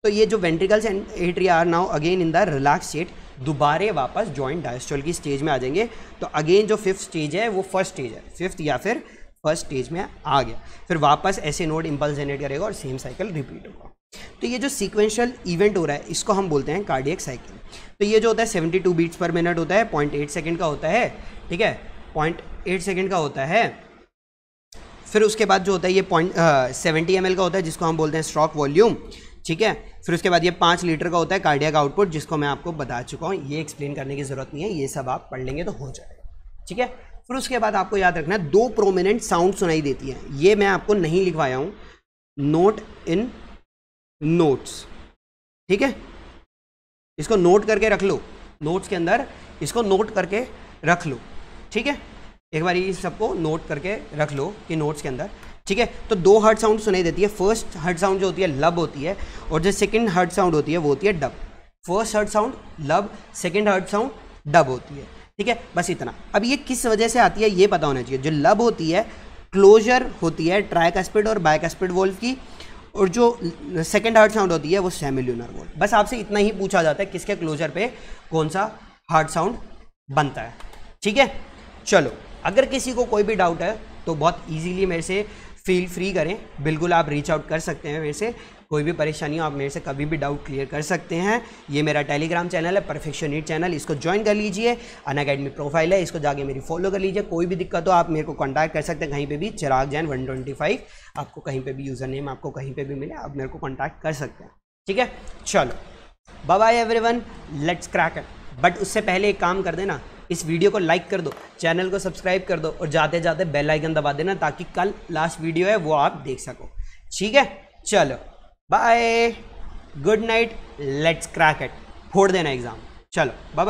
तो ये जो ventricles and atria are now again in the relax state दोबारे वापस जॉइंट डायस्ट्रोल की स्टेज में आ जाएंगे तो अगेन जो फिफ्थ स्टेज है वो फर्स्ट स्टेज है फिफ्थ या फिर फर्स्ट स्टेज में आ गया फिर वापस ऐसे नोड इम्पल्स जनरेट करेगा और सेम साइकिल रिपीट होगा तो ये जो सीक्वेंशियल इवेंट हो रहा है इसको हम बोलते हैं कार्डियक साइकिल तो ये जो होता है seventy two beats per minute होता है पॉइंट एट सेकेंड का होता है ठीक है पॉइंट एट सेकेंड का होता है फिर उसके बाद जो होता है ये पॉइंट सेवेंटी एम का होता है जिसको हम बोलते हैं स्ट्रॉक वॉल्यूम ठीक है फिर उसके बाद ये पाँच लीटर का होता है कार्डिया का आउटपुट जिसको मैं आपको बता चुका हूँ ये एक्सप्लेन करने की ज़रूरत नहीं है ये सब आप पढ़ लेंगे तो हो जाएगा ठीक है फिर उसके बाद आपको याद रखना है दो प्रोमिनेंट साउंड सुनाई देती है ये मैं आपको नहीं लिखवाया हूँ नोट इन नोट्स ठीक है इसको नोट करके रख लो नोट्स के अंदर इसको नोट करके रख लो ठीक है एक बार ये सबको नोट करके रख लो कि नोट्स के अंदर ठीक है तो दो हर्ट साउंड सुनाई देती है फर्स्ट हर्ट साउंड जो होती है लब होती है और जो सेकंड हर्ट साउंड होती है वो होती है dub first heart sound lub second heart sound dub होती है ठीक है बस इतना अब ये किस वजह से आती है ये पता होना चाहिए जो लब होती है क्लोजर होती है ट्रैक स्पीड और बाइक स्पीड वोल्व की और जो सेकेंड हार्ड साउंड होती है वो सेमी ल्यूनर वोल्ट बस आपसे इतना ही पूछा जाता है किसके क्लोजर पे कौन सा हार्ड साउंड बनता है ठीक है चलो अगर किसी को कोई भी डाउट है तो बहुत ईजीली मेरे से फील फ्री करें बिल्कुल आप रीच आउट कर सकते हैं मेरे से कोई भी परेशानी हो आप मेरे से कभी भी डाउट क्लियर कर सकते हैं ये मेरा टेलीग्राम चैनल है परफेक्शन ईट चैनल इसको ज्वाइन कर लीजिए अन अकेडमी प्रोफाइल है इसको जाके मेरी फॉलो कर लीजिए कोई भी दिक्कत हो आप मेरे को कॉन्टैक्ट कर सकते हैं कहीं पर भी Chirag Jain one twenty five आपको कहीं पर भी यूज़र नेम आपको कहीं पर भी मिले आप मेरे को कॉन्टैक्ट कर सकते हैं ठीक है चलो bye bye one let's crack but उससे पहले एक काम कर देना इस वीडियो को लाइक कर दो चैनल को सब्सक्राइब कर दो और जाते जाते बेल आइकन दबा देना ताकि कल लास्ट वीडियो है वो आप देख सको ठीक है चलो bye good night let's crack it फोड़ देना एग्जाम चलो बाय